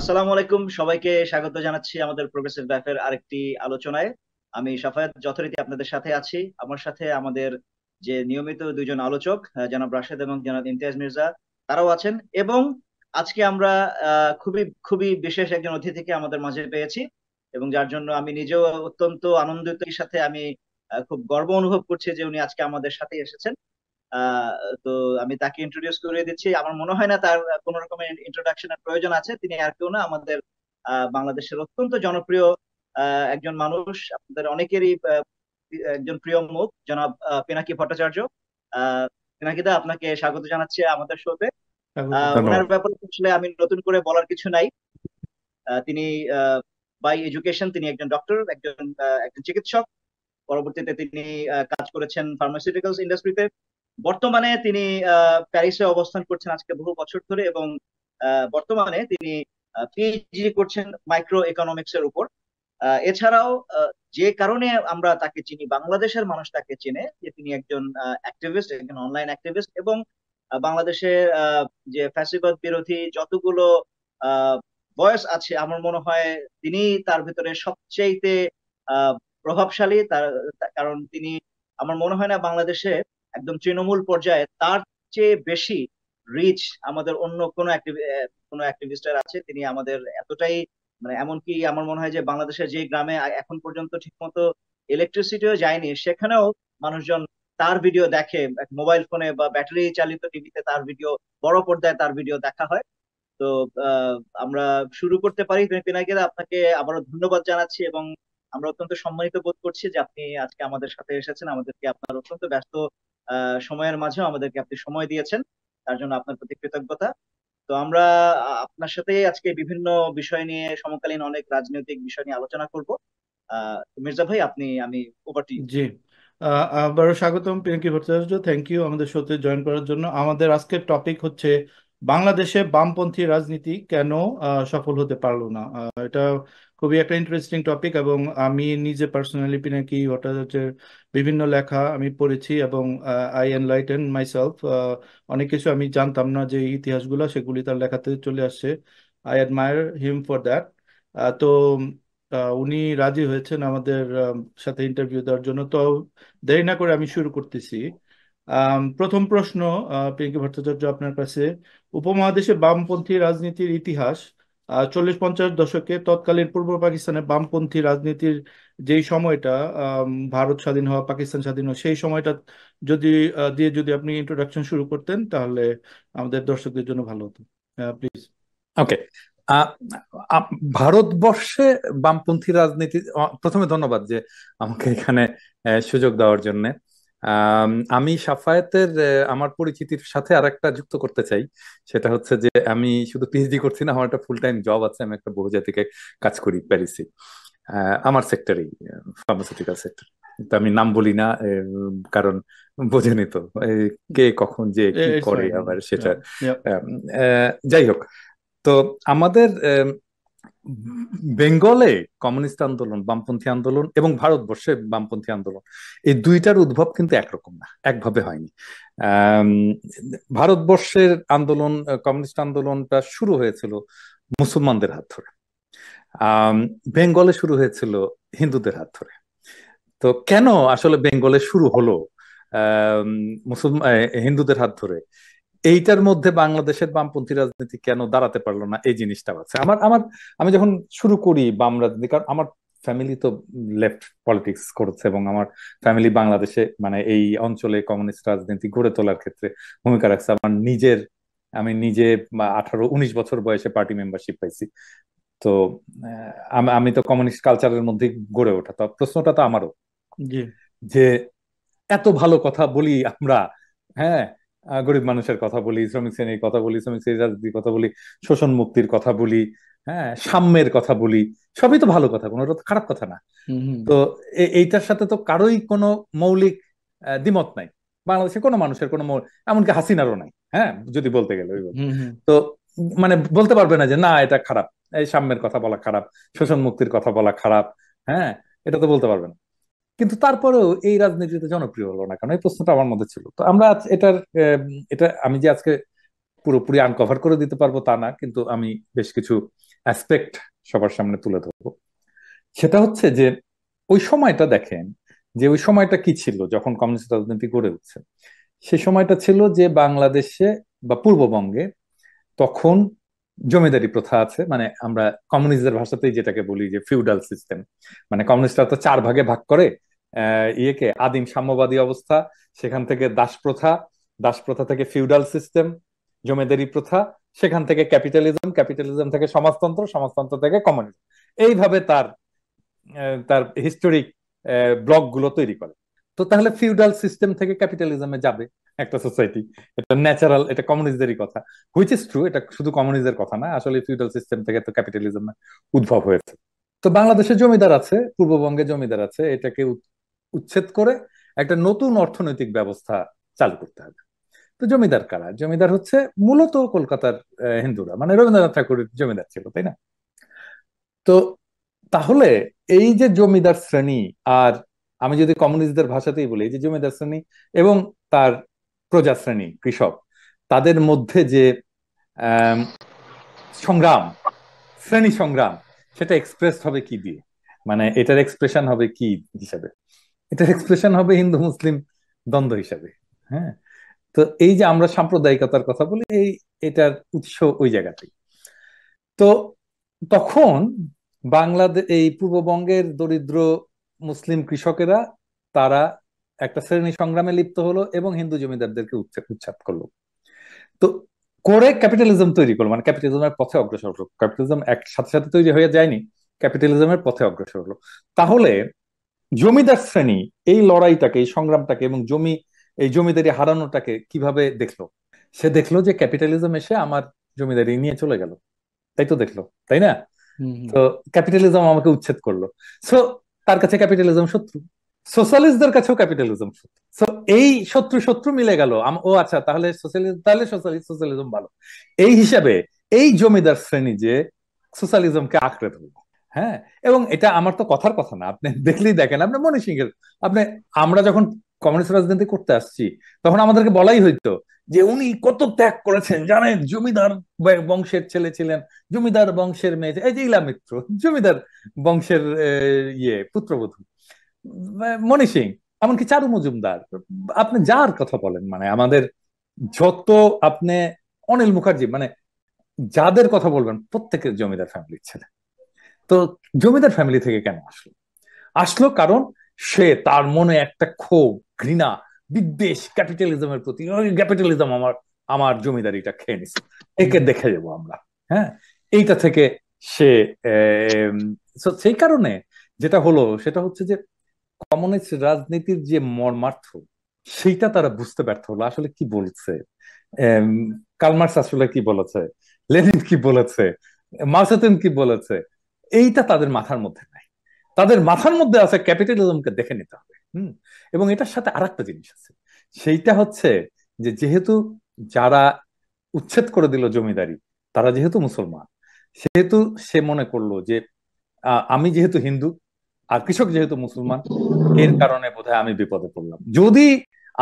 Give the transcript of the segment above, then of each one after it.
আসসালামু আলাইকুম সবাইকে স্বাগত জানাচ্ছি আমাদের প্রোগ্রেসিভ ব্যাপের আরেকটি আলোচনায় আমি সাফায়াত যথারীতি আপনাদের সাথে আছি আমার সাথে আমাদের যে নিয়মিত দুজন আলোচক জনাব রাশেদ এবং জনাব ইমতিয়াজ মির্জা তারাও আছেন এবং আজকে আমরা খুবই খুবই বিশেষ একজন অতিথিকে আমাদের মাঝে পেয়েছি এবং যার জন্য আমি নিজেও অত্যন্ত আনন্দিত সাথে আমি খুব গর্ব অনুভব করছি যে উনি আজকে আমাদের সাথে এসেছেন তো আমি তাকে ইন্ট্রোডিউস করে দিচ্ছি আমার মনে হয় না তার কোন রকমের ইন্ট্রোডাকশনের প্রয়োজন আছে তিনি আর কেউ না আমাদের বাংলাদেশের অত্যন্ত জনপ্রিয় একজন মানুষ আপনাদের অনেকেরই একজন প্রিয় মুখ জনাব পিনাকি ভট্টাচার্য দা আপনাকে স্বাগত জানাচ্ছি আমাদের শোতে ওনার ব্যাপারে আসলে আমি নতুন করে বলার কিছু নাই তিনি বাই এডুকেশন তিনি একজন ডক্টর একজন একজন চিকিৎসক পরবর্তীতে তিনি কাজ করেছেন ফার্মাসিউটিক্যালস ইন্ডাস্ট্রিতে বর্তমানে তিনি প্যারিসে অবস্থান করছেন আজকে বহু বছর ধরে এবং বর্তমানে তিনি পিএইচডি করছেন মাইক্রো ইকোনমিক্স এর উপর এছাড়াও যে কারণে আমরা তাকে চিনি বাংলাদেশের মানুষ তাকে চেনে যে তিনি একজন অ্যাক্টিভিস্ট একজন অনলাইন অ্যাক্টিভিস্ট এবং বাংলাদেশের যে ফ্যাসিবাদ বিরোধী যতগুলো বয়স আছে আমার মনে হয় তিনি তার ভিতরে সবচেয়েতে প্রভাবশালী তার কারণ তিনি আমার মনে হয় না বাংলাদেশে একদম তৃণমূল পর্যায়ে তার চেয়ে বেশি রিচ আমাদের অন্য কোনো কোনো অ্যাক্টিভিস্টার আছে তিনি আমাদের এতটাই মানে এমনকি আমার মনে হয় যে বাংলাদেশের যে গ্রামে এখন পর্যন্ত ঠিকমতো ইলেকট্রিসিটিও যায়নি সেখানেও মানুষজন তার ভিডিও দেখে মোবাইল ফোনে বা ব্যাটারি চালিত টিভিতে তার ভিডিও বড় পর্দায় তার ভিডিও দেখা হয় তো আমরা শুরু করতে পারি পিনাকিরা আপনাকে আবারও ধন্যবাদ জানাচ্ছি এবং আমরা অত্যন্ত সম্মানিত বোধ করছি যে আপনি আজকে আমাদের সাথে এসেছেন আমাদেরকে আপনার অত্যন্ত ব্যস্ত সময়ের মাঝেও আমাদেরকে আপনি সময় দিয়েছেন তার জন্য আপনার প্রতি কৃতজ্ঞতা তো আমরা আপনার সাথে আজকে বিভিন্ন বিষয় নিয়ে সমকালীন অনেক রাজনৈতিক বিষয় নিয়ে আলোচনা করব মির্জা ভাই আপনি আমি ওভারটি জি আবারও স্বাগতম পিঙ্কি ভট্টাচার্য থ্যাংক ইউ আমাদের সাথে জয়েন করার জন্য আমাদের আজকের টপিক হচ্ছে বাংলাদেশে বামপন্থী রাজনীতি কেন সফল হতে পারলো না এটা খুবই একটা ইন্টারেস্টিং টপিক এবং আমি নিজে পার্সোনালি পিনাকি হচ্ছে বিভিন্ন লেখা আমি পড়েছি এবং আই এনলাইটেন মাইসেলফ অনেক কিছু আমি জানতাম না যে ইতিহাসগুলো সেগুলি তার লেখাতে চলে আসছে I admire him for that তো উনি রাজি হয়েছেন আমাদের সাথে ইন্টারভিউ দেওয়ার জন্য তো দেরি না করে আমি শুরু করতেছি প্রথম প্রশ্ন পিঙ্কি ভট্টাচার্য আপনার কাছে উপমহাদেশে বামপন্থী রাজনীতির ইতিহাস চল্লিশ পঞ্চাশ দশকে তৎকালীন পূর্ব পাকিস্তানে বামপন্থী রাজনীতির যেই সময়টা ভারত স্বাধীন হওয়া পাকিস্তান স্বাধীন হওয়া সেই সময়টা যদি দিয়ে যদি আপনি ইন্ট্রোডাকশন শুরু করতেন তাহলে আমাদের দর্শকদের জন্য ভালো হতো প্লিজ ওকে ভারতবর্ষে বামপন্থী রাজনীতি প্রথমে ধন্যবাদ যে আমাকে এখানে সুযোগ দেওয়ার জন্য আমি সাফায়েতের আমার পরিচিতির সাথে আর একটা যুক্ত করতে চাই সেটা হচ্ছে যে আমি শুধু পিএইচডি করছি না আমার একটা ফুল টাইম জব আছে আমি একটা বহুজাতিকে কাজ করি প্যারিসে আমার সেক্টরেই ফার্মাসিউটিক্যাল সেক্টর তো আমি নাম বলি না কারণ বোঝেনি তো কে কখন যে কি করে আবার সেটা যাই হোক তো আমাদের বেঙ্গলে কমিউনিস্ট আন্দোলন বামপন্থী আন্দোলন এবং ভারতবর্ষে বামপন্থী আন্দোলন এই দুইটার উদ্ভব কিন্তু একরকম না একভাবে হয়নি ভারতবর্ষের আন্দোলন কমিউনিস্ট আন্দোলনটা শুরু হয়েছিল মুসলমানদের হাত ধরে বেঙ্গলে শুরু হয়েছিল হিন্দুদের হাত ধরে তো কেন আসলে বেঙ্গলে শুরু হলো মুসলমান হিন্দুদের হাত ধরে এইটার মধ্যে বাংলাদেশের বামপন্থী রাজনীতি কেন দাঁড়াতে পারলো না এই জিনিসটা আছে আমার আমার আমি যখন শুরু করি বাম রাজনীতি কারণ আমার ফ্যামিলি তো লেফট পলিটিক্স করছে এবং আমার ফ্যামিলি বাংলাদেশে মানে এই অঞ্চলে কমিউনিস্ট রাজনীতি গড়ে তোলার ক্ষেত্রে ভূমিকা রাখছে আমার নিজের আমি নিজে আঠারো উনিশ বছর বয়সে পার্টি মেম্বারশিপ পাইছি তো আমি তো কমিউনিস্ট কালচারের মধ্যে গড়ে ওঠা তো প্রশ্নটা তো আমারও যে এত ভালো কথা বলি আমরা হ্যাঁ গরিব মানুষের কথা বলি শ্রমিক শ্রেণীর কথা বলি শ্রমিক শ্রেণীর রাজনীতির কথা বলি শোষণ মুক্তির কথা বলি হ্যাঁ সাম্যের কথা বলি সবই তো ভালো কথা কোনো খারাপ কথা না তো এইটার সাথে তো কারোই কোনো মৌলিক দ্বিমত নাই বাংলাদেশে কোনো মানুষের কোনো এমনকি হাসিনারও নাই হ্যাঁ যদি বলতে গেলে তো মানে বলতে পারবে না যে না এটা খারাপ এই সাম্যের কথা বলা খারাপ শোষণ মুক্তির কথা বলা খারাপ হ্যাঁ এটা তো বলতে পারবে না কিন্তু তারপরেও এই রাজনীতিতে জনপ্রিয় হলো না কারণ এই প্রশ্নটা আমার মধ্যে ছিল তো আমরা এটার এটা আমি যে আজকে পুরোপুরি আনকভার করে দিতে পারবো তা না কিন্তু আমি বেশ কিছু অ্যাসপেক্ট সবার সামনে তুলে ধরবো সেটা হচ্ছে যে ওই সময়টা দেখেন যে ওই সময়টা কি ছিল যখন কমিউনিস্ট রাজনীতি গড়ে উঠছে সে সময়টা ছিল যে বাংলাদেশে বা পূর্ববঙ্গে তখন জমিদারি প্রথা আছে মানে আমরা কমিউনিস্টদের ভাষাতেই যেটাকে বলি যে ফিউডাল সিস্টেম মানে কমিউনিস্টরা তো চার ভাগে ভাগ করে ইয়েকে আদিম সাম্যবাদী অবস্থা সেখান থেকে দাস প্রথা দাস প্রথা থেকে ফিউডাল সিস্টেম জমেদারি প্রথা সেখান থেকে ক্যাপিটালিজম ক্যাপিটালিজম থেকে সমাজতন্ত্র সমাজতন্ত্র থেকে কমিউনিজম এইভাবে তার তার হিস্টোরিক গুলো তৈরি করে তো তাহলে ফিউডাল সিস্টেম থেকে ক্যাপিটালিজমে যাবে একটা সোসাইটি এটা ন্যাচারাল এটা কমিউনিস্টদেরই কথা হুইচ ইজ ট্রু এটা শুধু কমিউনিস্টদের কথা না আসলে ফিউডাল সিস্টেম থেকে তো ক্যাপিটালিজম উদ্ভব হয়েছে তো বাংলাদেশে জমিদার আছে পূর্ববঙ্গে জমিদার আছে এটাকে উচ্ছেদ করে একটা নতুন অর্থনৈতিক ব্যবস্থা চালু করতে হবে তো জমিদার কারা জমিদার হচ্ছে মূলত কলকাতার হিন্দুরা মানে রবীন্দ্রনাথ ঠাকুরের জমিদার ছিল তাই না তো তাহলে এই যে জমিদার শ্রেণী আর আমি যদি কমিউনিস্টদের ভাষাতেই বলি যে জমিদার শ্রেণী এবং তার প্রজা শ্রেণী কৃষক তাদের মধ্যে যে সংগ্রাম শ্রেণী সংগ্রাম সেটা এক্সপ্রেস হবে কি দিয়ে মানে এটার এক্সপ্রেশন হবে কি হিসাবে এটার এক্সপ্রেশন হবে হিন্দু মুসলিম দ্বন্দ্ব হিসাবে হ্যাঁ তো এই যে আমরা সাম্প্রদায়িকতার কথা বলি এই এটার উৎস ওই জায়গাতেই তো তখন বাংলাদেশ এই পূর্ববঙ্গের দরিদ্র মুসলিম কৃষকেরা তারা একটা শ্রেণী সংগ্রামে লিপ্ত হলো এবং হিন্দু জমিদারদেরকে উচ্ছেদ করলো তো করে ক্যাপিটালিজম তৈরি করলো মানে ক্যাপিটালিজমের পথে অগ্রসর হলো ক্যাপিটালিজম এক সাথে সাথে তৈরি হয়ে যায়নি ক্যাপিটালিজমের পথে অগ্রসর হলো তাহলে জমিদার শ্রেণী এই লড়াইটাকে এই সংগ্রামটাকে এবং জমি এই জমিদারি হারানোটাকে কিভাবে দেখলো সে দেখলো যে ক্যাপিটালিজম এসে আমার জমিদারি নিয়ে চলে গেল তাই তো দেখলো তাই না তো ক্যাপিটালিজম আমাকে উচ্ছেদ করলো সো তার কাছে ক্যাপিটালিজম শত্রু সোশ্যালিস্টদের কাছেও ক্যাপিটালিজম শত্রু সো এই শত্রু শত্রু মিলে গেল ও আচ্ছা তাহলে সোশ্যালিস্ট তাহলে সোশ্যালিস্ট সোশ্যালিজম ভালো এই হিসাবে এই জমিদার শ্রেণী যে সোশ্যালিজমকে আঁকড়ে ধরলো হ্যাঁ এবং এটা আমার তো কথার কথা না আপনি দেখলেই দেখেন আপনি মনে সিংহের আপনি আমরা যখন কমিউনিস্ট রাজনীতি করতে আসছি তখন আমাদেরকে বলাই হইতো যে উনি কত ত্যাগ করেছেন জানেন জমিদার বংশের ছেলে ছিলেন জমিদার বংশের মেয়ে এই যে ইলা মিত্র জমিদার বংশের ইয়ে পুত্রবধূ মনি সিং এমনকি চারু মজুমদার আপনি যার কথা বলেন মানে আমাদের যত আপনি অনিল মুখার্জি মানে যাদের কথা বলবেন প্রত্যেকের জমিদার ফ্যামিলির ছেলে তো জমিদার ফ্যামিলি থেকে কেন আসলো আসলো কারণ সে তার মনে একটা ক্ষোভ ঘৃণা বিদ্বেষ ক্যাপিটালিজমের প্রতি ক্যাপিটালিজম আমার আমার জমিদারিটা খেয়ে নিছে একে দেখে যাবো আমরা হ্যাঁ এইটা থেকে সে সেই কারণে যেটা হলো সেটা হচ্ছে যে কমিউনিস্ট রাজনীতির যে মর্মার্থ সেইটা তারা বুঝতে ব্যর্থ হলো আসলে কি বলছে কালমার্স আসলে কি বলেছে লেনিন কি বলেছে মার্সেতেন কি বলেছে এইটা তাদের মাথার মধ্যে নাই তাদের মাথার মধ্যে আছে ক্যাপিটালিজমকে দেখে নিতে হবে হুম এবং এটার সাথে আর একটা জিনিস আছে সেইটা হচ্ছে যে যেহেতু যারা উচ্ছেদ করে দিল জমিদারি তারা যেহেতু মুসলমান সেহেতু সে মনে করলো যে আমি যেহেতু হিন্দু আর কৃষক যেহেতু মুসলমান এর কারণে বোধ আমি বিপদে পড়লাম যদি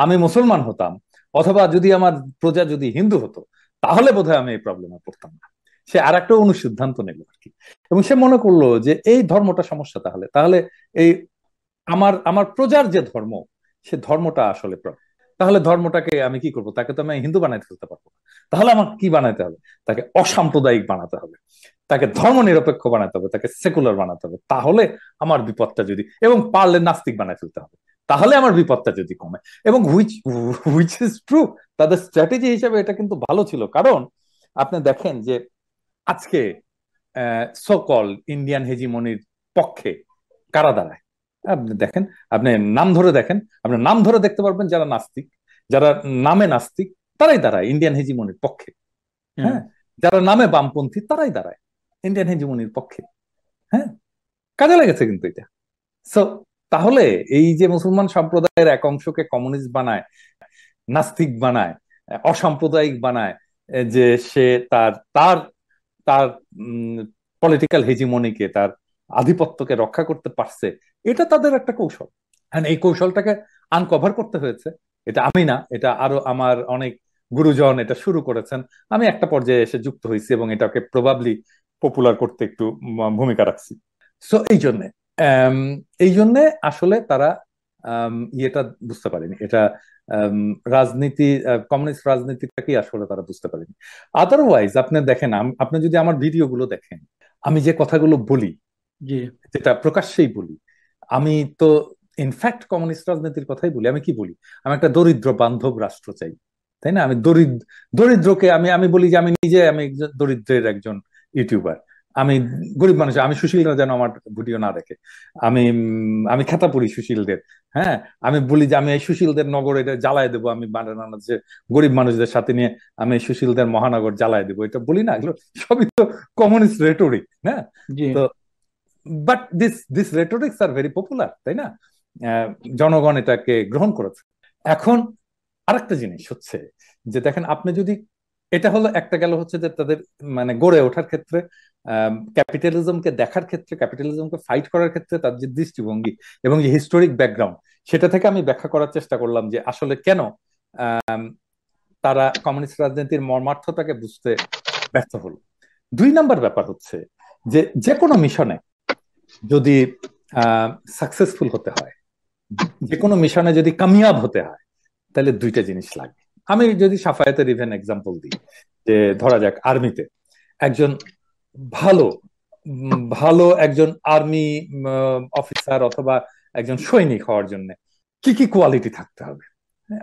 আমি মুসলমান হতাম অথবা যদি আমার প্রজা যদি হিন্দু হতো তাহলে বোধহয় আমি এই প্রবলেমে পড়তাম না সে আর একটা অনুসিদ্ধান্ত নিল আর কি এবং সে মনে করলো যে এই ধর্মটা সমস্যা তাহলে তাহলে এই আমার আমার প্রজার যে ধর্ম সে ধর্মটা আসলে তাহলে ধর্মটাকে আমি কি করব তাকে তো আমি হিন্দু বানাইতে ফেলতে পারবো তাহলে আমাকে কি বানাইতে হবে তাকে অসাম্প্রদায়িক বানাতে হবে তাকে ধর্ম নিরপেক্ষ বানাতে হবে তাকে সেকুলার বানাতে হবে তাহলে আমার বিপদটা যদি এবং পারলে নাস্তিক বানাই ফেলতে হবে তাহলে আমার বিপদটা যদি কমে এবং হুইচ হুইচ ইজ ট্রু তাদের স্ট্র্যাটেজি হিসেবে এটা কিন্তু ভালো ছিল কারণ আপনি দেখেন যে আজকে সকল ইন্ডিয়ান হেজিমনির পক্ষে কারা দাঁড়ায় আপনি দেখেন আপনি নাম ধরে দেখেন আপনি নাম ধরে দেখতে পারবেন যারা নাস্তিক যারা নামে নাস্তিক তারাই দাঁড়ায় ইন্ডিয়ান হেজিমনির পক্ষে হ্যাঁ যারা নামে বামপন্থী তারাই দাঁড়ায় ইন্ডিয়ান হেজিমনির পক্ষে হ্যাঁ কাজে লেগেছে কিন্তু এটা সো তাহলে এই যে মুসলমান সম্প্রদায়ের এক অংশকে কমিউনিস্ট বানায় নাস্তিক বানায় অসাম্প্রদায়িক বানায় যে সে তার তার তার পলিটিক্যাল হেজিমনিকে তার আধিপত্যকে রক্ষা করতে পারছে এটা তাদের একটা কৌশল এই কৌশলটাকে আনকভার করতে হয়েছে এটা আমি না এটা আরো আমার অনেক গুরুজন এটা শুরু করেছেন আমি একটা পর্যায়ে এসে যুক্ত হয়েছি এবং এটাকে প্রবাবলি পপুলার করতে একটু ভূমিকা রাখছি সো এই জন্যে এই জন্যে আসলে তারা ইয়েটা বুঝতে পারেনি এটা রাজনীতি কমিউনিস্ট রাজনীতিটা কি আসলে তারা বুঝতে পারেনি আদারওয়াইজ আপনি দেখেন আপনি যদি আমার ভিডিওগুলো দেখেন আমি যে কথাগুলো বলি যেটা প্রকাশ্যেই বলি আমি তো ইনফ্যাক্ট কমিউনিস্ট রাজনীতির কথাই বলি আমি কি বলি আমি একটা দরিদ্র বান্ধব রাষ্ট্র চাই তাই না আমি দরিদ্র দরিদ্রকে আমি আমি বলি যে আমি নিজে আমি দরিদ্রের একজন ইউটিউবার আমি গরিব মানুষ আমি সুশীলরা যেন আমার ভিডিও না দেখে আমি আমি খাতা পড়ি সুশীলদের হ্যাঁ আমি বলি যে আমি এই সুশীলদের নগর এটা জ্বালায় দেবো আমি যে গরিব মানুষদের সাথে নিয়ে আমি সুশীলদের মহানগর জ্বালায় দেবো এটা বলি না এগুলো সবই তো কমিউনিস্ট রেটোরিক হ্যাঁ তো but this this rhetorics are very popular তাই না জনগণ এটাকে গ্রহণ করেছে এখন আরেকটা জিনিস হচ্ছে যে দেখেন আপনি যদি এটা হলো একটা গেল হচ্ছে যে তাদের মানে গড়ে ওঠার ক্ষেত্রে ক্যাপিটালিজমকে দেখার ক্ষেত্রে ক্যাপিটালিজমকে ফাইট করার ক্ষেত্রে তার যে দৃষ্টিভঙ্গি এবং যে হিস্টোরিক ব্যাকগ্রাউন্ড সেটা থেকে আমি ব্যাখ্যা করার চেষ্টা করলাম যে আসলে কেন তারা কমিউনিস্ট রাজনীতির মর্মার্থতাকে বুঝতে ব্যর্থ হলো দুই নাম্বার ব্যাপার হচ্ছে যে যে কোনো মিশনে যদি সাকসেসফুল হতে হয় যে কোনো মিশনে যদি কামিয়াব হতে হয় তাহলে দুইটা জিনিস লাগে আমি যদি সাফায়াতের ইভেন এক্সাম্পল দিই যে ধরা যাক আর্মিতে একজন ভালো ভালো একজন আর্মি অফিসার অথবা একজন সৈনিক হওয়ার জন্য কি কি কোয়ালিটি থাকতে হবে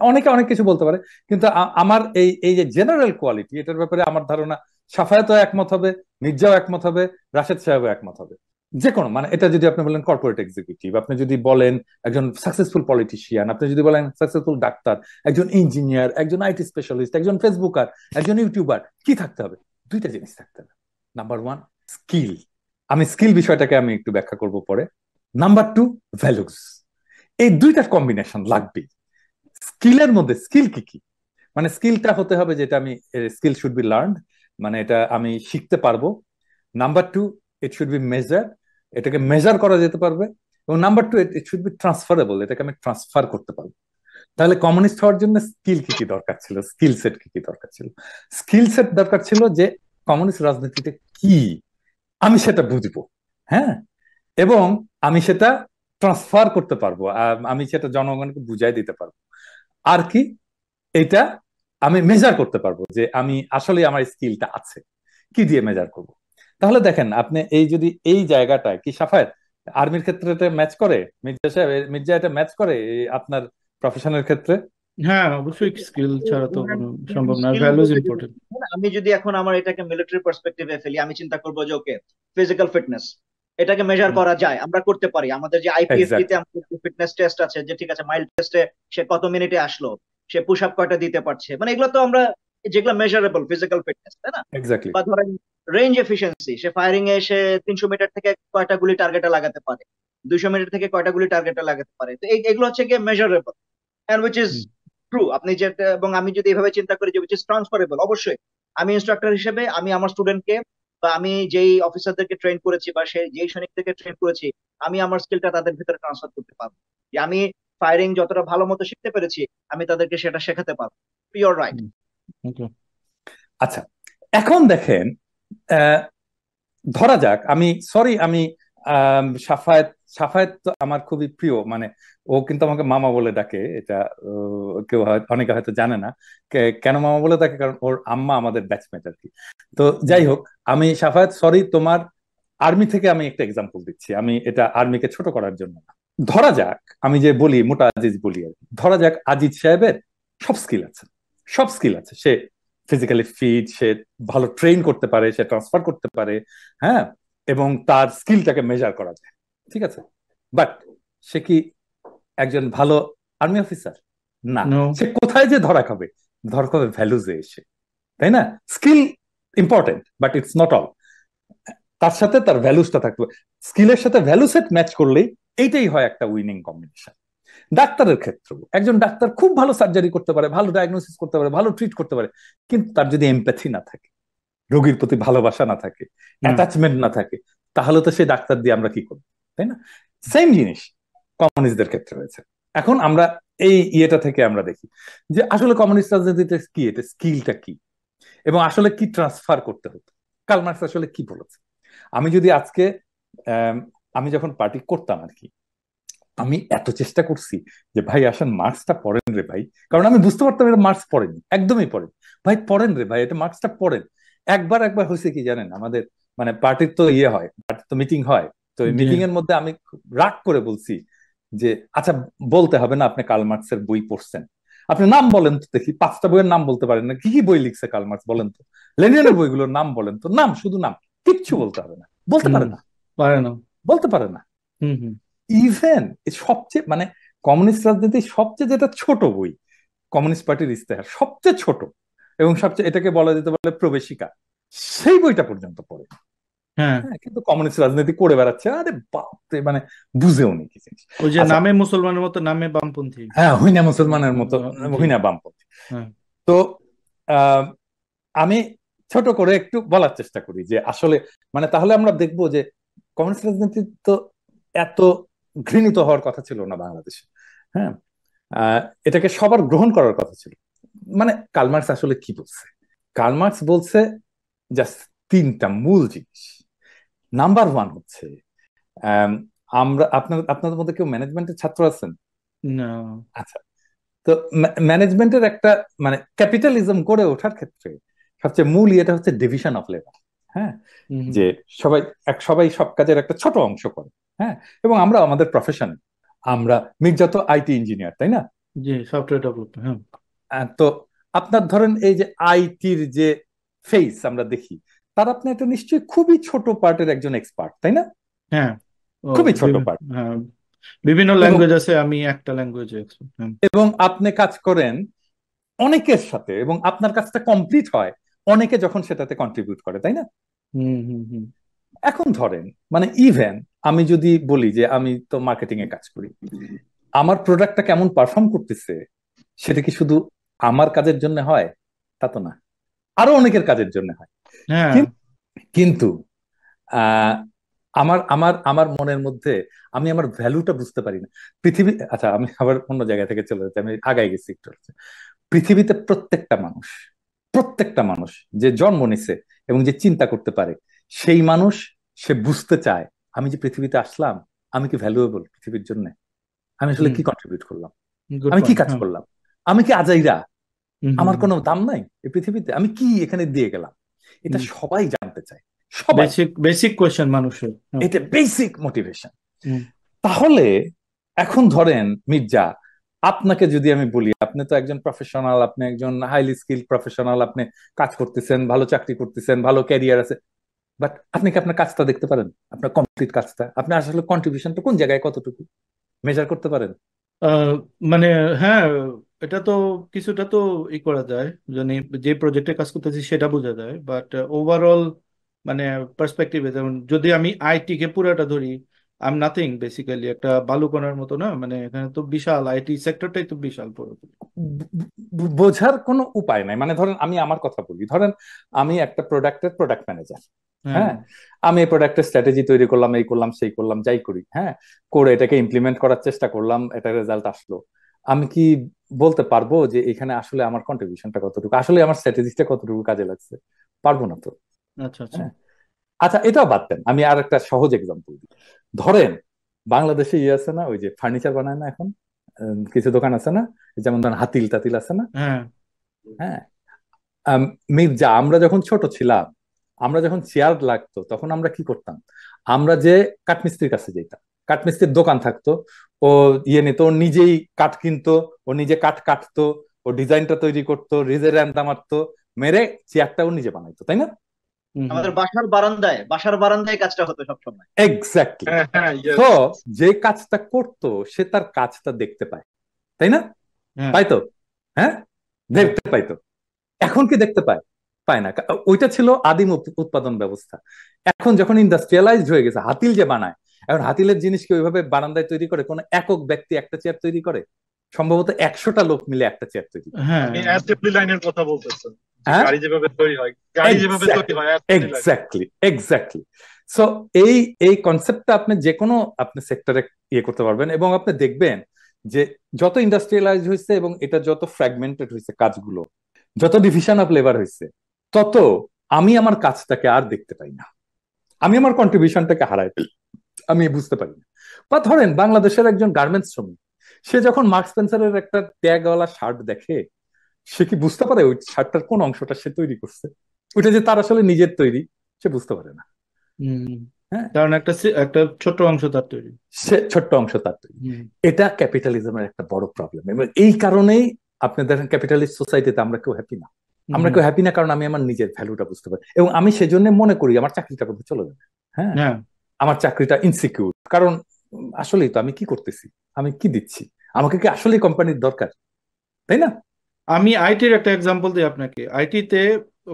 অনেকে অনেক কিছু বলতে পারে কিন্তু আমার এই এই যে জেনারেল কোয়ালিটি এটার ব্যাপারে আমার ধারণা সাফায়াতও একমত হবে মির্জাও একমত হবে রাশেদ সাহেবও একমত হবে যে কোনো মানে এটা যদি আপনি বলেন কর্পোরেট এক্সিকিউটিভ আপনি যদি বলেন একজন সাকসেসফুল পলিটিশিয়ান আপনি যদি বলেন সাকসেসফুল ডাক্তার একজন ইঞ্জিনিয়ার একজন আইটি স্পেশালিস্ট একজন ফেসবুকার একজন ইউটিউবার কি থাকতে হবে দুইটা জিনিস থাকতে হবে নাম্বার ওয়ান স্কিল আমি স্কিল বিষয়টাকে আমি একটু ব্যাখ্যা করব পরে নাম্বার টু ভ্যালুস এই দুইটার কম্বিনেশন লাগবে স্কিলের মধ্যে স্কিল কি কি মানে স্কিলটা হতে হবে যেটা আমি স্কিল শুড বি লার্ন মানে এটা আমি শিখতে পারবো number two it should be measure এটাকে মেজার করা যেতে পারবে এবং number two it should be transferable এটাকে আমি ট্রান্সফার করতে পারবো তাহলে কমিউনিস্ট হওয়ার জন্য স্কিল কি কি দরকার ছিল স্কিল সেট কি কি দরকার ছিল স্কিল সেট দরকার ছিল যে কমিউনিস্ট রাজনীতিতে কি আমি সেটা বুঝব হ্যাঁ এবং আমি সেটা ট্রান্সফার করতে পারবো আমি সেটা জনগণকে বুঝাই দিতে পারবো আর কি এটা আমি মেজার করতে পারবো যে আমি আসলে আমার স্কিলটা আছে কি দিয়ে মেজার করবো তাহলে দেখেন আপনি এই যদি এই জায়গাটা কি সাফায়াত আর্মির ক্ষেত্রে এটা ম্যাচ করে মির্জা সাহেব মির্জা এটা ম্যাচ করে আপনার প্রফেশনের ক্ষেত্রে হ্যাঁ অবশ্যই স্কিল ছাড়া তো সম্ভব না ভ্যালুজ ইম্পর্টেন্ট আমি যদি এখন আমার এটাকে মিলিটারি পারসপেক্টিভে ফেলি আমি চিন্তা করব যে ওকে ফিজিক্যাল ফিটনেস এটাকে মেজার করা যায় আমরা করতে পারি আমাদের যে আইপিএসসি তে আমাদের ফিটনেস টেস্ট আছে যে ঠিক আছে মাইল টেস্টে সে কত মিনিটে আসলো সে পুশ আপ কয়টা দিতে পারছে মানে এগুলো তো আমরা যেগুলো মেজারেবল ফিজিক্যাল ফিটনেস তাই না বা ধরেন রেঞ্জ এফিসিয়েন্সি সে ফায়ারিং এ সে তিনশো মিটার থেকে কয়টা গুলি টার্গেটে লাগাতে পারে দুইশো মিটার থেকে কয়টা গুলি টার্গেটে লাগাতে পারে তো এগুলো হচ্ছে গিয়ে measurable and which is true আপনি যেটা এবং আমি যদি এভাবে চিন্তা করি যে হুইচ ইজ ট্রান্সফারেবল অবশ্যই আমি ইনস্ট্রাক্টর হিসেবে আমি আমার স্টুডেন্টকে বা আমি যেই অফিসারদেরকে ট্রেন করেছি বা সেই যেই থেকে ট্রেন করেছি আমি আমার স্কিলটা তাদের ভিতরে ট্রান্সফার করতে পারবো যে আমি ফায়ারিং যতটা ভালো মতো শিখতে পেরেছি আমি তাদেরকে সেটা শেখাতে পারবো ইউর রাইট আচ্ছা এখন দেখেন ধরা যাক আমি সরি আমি সাফায়েত সাফায়েত তো আমার খুবই প্রিয় মানে ও কিন্তু আমাকে মামা বলে ডাকে এটা কেউ অনেকে হয়তো জানে না কেন মামা বলে ডাকে কারণ ওর আম্মা আমাদের ব্যাচমেট আর কি তো যাই হোক আমি সাফায়েত সরি তোমার আর্মি থেকে আমি একটা এক্সাম্পল দিচ্ছি আমি এটা আর্মিকে ছোট করার জন্য না ধরা যাক আমি যে বলি মোটা আজিজ বলি আর ধরা যাক আজিজ সাহেবের সব স্কিল আছে সব স্কিল আছে সে ফিজিক্যালি ফিট সে ভালো ট্রেন করতে পারে সে ট্রান্সফার করতে পারে হ্যাঁ এবং তার স্কিলটাকে মেজার করা যায় ঠিক আছে বাট সে কি একজন ভালো আর্মি অফিসার না সে কোথায় যে ধরা খাবে ধরা খাবে ভ্যালুজে এসে তাই না skill important but it's not all তার সাথে তার ভ্যালুসটা থাকবে স্কিলের সাথে ভ্যালু সেট ম্যাচ করলেই এইটাই হয় একটা উইনিং কম্বিনেশন ডাক্তারের ক্ষেত্রে একজন ডাক্তার খুব ভালো সার্জারি করতে পারে ভালো ডায়াগনোসিস করতে পারে ভালো ট্রিট করতে পারে কিন্তু তার যদি এমপ্যাথি না থাকে রোগীর প্রতি ভালোবাসা না থাকে অ্যাটাচমেন্ট না থাকে তাহলে তো সে ডাক্তার দিয়ে আমরা কি করব তাই না সেম জিনিস কমিউনিস্টদের ক্ষেত্রে রয়েছে এখন আমরা এই ইয়েটা থেকে আমরা দেখি যে আসলে কমিউনিস্ট রাজনীতিতে কি এটা স্কিলটা কি এবং আসলে কি ট্রান্সফার করতে হতো কাল মার্কস আসলে কি বলেছে আমি যদি আজকে আমি যখন পার্টি করতাম আর কি আমি এত চেষ্টা করছি যে ভাই আসেন মার্কসটা পড়েন রে ভাই কারণ আমি বুঝতে পারতাম এটা মার্কস পড়েনি একদমই পড়েন ভাই পড়েন রে ভাই এটা মার্কসটা পড়েন একবার একবার হয়েছে কি জানেন আমাদের মানে পার্টির তো ইয়ে হয় পার্টির তো মিটিং হয় তো মিটিং এর মধ্যে আমি রাগ করে বলছি যে আচ্ছা বলতে হবে না আপনি মার্কস মার্কসের বই পড়ছেন আপনি নাম বলেন তো দেখি পাঁচটা বইয়ের নাম বলতে পারেন না কি কি বই লিখছে কাল মার্কস বলেন তো লেনিনের বইগুলোর নাম বলেন তো নাম শুধু নাম কিচ্ছু বলতে হবে না বলতে পারে না পারে না বলতে পারে না হুম হুম ইভেন সবচেয়ে মানে কমিউনিস্ট রাজনীতি সবচেয়ে যেটা ছোট বই কমিউনিস্ট পার্টির ইস্তেহার সবচেয়ে ছোট এবং সবচেয়ে এটাকে বলা যেতে পারে প্রবেশিকা সেই বইটা পর্যন্ত পড়ে হ্যাঁ, হ্যাঁ কিন্তু কমিউনিস্ট রাজনীতি করে বেড়াচ্ছে আরে বাপরে মানে বুঝেও নি কি জিনিস ওই যে আচ্ছা। নামে মুসলমানের মতো নামে বামপন্থী হ্যাঁ হইনা মুসলমানের মতো হইনা বামপন্থী হ্যাঁ। তো আমি ছোট করে একটু বলার চেষ্টা করি যে আসলে মানে তাহলে আমরা দেখব যে কমিউনিস্ট রাজনীতি তো এত ঘৃণিত হওয়ার কথা ছিল না বাংলাদেশে হ্যাঁ এটাকে সবার গ্রহণ করার কথা ছিল মানে কালমার্কস আসলে কি বলছে কালমার্কস বলছে জাস্ট তিনটা মূল জিনিস নাম্বার ওয়ান হচ্ছে আমরা আপনার আপনাদের মধ্যে কেউ ম্যানেজমেন্টের ছাত্র আছেন আচ্ছা তো ম্যানেজমেন্টের একটা মানে ক্যাপিটালিজম করে ওঠার ক্ষেত্রে সবচেয়ে মূল এটা হচ্ছে ডিভিশন অফ লেবার হ্যাঁ যে সবাই এক সবাই সব কাজের একটা ছোট অংশ করে হ্যাঁ এবং আমরা আমাদের প্রফেশন আমরা মির্জা তো আইটি ইঞ্জিনিয়ার তাই না জি সফটওয়্যার ডেভেলপার হ্যাঁ তো আপনার ধরেন এই যে আইটির যে ফেস আমরা দেখি তার আপনি একটা নিশ্চয়ই খুবই ছোট পার্টের একজন এক্সপার্ট তাই না হ্যাঁ খুবই ছোট পার্ট বিভিন্ন ল্যাঙ্গুয়েজ আছে আমি একটা ল্যাঙ্গুয়েজ এবং আপনি কাজ করেন অনেকের সাথে এবং আপনার কাজটা কমপ্লিট হয় অনেকে যখন সেটাতে কন্ট্রিবিউট করে তাই না এখন ধরেন মানে ইভেন আমি যদি বলি যে আমি তো মার্কেটিং এ কাজ করি আমার প্রোডাক্টটা কেমন পারফর্ম করতেছে সেটা কি শুধু আমার কাজের জন্য হয় তা তো না আরো অনেকের কাজের জন্য হয় হ্যাঁ। কিন্তু আমার আমার আমার মনের মধ্যে আমি আমার ভ্যালুটা বুঝতে পারি না পৃথিবী আচ্ছা আমি আবার অন্য জায়গা থেকে চলে যাচ্ছি আমি আগায় গেছি একটু পৃথিবীতে প্রত্যেকটা মানুষ প্রত্যেকটা মানুষ যে জন্ম নিছে এবং যে চিন্তা করতে পারে সেই মানুষ সে বুঝতে চায় আমি যে পৃথিবীতে আসলাম আমি কি ভ্যালুয়েবল পৃথিবীর জন্য আমি আসলে কি কন্ট্রিবিউট করলাম আমি কি কাজ হ্যাঁ। করলাম আমি কি আজাইরা আমার কোনো দাম নাই এই পৃথিবীতে আমি কি এখানে দিয়ে গেলাম এটা সবাই জানতে চায় সবাই বেসিক মানুষের হ্যাঁ। এটা বেসিক মোটিভেশন তাহলে এখন ধরেন মির্জা আপনাকে যদি আমি বলি আপনি তো একজন প্রফেশনাল আপনি একজন হাইলি স্কিল প্রফেশনাল আপনি কাজ করতেছেন ভালো চাকরি করতেছেন ভালো ক্যারিয়ার আছে বাট আপনি কি আপনার কাজটা দেখতে পারেন আপনার কমপ্লিট কাজটা আপনি আসলে কন্ট্রিবিউশনটা কোন জায়গায় কতটুকু মেজার করতে পারেন মানে হ্যাঁ এটা তো কিছুটা তো ই করা যায় যদি মানে যে প্রজেক্টে কাজ করতেছি সেটা বোঝা যায় বাট ওভারঅল মানে পার্সপেক্টিভে যেমন যদি আমি আইটি কে পুরাটা ধরি আম নাথিং বেসিক্যালি একটা বালুকণার মতো না মানে এখানে তো বিশাল আইটি সেক্টরটাই তো বিশাল পুরোপুরি বোঝার কোনো উপায় নাই মানে ধরেন আমি আমার কথা বলি ধরেন আমি একটা প্রোডাক্টের প্রোডাক্ট ম্যানেজার হ্যাঁ আমি এই প্রোডাক্টের স্ট্র্যাটেজি তৈরি করলাম এই করলাম সেই করলাম যাই করি হ্যাঁ করে এটাকে ইমপ্লিমেন্ট করার চেষ্টা করলাম এটা রেজাল্ট আসলো আমি কি বলতে পারবো যে এখানে আসলে আমার কন্ট্রিবিউশনটা কতটুকু আসলে আমার স্ট্র্যাটেজিটা কতটুকু কাজে লাগছে পারবো না তো আচ্ছা আচ্ছা হ্যাঁ। আচ্ছা এটাও বাদ দেন আমি আর একটা সহজ এক্সাম্পল দিই ধরেন বাংলাদেশে ইয়ে আছে না ওই যে ফার্নিচার বানায় না এখন কিছু দোকান আছে না যেমন ধরেন হাতিল তাতিল আছে না হ্যাঁ, হ্যাঁ। মির্জা আমরা যখন ছোট ছিলাম আমরা যখন চেয়ার লাগতো তখন আমরা কি করতাম আমরা যে কাঠমিস্ত্রির কাছে যেতাম কাঠমিস্ত্রির দোকান থাকতো ও ইয়ে নিত ও নিজেই কাঠ কিনতো ও নিজে কাঠ কাটতো ও ডিজাইনটা তৈরি করতো রিজের মারতো মেরে চেয়ারটা ও নিজে বানাইতো তাই না আমাদের বাসার বারান্দায় বাসার বারান্দায় কাজটা হতো সবসময় এক্স্যাক্টলি হ্যাঁ, তো যে কাজটা সে তার কাজটা দেখতে পায় তাই না হ্যাঁ।, হ্যাঁ দেখতে পাইতো এখন কি দেখতে পায় পায় না ওইটা ছিল আদিম উৎপাদন ব্যবস্থা এখন যখন ইন্ডাস্ট্রিয়ালাইজড হয়ে গেছে হাতিল যে বানায় এখন হাতিলের জিনিসকে ওইভাবে বারান্দায় তৈরি করে কোন একক ব্যক্তি একটা চেয়ার তৈরি করে সম্ভবত একশোটা লোক মিলে একটা চেয়ার তৈরি হ্যাঁ লাইনের হ্যাঁ। কথা বলতেছেন হ্যাঁ? এই এই কনসেপ্টটা আপনি যে কোনো আপনি সেক্টরে ইয়ে করতে পারবেন এবং আপনি দেখবেন যে যত ইন্ডাস্ট্রিয়ালাইজ হয়েছে এবং এটা যত ফ্র্যাগমেন্টেড হয়েছে কাজগুলো যত ডিভিশন অফ লেবার হয়েছে তত আমি আমার কাজটাকে আর দেখতে পাই না আমি আমার কন্ট্রিবিউশনটাকে হারাই ফেলি আমি বুঝতে পারি না বা ধরেন বাংলাদেশের একজন গার্মেন্টস শ্রমিক সে যখন মার্কস পেন্সারের একটা ত্যাগওয়ালা শার্ট দেখে সে কি বুঝতে পারে ওই শার্টটার কোন অংশটা সে তৈরি করছে ওইটা যে তার আসলে নিজের তৈরি সে বুঝতে পারে না হ্যাঁ? কারণ একটা একটা ছোট্ট অংশ তার তৈরি সে ছোট্ট অংশ তার তৈরি এটা ক্যাপিটালিজমের একটা বড় প্রবলেম এবং এই কারণেই আপনি দেখেন ক্যাপিটালিস্ট সোসাইটিতে আমরা কেউ হ্যাপি না আমরা কেউ হ্যাপি না কারণ আমি আমার নিজের ভ্যালুটা বুঝতে পারি এবং আমি সেজন্য মনে করি আমার চাকরিটা কোথাও চলে যাবে হ্যাঁ, হ্যাঁ। আমার চাকরিটা ইনসিকিউর কারণ আসলেই তো আমি কি করতেছি আমি কি দিচ্ছি আমাকে কি আসলেই কোম্পানির দরকার তাই না আমি আইটির একটা এক্সাম্পল দিই আপনাকে আইটিতে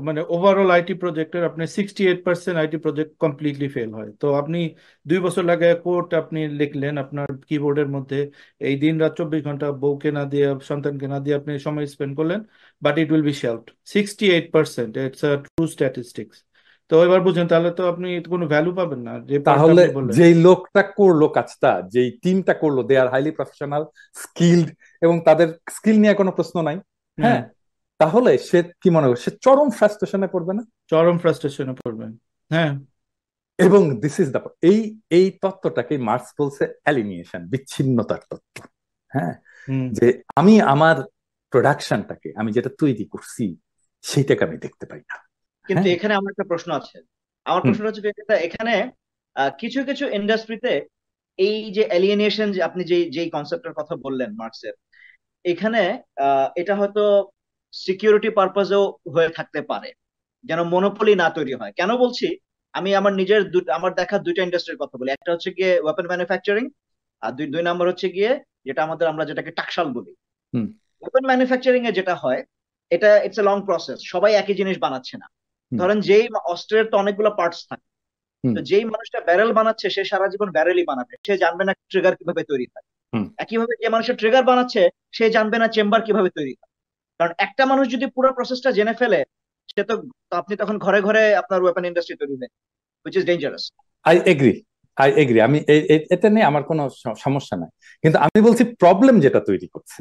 মানে ওভারঅল আইটি প্রজেক্টের আপনি sixty eight percent IT project completely fail হয় তো আপনি দুই বছর লাগে কোর্ট আপনি লিখলেন আপনার কিবোর্ডের মধ্যে এই দিন রাত চব্বিশ ঘন্টা বউকে না দিয়ে সন্তানকে না দিয়ে আপনি সময় স্পেন্ড করলেন but it will be shelled sixty eight percent it's a true statistics তো এবার বুঝেন তাহলে তো আপনি কোনো ভ্যালু পাবেন না যে তাহলে যেই লোকটা করলো কাজটা যেই টিমটা করলো they are highly professional skilled এবং তাদের স্কিল নিয়ে কোনো প্রশ্ন নাই হ্যাঁ তাহলে সে কি মনে করে সে চরম ফ্রাস্ট্রেশনে পড়বে না চরম ফ্রাস্ট্রেশনে পড়বে হ্যাঁ এবং দিস ইজ দ্য এই এই তত্ত্বটাকে মার্কস বলছে অ্যালিনিয়েশন বিচ্ছিন্নতার তত্ত্ব হ্যাঁ যে আমি আমার প্রোডাকশনটাকে আমি যেটা তৈরি করছি সেইটাকে আমি দেখতে পাই না কিন্তু হ্যাঁ? এখানে আমার একটা প্রশ্ন আছে আমার প্রশ্ন হচ্ছে এখানে কিছু কিছু ইন্ডাস্ট্রিতে এই যে অ্যালিয়েনেশন আপনি যে যেই কনসেপ্টের কথা বললেন মার্কসের এখানে এটা হয়তো সিকিউরিটি পারপাজেও হয়ে থাকতে পারে যেন মনোপলি না তৈরি হয় কেন বলছি আমি আমার নিজের আমার দেখা দুইটা ইন্ডাস্ট্রির কথা বলি একটা হচ্ছে গিয়ে ওয়েপন ম্যানুফ্যাকচারিং আর দুই দুই নম্বর হচ্ছে গিয়ে যেটা আমাদের আমরা যেটাকে টাকশাল বলি ওয়েপন ম্যানুফ্যাকচারিং এ যেটা হয় এটা ইটস এ লং প্রসেস সবাই একই জিনিস বানাচ্ছে না ধরেন যেই অস্ত্রের তো অনেকগুলো পার্টস থাকে তো যেই মানুষটা ব্যারেল বানাচ্ছে সে সারা জীবন ব্যারেলই বানাবে সে জানবে না ট্রিগার কিভাবে তৈরি হয় একইভাবে যে মানুষের ট্রিগার বানাচ্ছে সে জানবে না চেম্বার কিভাবে তৈরি কারণ একটা মানুষ যদি পুরো প্রসেসটা জেনে ফেলে সে তো আপনি তখন ঘরে ঘরে আপনার ওয়েপন ইন্ডাস্ট্রি তৈরি হবে which is dangerous I agree I agree আমি এতে নিয়ে আমার কোনো সমস্যা নাই কিন্তু আমি বলছি প্রবলেম যেটা তৈরি করছে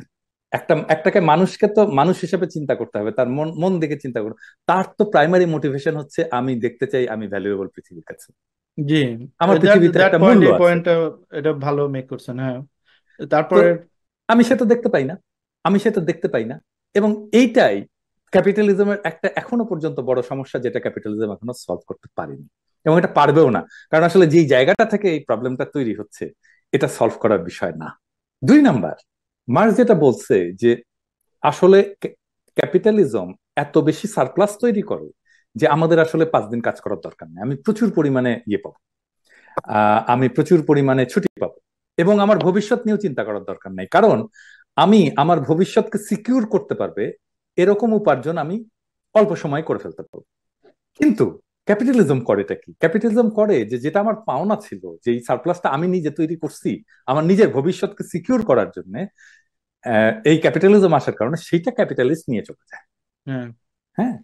একটা একটাকে মানুষকে তো মানুষ হিসেবে চিন্তা করতে হবে তার মন মন দিকে চিন্তা করতে তার তো প্রাইমারি মোটিভেশন হচ্ছে আমি দেখতে চাই আমি ভ্যালুয়েবল পৃথিবীর কাছে জি আমার পৃথিবীতে একটা মূল্য এটা ভালো মেক করছেন হ্যাঁ তারপরে আমি সেটা দেখতে পাই না আমি সেটা দেখতে পাই না এবং এইটাই ক্যাপিটালিজমের একটা এখনো পর্যন্ত বড় সমস্যা যেটা ক্যাপিটালিজম এখনো সলভ করতে পারেনি এবং এটা পারবেও না কারণ আসলে যেই জায়গাটা থেকে এই প্রবলেমটা তৈরি হচ্ছে এটা সলভ করার বিষয় না দুই নাম্বার মার্স যেটা বলছে যে আসলে ক্যাপিটালিজম এত বেশি সারপ্লাস তৈরি করে যে আমাদের আসলে পাঁচ দিন কাজ করার দরকার নেই আমি প্রচুর পরিমাণে ইয়ে পাবো আমি প্রচুর পরিমাণে ছুটি পাবো এবং আমার ভবিষ্যৎ নিয়েও চিন্তা করার দরকার নাই কারণ আমি আমার ভবিষ্যৎকে সিকিউর করতে পারবে এরকম উপার্জন আমি অল্প সময় করে ফেলতে পারবো কিন্তু ক্যাপিটালিজম করেটা কি ক্যাপিটালিজম করে যে যেটা আমার পাওনা ছিল যে এই সারপ্লাসটা আমি নিজে তৈরি করছি আমার নিজের ভবিষ্যৎকে সিকিউর করার জন্য এই ক্যাপিটালিজম আসার কারণে সেইটা ক্যাপিটালিস্ট নিয়ে চলে যায় হ্যাঁ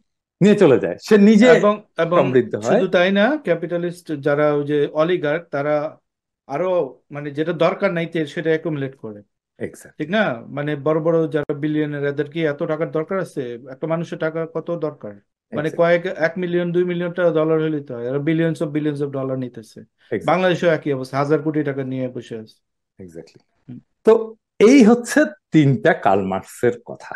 নিয়ে চলে যায় সে নিজে এবং সমৃদ্ধ হয় শুধু তাই না ক্যাপিটালিস্ট যারা ওই যে অলিগার তারা আরো মানে যেটা দরকার নাই সেটা অ্যাকুমুলেট করে ঠিক না মানে বড় বড় যারা বিলিয়নের এদের কি এত টাকার দরকার আছে একটা মানুষের টাকা কত দরকার মানে কয়েক এক মিলিয়ন দুই মিলিয়ন টাকা ডলার হলে তো হয় এরা billions of billions of dollar নিতেছে বাংলাদেশেও একই অবস্থা হাজার কোটি টাকা নিয়ে বসে আছে এক্স্যাক্টলি তো এই হচ্ছে তিনটা কালমার্কসের কথা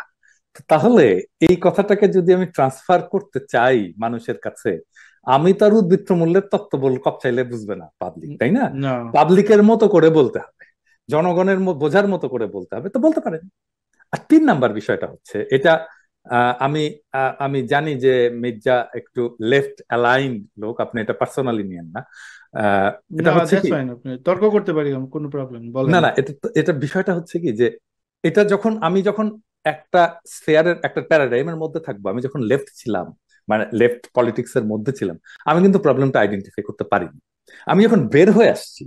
তাহলে এই কথাটাকে যদি আমি ট্রান্সফার করতে চাই মানুষের কাছে আমি তার উদ্বৃত্ত মূল্যের তত্ত্ব বল কপ চাইলে বুঝবে না পাবলিক তাই না পাবলিকের মতো করে বলতে হবে জনগণের বোঝার মতো করে বলতে হবে তো বলতে পারেন আর তিন নাম্বার বিষয়টা হচ্ছে এটা আমি আমি জানি যে মির্জা একটু লেফট অ্যালাইন লোক আপনি এটা পার্সোনালি নিয়েন না এটা হচ্ছে তর্ক করতে পারি কোনো প্রবলেম না না এটা এটা বিষয়টা হচ্ছে কি যে এটা যখন আমি যখন একটা স্পেয়ারের একটা প্যারাডাইমের মধ্যে থাকবো আমি যখন লেফট ছিলাম মানে লেফট পলিটিক্স এর মধ্যে ছিলাম আমি কিন্তু প্রবলেমটা আইডেন্টিফাই করতে পারিনি আমি যখন বের হয়ে আসছি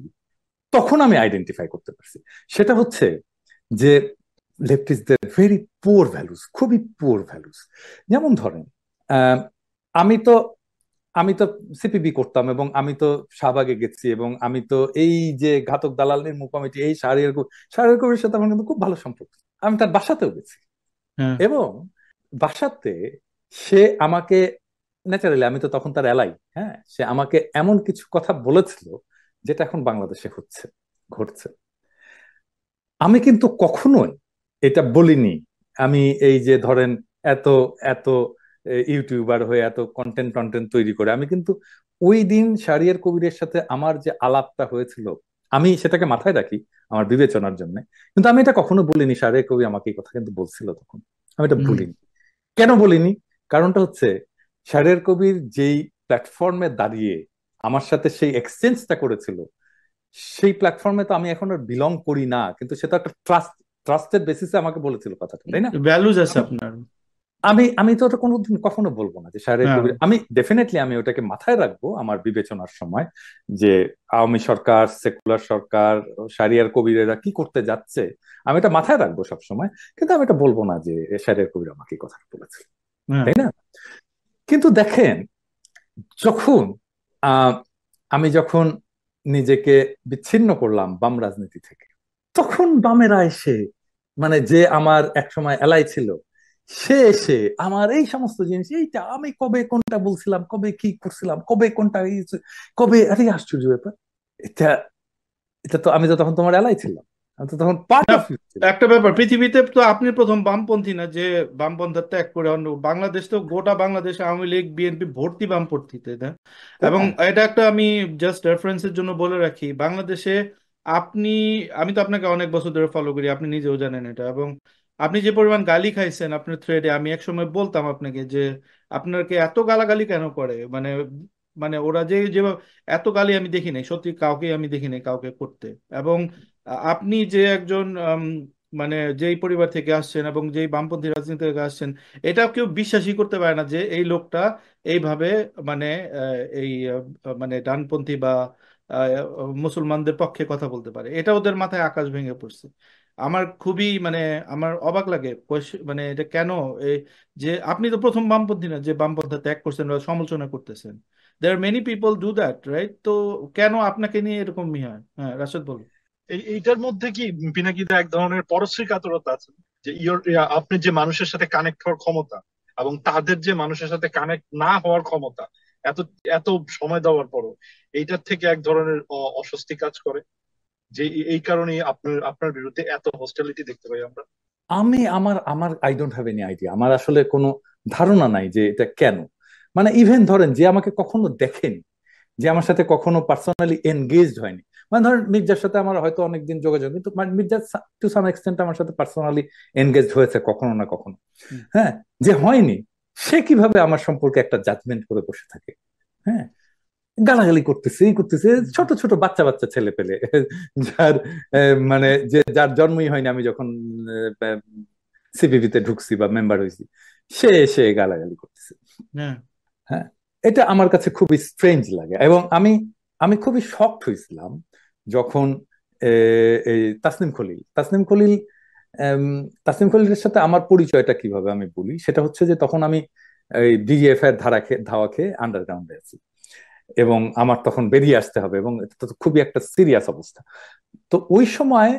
তখন আমি আইডেন্টিফাই করতে পারছি সেটা হচ্ছে যে লেফটিস্টদের ভেরি পুয়ার ভ্যালুস খুবই পুয়ার ভ্যালুস যেমন ধরেন আমি তো আমি তো সিপিবি করতাম এবং আমি তো শাহবাগে গেছি এবং আমি তো এই যে ঘাতক দালালের মুখামিটি এই শাহরিয়ার কবির শাহরিয়ার কবির সাথে আমার কিন্তু খুব ভালো সম্পর্ক আমি তার বাসাতেও গেছি হ্যাঁ। এবং বাসাতে সে আমাকে ন্যাচারালি আমি তো তখন তার এলাই হ্যাঁ সে আমাকে এমন কিছু কথা বলেছিল যেটা এখন বাংলাদেশে হচ্ছে ঘটছে আমি কিন্তু কখনোই এটা বলিনি আমি এই যে ধরেন এত এত ইউটিউবার হয়ে এত কন্টেন্ট টন্টেন্ট তৈরি করে আমি কিন্তু ওই দিন শারিয়ার কবিরের সাথে আমার যে আলাপটা হয়েছিল আমি সেটাকে মাথায় রাখি আমার বিবেচনার জন্য কিন্তু আমি এটা কখনো বলিনি শারিয়ার কবি আমাকে এই কথা কিন্তু বলছিল তখন আমি এটা বলিনি কেন বলিনি কারণটা হচ্ছে শাহরিয়ার কবির যেই প্ল্যাটফর্মে দাঁড়িয়ে আমার সাথে সেই এক্সচেঞ্জটা করেছিল সেই প্ল্যাটফর্মে তো আমি এখন আর বিলং করি না কিন্তু সেটা একটা ট্রাস্ট ট্রাস্টের বেসিসে আমাকে বলেছিল কথাটা তাই না ভ্যালুজ আছে আপনার আমি আমি তো ওটা কোনোদিন কখনো বলবো না যে শাহরিয়ার হ্যাঁ। কবির আমি ডেফিনেটলি আমি ওটাকে মাথায় রাখবো আমার বিবেচনার সময় যে আওয়ামী সরকার সেকুলার সরকার সারিয়ার কবির এরা কি করতে যাচ্ছে আমি এটা মাথায় রাখবো সবসময় কিন্তু আমি এটা বলবো না যে শাহরিয়ার কবির আমাকে কথাটা বলেছিল হ্যাঁ। তাই না কিন্তু দেখেন যখন আমি যখন নিজেকে বিচ্ছিন্ন করলাম বাম রাজনীতি থেকে তখন বামেরা এসে মানে যে আমার একসময় এলাই ছিল সে এসে আমার এই সমস্ত জিনিস এইটা আমি কবে কোনটা বলছিলাম কবে কি করছিলাম কবে কোনটা কবে আরে আশ্চর্য ব্যাপার এটা এটা তো আমি তো তখন তোমার এলাই ছিলাম তখন একটা ব্যাপার পৃথিবীতে তো আপনি প্রথম বামপন্থী না যে বামপন্থার ত্যাগ করে অন্য বাংলাদেশ তো গোটা বাংলাদেশে আওয়ামী লীগ বিএনপি ভর্তি বামপন্থীতে এবং হ্যাঁ। এটা একটা আমি জাস্ট রেফারেন্সের জন্য বলে রাখি বাংলাদেশে আপনি আমি তো আপনাকে অনেক বছর ধরে ফলো করি আপনি নিজেও জানেন এটা এবং আপনি যে পরিমাণ গালি খাইছেন আপনার থ্রেডে আমি একসময় বলতাম আপনাকে যে আপনাকে এত গালাগালি কেন করে মানে মানে ওরা যে যে এত গালি আমি দেখি নাই সত্যি কাউকে আমি দেখি নাই কাউকে করতে এবং আপনি যে একজন মানে যেই পরিবার থেকে আসছেন এবং যেই বামপন্থী রাজনীতি থেকে আসছেন এটা কেউ বিশ্বাসই করতে পারে না যে এই লোকটা এইভাবে মানে এই মানে ডানপন্থী বা মুসলমানদের পক্ষে কথা বলতে পারে এটা ওদের মাথায় আকাশ ভেঙে পড়ছে আমার খুবই মানে আমার অবাক লাগে মানে এটা কেন এই যে আপনি তো প্রথম বামপন্থী না যে বামপন্থা ত্যাগ করছেন বা সমালোচনা করতেছেন they are many people do that right তো কেন আপনাকে নিয়ে এরকম মি হয় হ্যাঁ রাশেদ বলুন এইটার মধ্যে কি পিনাকিতে এক ধরনের পরশ্রী কাতরতা আছে যে ইয়োর আপনি যে মানুষের সাথে কানেক্ট হওয়ার ক্ষমতা এবং তাদের যে মানুষের সাথে কানেক্ট না হওয়ার ক্ষমতা এত এত সময় দেওয়ার পরও এইটার থেকে এক ধরনের অস্বস্তি কাজ করে যে এই কারণে আপনার আপনার বিরুদ্ধে এত হোস্টেলিটি দেখতে পাই আমরা আমি আমার আমার I don't have any idea আমার আসলে কোনো ধারণা নাই যে এটা কেন মানে ইভেন ধরেন যে আমাকে কখনো দেখেনি যে আমার সাথে কখনো পার্সোনালি এনগেজড হয়নি মানে ধরেন মির্জার সাথে আমার হয়তো অনেকদিন যোগাযোগ কিন্তু মানে মির্জা টু সাম এক্সটেন্ট আমার সাথে পার্সোনালি এনগেজ হয়েছে কখনো না কখনো হ্যাঁ যে হয়নি সে কিভাবে আমার সম্পর্কে একটা জাজমেন্ট করে বসে থাকে হ্যাঁ গালাগালি করতেছে এই করতেছে ছোট ছোট বাচ্চা বাচ্চা ছেলে পেলে যার মানে যে যার জন্মই হয়নি আমি যখন সিপিভিতে ঢুকছি বা মেম্বার হয়েছি সে এসে গালাগালি করতেছে হ্যাঁ।, হ্যাঁ এটা আমার কাছে খুবই স্ট্রেঞ্জ লাগে এবং আমি আমি খুবই শক্ট হয়েছিলাম যখন এই তাসনিম খলিল তাসনিম খলিল তাসনিম খলিলের সাথে আমার পরিচয়টা কিভাবে আমি বলি সেটা হচ্ছে যে তখন আমি এই ডিজিএফ এর ধারা খেয়ে ধাওয়া খেয়ে আন্ডারগ্রাউন্ডে আছি এবং আমার তখন বেরিয়ে আসতে হবে এবং এটা তো খুবই একটা সিরিয়াস অবস্থা তো ওই সময়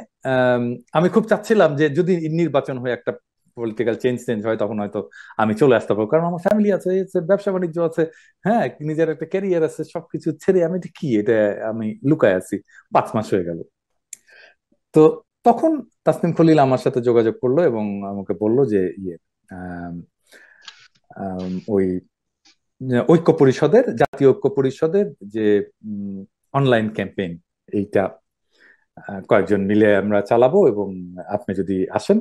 আমি খুব চাচ্ছিলাম যে যদি নির্বাচন হয়ে একটা পলিটিক্যাল চেঞ্জ চেঞ্জ হয় তখন হয়তো আমি চলে আসতে পারবো কারণ আমার ফ্যামিলি আছে ব্যবসা বাণিজ্য আছে হ্যাঁ নিজের একটা ক্যারিয়ার আছে সবকিছু ছেড়ে আমি এটা কি এটা আমি লুকায় আছি পাঁচ মাস হয়ে গেল তো তখন তাসনিম খলিল আমার সাথে যোগাযোগ করলো এবং আমাকে বলল যে ইয়ে ওই ঐক্য পরিষদের জাতীয় ঐক্য পরিষদের যে অনলাইন ক্যাম্পেইন এইটা কয়েকজন মিলে আমরা চালাবো এবং আপনি যদি আসেন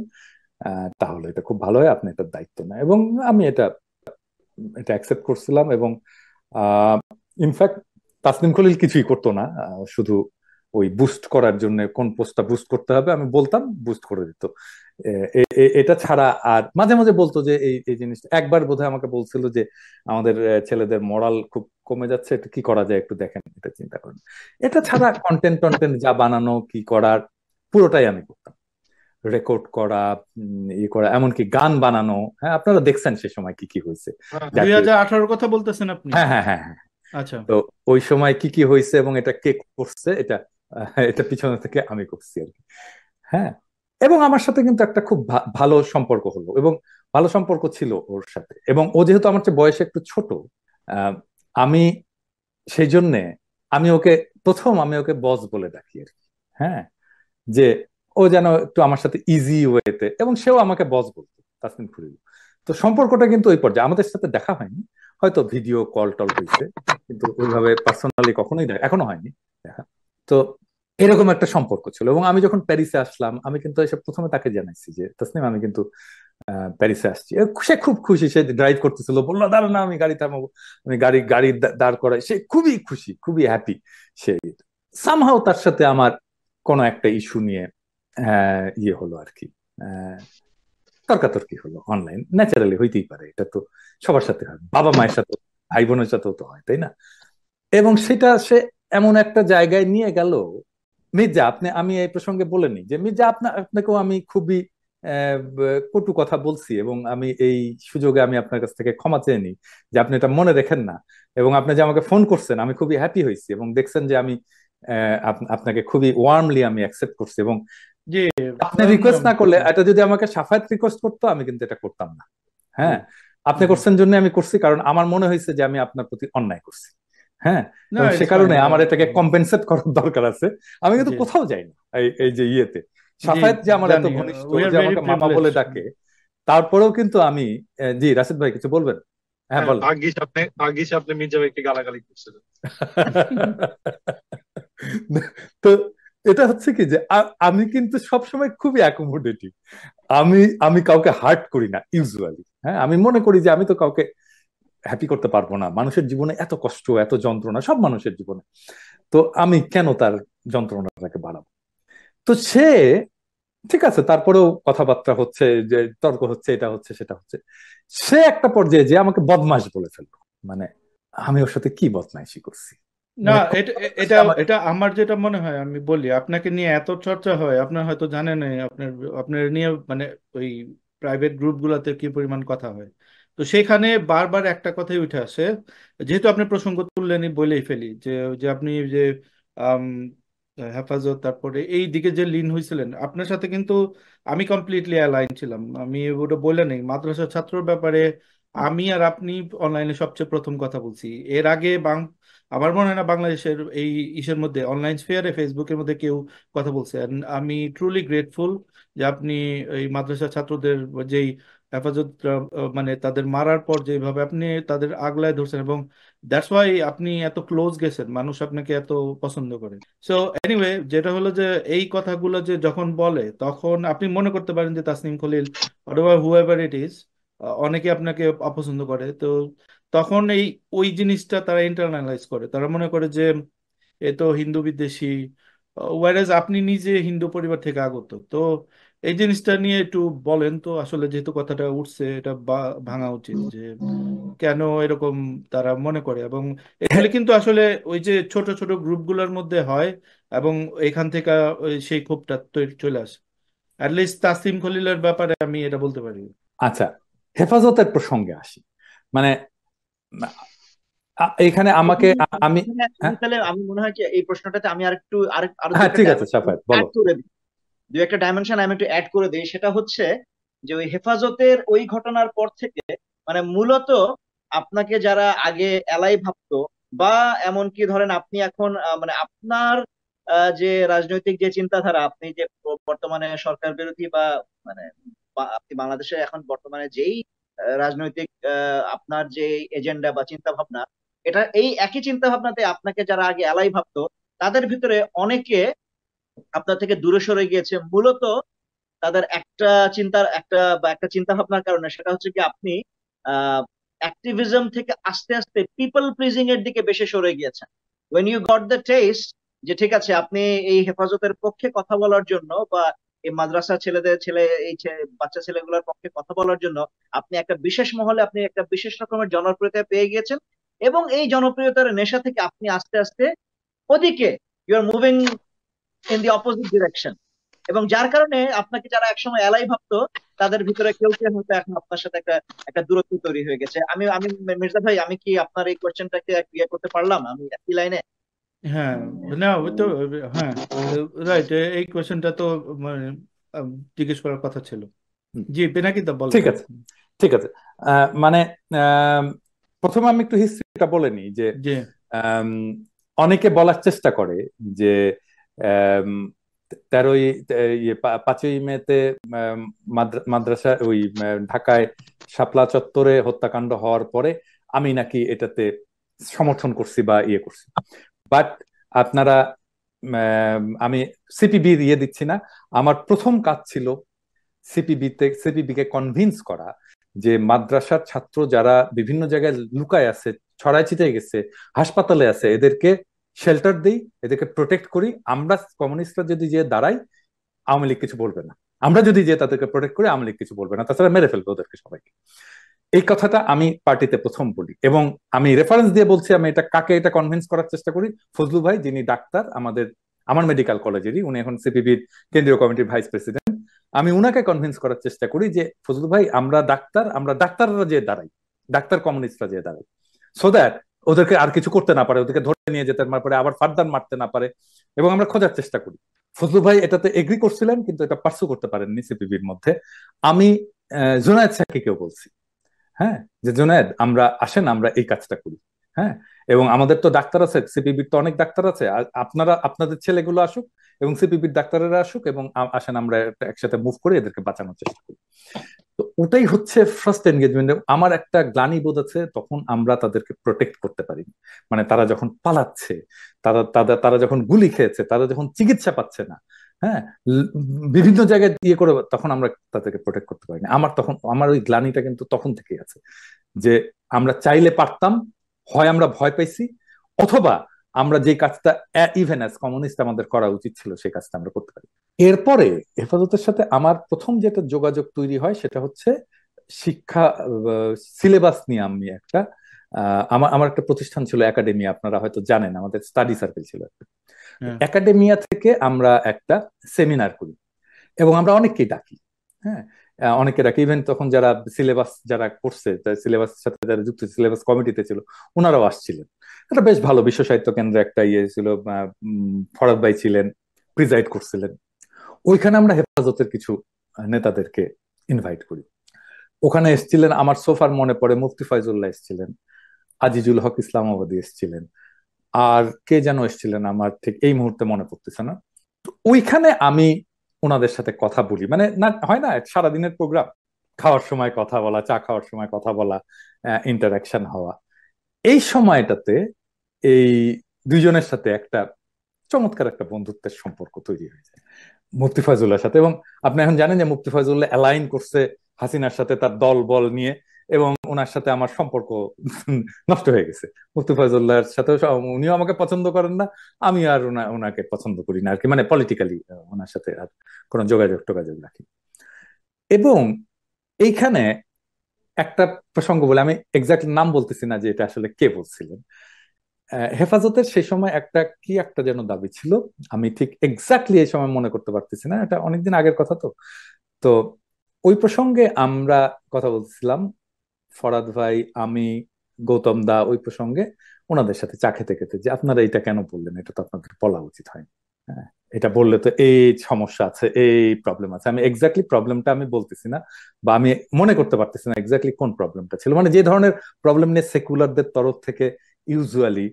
তাহলে এটা খুব ভালো হয় আপনি এটার দায়িত্ব না এবং আমি এটা এটা অ্যাকসেপ্ট করছিলাম এবং ইনফ্যাক্ট তাসলিম খলিল কিছুই করতো না শুধু ওই বুস্ট করার জন্য কোন পোস্টটা বুস্ট করতে হবে আমি বলতাম বুস্ট করে দিত এটা ছাড়া আর মাঝে মাঝে বলতো যে এই এই জিনিসটা একবার বোধহয় আমাকে বলছিল যে আমাদের ছেলেদের মরাল খুব কমে যাচ্ছে এটা কি করা যায় একটু দেখেন এটা চিন্তা করেন এটা ছাড়া কন্টেন্ট টন্টেন্ট যা বানানো কি করার পুরোটাই আমি করতাম রেকর্ড করা ই ইয়ে করা এমনকি গান বানানো হ্যাঁ আপনারা দেখছেন সে সময় কি কি হয়েছে হ্যাঁ, দুই হাজার কথা বলতেছেন আপনি হ্যাঁ, হ্যাঁ হ্যাঁ হ্যাঁ আচ্ছা তো ওই সময় কি কি হয়েছে এবং এটা কে করছে এটা এটা পিছনে থেকে আমি করছি আর কি হ্যাঁ এবং আমার সাথে কিন্তু একটা খুব ভালো সম্পর্ক হলো এবং ভালো সম্পর্ক ছিল ওর সাথে এবং ও যেহেতু আমার চেয়ে বয়সে একটু ছোট আমি সেই জন্যে আমি ওকে প্রথম আমি ওকে বস বলে ডাকি আর কি হ্যাঁ যে ও যেন একটু আমার সাথে ইজি ওয়েতে এবং সেও আমাকে বস বলতো তাসমিন খুরিল তো সম্পর্কটা কিন্তু ওই পর্যায়ে আমাদের সাথে দেখা হয়নি হয়তো ভিডিও কল টল হয়েছে কিন্তু ওইভাবে পার্সোনালি কখনোই এখনো হয়নি দেখা তো এরকম একটা সম্পর্ক ছিল এবং আমি যখন প্যারিসে আসলাম আমি কিন্তু এসে প্রথমে তাকে জানাইছি যে তসনিম আমি কিন্তু প্যারিসে আসছি সে খুব খুশি সে ড্রাইভ করতেছিল বললো দাঁড়া না আমি গাড়ি থামাবো আমি গাড়ি গাড়ি দাঁড় করাই সে খুবই খুশি খুবই হ্যাপি সে সামহাও তার সাথে আমার কোনো একটা ইস্যু নিয়ে ইয়ে হলো আর কি তর্কাতর্কি হলো অনলাইন ন্যাচারালি হইতেই পারে এটা তো সবার সাথে হয় বাবা মায়ের সাথে ভাই বোনের সাথেও তো হয় তাই না এবং সেটা সে এমন একটা জায়গায় নিয়ে গেল মির্জা আপনি আমি এই প্রসঙ্গে বলে নিই যে মির্জা আপনা আপনাকেও আমি খুবই কটু কথা বলছি এবং আমি এই সুযোগে আমি আপনার কাছ থেকে ক্ষমা চেয়ে নিই যে আপনি এটা মনে রেখেন না এবং আপনি যে আমাকে ফোন করছেন আমি খুবই হ্যাপি হয়েছি এবং দেখছেন যে আমি আপনাকে খুবই ওয়ার্মলি আমি অ্যাকসেপ্ট করছি এবং যে আপনি রিকোয়েস্ট না করলে এটা যদি আমাকে সাফায়াত রিকোয়েস্ট করতো আমি কিন্তু এটা করতাম না হ্যাঁ আপনি করছেন জন্য আমি করছি কারণ আমার মনে হয়েছে যে আমি আপনার প্রতি অন্যায় করছি হ্যাঁ সে কারণে আমার এটাকে কম্পেনসেট করার দরকার আছে আমি কিন্তু কোথাও যাই না এই যে ইয়েতে সাফায়াত যে আমার এত ঘনিষ্ঠ যে আমাকে মামা বলে ডাকে তারপরেও কিন্তু আমি জি রাশিদ ভাই কিছু বলবেন হ্যাঁ বল আগিস আপনি আগিস আপনি মির্জা ভাইকে গালাগালি করছিলেন তো এটা হচ্ছে কি যে আমি কিন্তু সবসময় খুবই অ্যাকোমোডেটিভ আমি আমি কাউকে হার্ট করি না ইউজুয়ালি হ্যাঁ আমি মনে করি যে আমি তো কাউকে হ্যাপি করতে পারবো না মানুষের জীবনে এত কষ্ট এত যন্ত্রণা সব মানুষের জীবনে তো আমি কেন তার যন্ত্রণাটাকে বাড়াবো তো সে ঠিক আছে তারপরেও কথাবার্তা হচ্ছে যে তর্ক হচ্ছে এটা হচ্ছে সেটা হচ্ছে সে একটা পর্যায়ে যে আমাকে বদমাস বলে ফেললো মানে আমি ওর সাথে কি বদমাইশি করছি না মানে এটা এটা এটা আমার যেটা মনে হয় আমি বলি আপনাকে নিয়ে এত চর্চা হয় আপনার হয়তো জানেন আপনার আপনার নিয়ে মানে ওই প্রাইভেট গ্রুপগুলোতে কি পরিমাণ কথা হয় তো সেখানে বারবার একটা কথাই উঠে আসে যেহেতু আপনি প্রসঙ্গ তুললেন বলেই ফেলি যে যে আপনি যে হেফাজত তারপরে এই দিকে যে লিন হয়েছিলেন আপনার সাথে কিন্তু আমি কমপ্লিটলি অ্যালাইন ছিলাম আমি ওটা বলে নেই মাদ্রাসা ছাত্রর ব্যাপারে আমি আর আপনি অনলাইনে সবচেয়ে প্রথম কথা বলছি এর আগে আমার মনে হয় না বাংলাদেশের এই ইসের মধ্যে অনলাইন ফেয়ারে ফেসবুকের মধ্যে কেউ কথা বলছে আমি ট্রুলি গ্রেটফুল যে আপনি এই মাদ্রাসা ছাত্রদের যেই হেফাজত মানে তাদের মারার পর যেভাবে আপনি তাদের আগলায় ধরছেন এবং দ্যাটস ওয়াই আপনি এত ক্লোজ গেছেন মানুষ আপনাকে এত পছন্দ করে সো এনিওয়ে যেটা হলো যে এই কথাগুলো যে যখন বলে তখন আপনি মনে করতে পারেন যে তাসনিম খলিল অথবা হু এভার ইট ইজ অনেকে আপনাকে অপছন্দ করে তো তখন এই ওই জিনিসটা তারা ইন্টারনালাইজ করে তারা মনে করে যে এ তো হিন্দু বিদ্বেষী ওয়ারেজ আপনি নিজে হিন্দু পরিবার থেকে আগত তো এই জিনিসটা নিয়ে একটু বলেন তো আসলে যেহেতু কথাটা উঠছে এটা ভাঙা উচিত যে কেন এরকম তারা মনে করে এবং এখানে কিন্তু আসলে ওই যে ছোট ছোট গ্রুপগুলোর মধ্যে হয় এবং এখান থেকে সেই ক্ষোভটা চলে আসে অ্যাটলিস্ট তাসিম খলিলের ব্যাপারে আমি এটা বলতে পারি আচ্ছা হেফাজতের প্রসঙ্গে আসি মানে এখানে আমাকে আমি হ্যাঁ? তাহলে আমি মনে হয় কি এই প্রশ্নটাতে আমি আরেকটু আরেক আরো হ্যাঁ, ঠিক আছে বলো দুই একটা ডাইমেনশন আমি একটু অ্যাড করে দেই সেটা হচ্ছে যে ওই হেফাজতের ওই ঘটনার পর থেকে মানে মূলত আপনাকে যারা আগে এলাই ভাবতো বা এমনকি ধরেন আপনি এখন মানে আপনার যে রাজনৈতিক যে চিন্তাধারা আপনি যে বর্তমানে সরকার বিরোধী বা মানে আপনি বাংলাদেশে এখন বর্তমানে যেই রাজনৈতিক আপনার যে এজেন্ডা বা চিন্তা ভাবনা এটা এই একই চিন্তা ভাবনাতে আপনাকে যারা আগে এলাই ভাবতো তাদের ভিতরে অনেকে আপনার থেকে দূরে সরে গিয়েছে মূলত তাদের একটা চিন্তার একটা বা একটা চিন্তা ভাবনার কারণে সেটা হচ্ছে কি আপনি অ্যাক্টিভিজম থেকে আস্তে আস্তে পিপল প্লিজিং এর দিকে বেশি সরে গিয়েছেন when you got the test যে ঠিক আছে আপনি এই হেফাজতের পক্ষে কথা বলার জন্য বা এই মাদ্রাসা ছেলেদের ছেলে এই বাচ্চা ছেলেগুলোর পক্ষে কথা বলার জন্য আপনি একটা বিশেষ মহলে আপনি একটা বিশেষ রকমের জনপ্রিয়তা পেয়ে গিয়েছেন এবং এই জনপ্রিয়তার নেশা থেকে আপনি আস্তে আস্তে ওদিকে you are moving in the opposite direction এবং যার কারণে আপনাকে যারা একসময় এলাই ভাবতো তাদের ভিতরে কেউ কেউ হয়তো এখন আপনার সাথে একটা একটা দূরত্ব তৈরি হয়ে গেছে আমি আমি মির্জা ভাই আমি কি আপনার এই কোয়েশ্চেনটাকে ক্লিয়ার করতে পারলাম আমি একই লাইনে হ্যাঁ না ওই তো হ্যাঁ রাইট এই কোয়েশ্চেনটা তো মানে জিজ্ঞেস করার কথা ছিল জি পিনাকি দা বল ঠিক আছে ঠিক আছে মানে প্রথমে আমি একটু হিস্ট্রিটা বলে নিই যে অনেকে বলার চেষ্টা করে যে তেরোই ইয়ে, পাঁচই মেতে মাদ্রাসা ওই ঢাকায় শাপলা চত্বরে হত্যাকাণ্ড হওয়ার পরে আমি নাকি এটাতে সমর্থন করছি বা ইয়ে করছি বাট আপনারা আমি সিপিবি ইয়ে দিচ্ছি না আমার প্রথম কাজ ছিল সিপিবিতে সিপিবিকে কনভিন্স করা যে মাদ্রাসার ছাত্র যারা বিভিন্ন জায়গায় লুকায় আছে ছড়ায় ছিটে গেছে হাসপাতালে আছে এদেরকে শেল্টার দিই এদেরকে প্রোটেক্ট করি আমরা কমিউনিস্টরা যদি যে দাঁড়াই আওয়ামী লীগ কিছু বলবে না আমরা যদি যে তাদেরকে প্রোটেক্ট করি আওয়ামী লীগ কিছু বলবে না তাছাড়া মেরে ফেলবে ওদেরকে সবাইকে এই কথাটা আমি পার্টিতে প্রথম বলি এবং আমি রেফারেন্স দিয়ে বলছি আমি এটা কাকে এটা কনভিন্স করার চেষ্টা করি ফজলু ভাই যিনি ডাক্তার আমাদের আমার মেডিকেল কলেজেরই উনি এখন সিপিবির কেন্দ্রীয় কমিটির ভাইস প্রেসিডেন্ট আমি উনাকে কনভিন্স করার চেষ্টা করি যে ফজলু ভাই আমরা ডাক্তার আমরা ডাক্তাররা যে দাঁড়াই ডাক্তার কমিউনিস্টরা যে দাঁড়াই সো দ্যাট ওদেরকে আর কিছু করতে না পারে ওদেরকে ধরে নিয়ে যেতে না পারে আবার ফারদার মারতে না পারে এবং আমরা খোঁজার চেষ্টা করি ফজলু ভাই এটাতে এগ্রি করছিলেন কিন্তু এটা পার্সু করতে পারেননি সিপিবির মধ্যে আমি জুনায়দ কেউ বলছি হ্যাঁ যে জুনায়দ আমরা আসেন আমরা এই কাজটা করি হ্যাঁ এবং আমাদের তো ডাক্তার আছে সিপিবির তো অনেক ডাক্তার আছে আপনারা আপনাদের ছেলেগুলো আসুক এবং সিপিবির ডাক্তারেরা আসুক এবং আসেন আমরা একসাথে মুভ করে এদেরকে বাঁচানোর চেষ্টা করি তো ওটাই হচ্ছে ফার্স্ট এনগেজমেন্ট আমার একটা গ্লানি বোধ আছে তখন আমরা তাদেরকে প্রোটেক্ট করতে পারি মানে তারা যখন পালাচ্ছে তারা তারা তারা যখন গুলি খেয়েছে তারা যখন চিকিৎসা পাচ্ছে না হ্যাঁ বিভিন্ন জায়গায় ইয়ে করে তখন আমরা তাদেরকে প্রোটেক্ট করতে পারিনি আমার তখন আমার ওই গ্লানিটা কিন্তু তখন থেকেই আছে যে আমরা চাইলে পারতাম হয় আমরা ভয় পাইছি অথবা আমরা যে কাজটা ইভেন অ্যাজ কমিউনিস্ট আমাদের করা উচিত ছিল সেই কাজটা আমরা করতে পারি এরপরে হেফাজতের সাথে আমার প্রথম যেটা যোগাযোগ তৈরি হয় সেটা হচ্ছে শিক্ষা সিলেবাস নিয়ে আমি একটা আমার আমার একটা প্রতিষ্ঠান ছিল একাডেমি আপনারা হয়তো জানেন আমাদের স্টাডি সার্কেল ছিল একটা হ্যাঁ। একাডেমিয়া থেকে আমরা একটা সেমিনার করি এবং আমরা অনেককেই ডাকি হ্যাঁ অনেকে ডাকি ইভেন তখন যারা সিলেবাস যারা করছে সিলেবাস সাথে যারা যুক্ত সিলেবাস কমিটিতে ছিল ওনারাও আসছিলেন এটা বেশ ভালো বিশ্ব সাহিত্য কেন্দ্র একটা ইয়ে ছিল ফরাদ ভাই ছিলেন প্রিজাইড করছিলেন ওইখানে আমরা হেফাজতের কিছু নেতাদেরকে ইনভাইট করি ওখানে এসছিলেন আমার সোফার মনে পড়ে মুফতি ফাইজুল্লাহ এসছিলেন আজিজুল হক ইসলামাবাদী এসছিলেন আর কে যেন এসেছিলেন আমার ঠিক এই মুহূর্তে মনে পড়তেছে না ওইখানে আমি ওনাদের সাথে কথা বলি মানে না হয় না সারাদিনের প্রোগ্রাম খাওয়ার সময় কথা বলা চা খাওয়ার সময় কথা বলা ইন্টারাকশন হওয়া এই সময়টাতে এই দুজনের সাথে একটা চমৎকার একটা বন্ধুত্বের সম্পর্ক তৈরি হয়ে যায় মুফতি ফয়জুল্লার সাথে এবং আপনি এখন জানেন যে মুফতি ফয়জুল্লাহ অ্যালাইন করছে হাসিনার সাথে তার দল বল নিয়ে এবং ওনার সাথে আমার সম্পর্ক নষ্ট হয়ে গেছে মুফতি সাথে উনিও আমাকে পছন্দ করেন না আমি আর ওনাকে পছন্দ করি না আর কি মানে পলিটিক্যালি ওনার সাথে আর কোনো যোগাযোগ টোগাযোগ রাখি এবং এইখানে একটা প্রসঙ্গ বলে আমি এক্স্যাক্টলি নাম বলতেছি না যে এটা আসলে কে বলছিলেন হেফাজতের সেই সময় একটা কি একটা যেন দাবি ছিল আমি ঠিক এক্স্যাক্টলি এই সময় মনে করতে পারতেছি না এটা অনেকদিন আগের কথা তো তো ওই প্রসঙ্গে আমরা কথা বলছিলাম ফরাদ ভাই আমি গৌতম দা ওই প্রসঙ্গে ওনাদের সাথে চা খেতে খেতে যে আপনারা এটা কেন বললেন এটা তো আপনাদের বলা উচিত হয়নি হ্যাঁ এটা বললে তো এই সমস্যা আছে এই প্রবলেম আছে আমি এক্স্যাক্টলি প্রবলেমটা আমি বলতেছি না বা আমি মনে করতে পারতেছি না এক্স্যাক্টলি কোন প্রবলেমটা ছিল মানে যে ধরনের প্রবলেম নিয়ে সেকুলারদের তরফ থেকে ইউজুয়ালি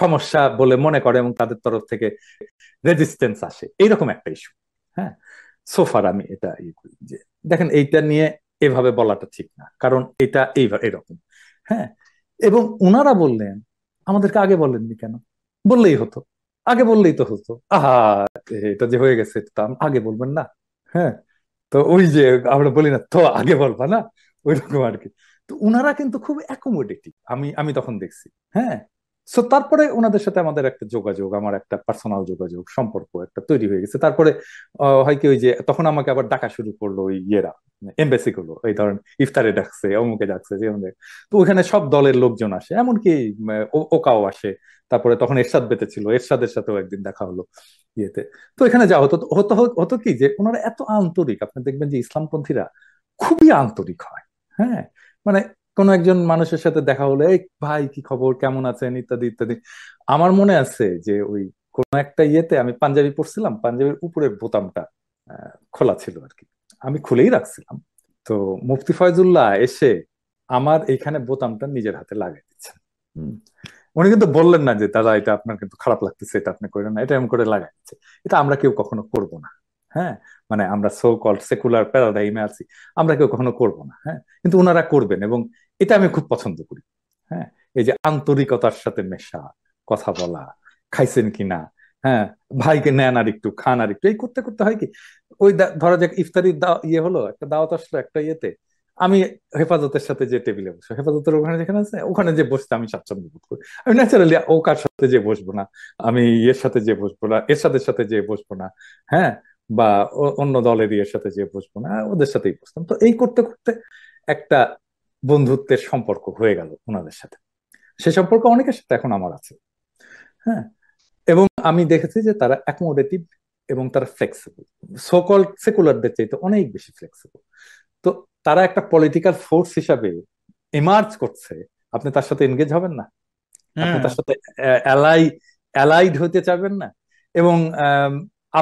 সমস্যা বলে মনে করে এবং তাদের তরফ থেকে রেজিস্টেন্স আসে এইরকম একটা ইস্যু হ্যাঁ সোফার আমি এটা ইয়ে করি যে দেখেন এইটা নিয়ে এভাবে বলাটা ঠিক না কারণ এটা এই এরকম হ্যাঁ এবং ওনারা বললেন আমাদেরকে আগে বলেননি কেন বললেই হতো আগে বললেই তো হতো আহা এটা যে হয়ে গেছে তা আগে বলবেন না হ্যাঁ তো ওই যে আমরা বলি না তো আগে বলবা না ওইরকম আর কি তো ওনারা কিন্তু খুব অ্যাকোমোডেটিভ আমি আমি তখন দেখছি হ্যাঁ সো তারপরে ওনাদের সাথে আমাদের একটা যোগাযোগ আমার একটা পার্সোনাল যোগাযোগ সম্পর্ক একটা তৈরি হয়ে গেছে তারপরে হয় কি ওই যে তখন আমাকে আবার ডাকা শুরু করলো ওই ইয়েরা এমবেসি গুলো এই ধরেন ইফতারে ডাকছে অমুকে ডাকছে যে তো ওখানে সব দলের লোকজন আসে এমনকি ওকাও আসে তারপরে তখন এরশাদ বেতে ছিল এরশাদের সাথেও একদিন দেখা হলো ইয়েতে তো এখানে যা হতো হতো হতো কি যে ওনারা এত আন্তরিক আপনি দেখবেন যে ইসলামপন্থীরা খুবই আন্তরিক হয় হ্যাঁ মানে কোনো একজন মানুষের সাথে দেখা হলে এই ভাই কি খবর কেমন আছেন ইত্যাদি ইত্যাদি আমার মনে আছে যে ওই কোন একটা ইয়েতে আমি পাঞ্জাবি পড়ছিলাম পাঞ্জাবির উপরের বোতামটা খোলা ছিল আর কি আমি খুলেই রাখছিলাম তো মুফতি ফয়জুল্লাহ এসে আমার এইখানে বোতামটা নিজের হাতে লাগিয়ে দিচ্ছেন উনি কিন্তু বললেন না যে দাদা এটা আপনার কিন্তু খারাপ লাগতেছে এটা আপনি করেন না এটা এমন করে লাগাই দিচ্ছে এটা আমরা কেউ কখনো করব না হ্যাঁ মানে আমরা সো কল সেকুলার প্যারাডাইমে আছি আমরা কেউ কখনো করব না হ্যাঁ কিন্তু ওনারা করবেন এবং এটা আমি খুব পছন্দ করি হ্যাঁ এই যে আন্তরিকতার সাথে মেশা কথা বলা খাইছেন কিনা হ্যাঁ ভাইকে নেন আর একটু খান আর একটু এই করতে করতে হয় কি ওই ধরা যাক ইফতারির ইয়ে হলো একটা দাওয়াত আসলো একটা ইয়েতে আমি হেফাজতের সাথে যে টেবিলে বসবো হেফাজতের ওখানে যেখানে আছে ওখানে যে বসতে আমি স্বাচ্ছন্দ্য বোধ করি আমি ন্যাচারালি ও কার সাথে যে বসবো না আমি এর সাথে যে বসবো না এর সাথে সাথে যে বসবো না হ্যাঁ বা অন্য দলের ইয়ের সাথে যে বসবো না ওদের সাথেই বসতাম তো এই করতে করতে একটা বন্ধুত্বের সম্পর্ক হয়ে গেল ওনাদের সাথে সে সম্পর্ক অনেকের সাথে এখন আমার আছে হ্যাঁ এবং আমি দেখেছি যে তারা অ্যাকোমোডেটিভ এবং তারা ফ্লেক্সিবল সকল সেকুলারদের চাইতে অনেক বেশি ফ্লেক্সিবল তো তারা একটা পলিটিক্যাল ফোর্স হিসাবে ইমার্জ করছে আপনি তার সাথে এনগেজ হবেন না আপনি হ্যাঁ। তার সাথে অ্যালাই অ্যালাইড হতে চাবেন না এবং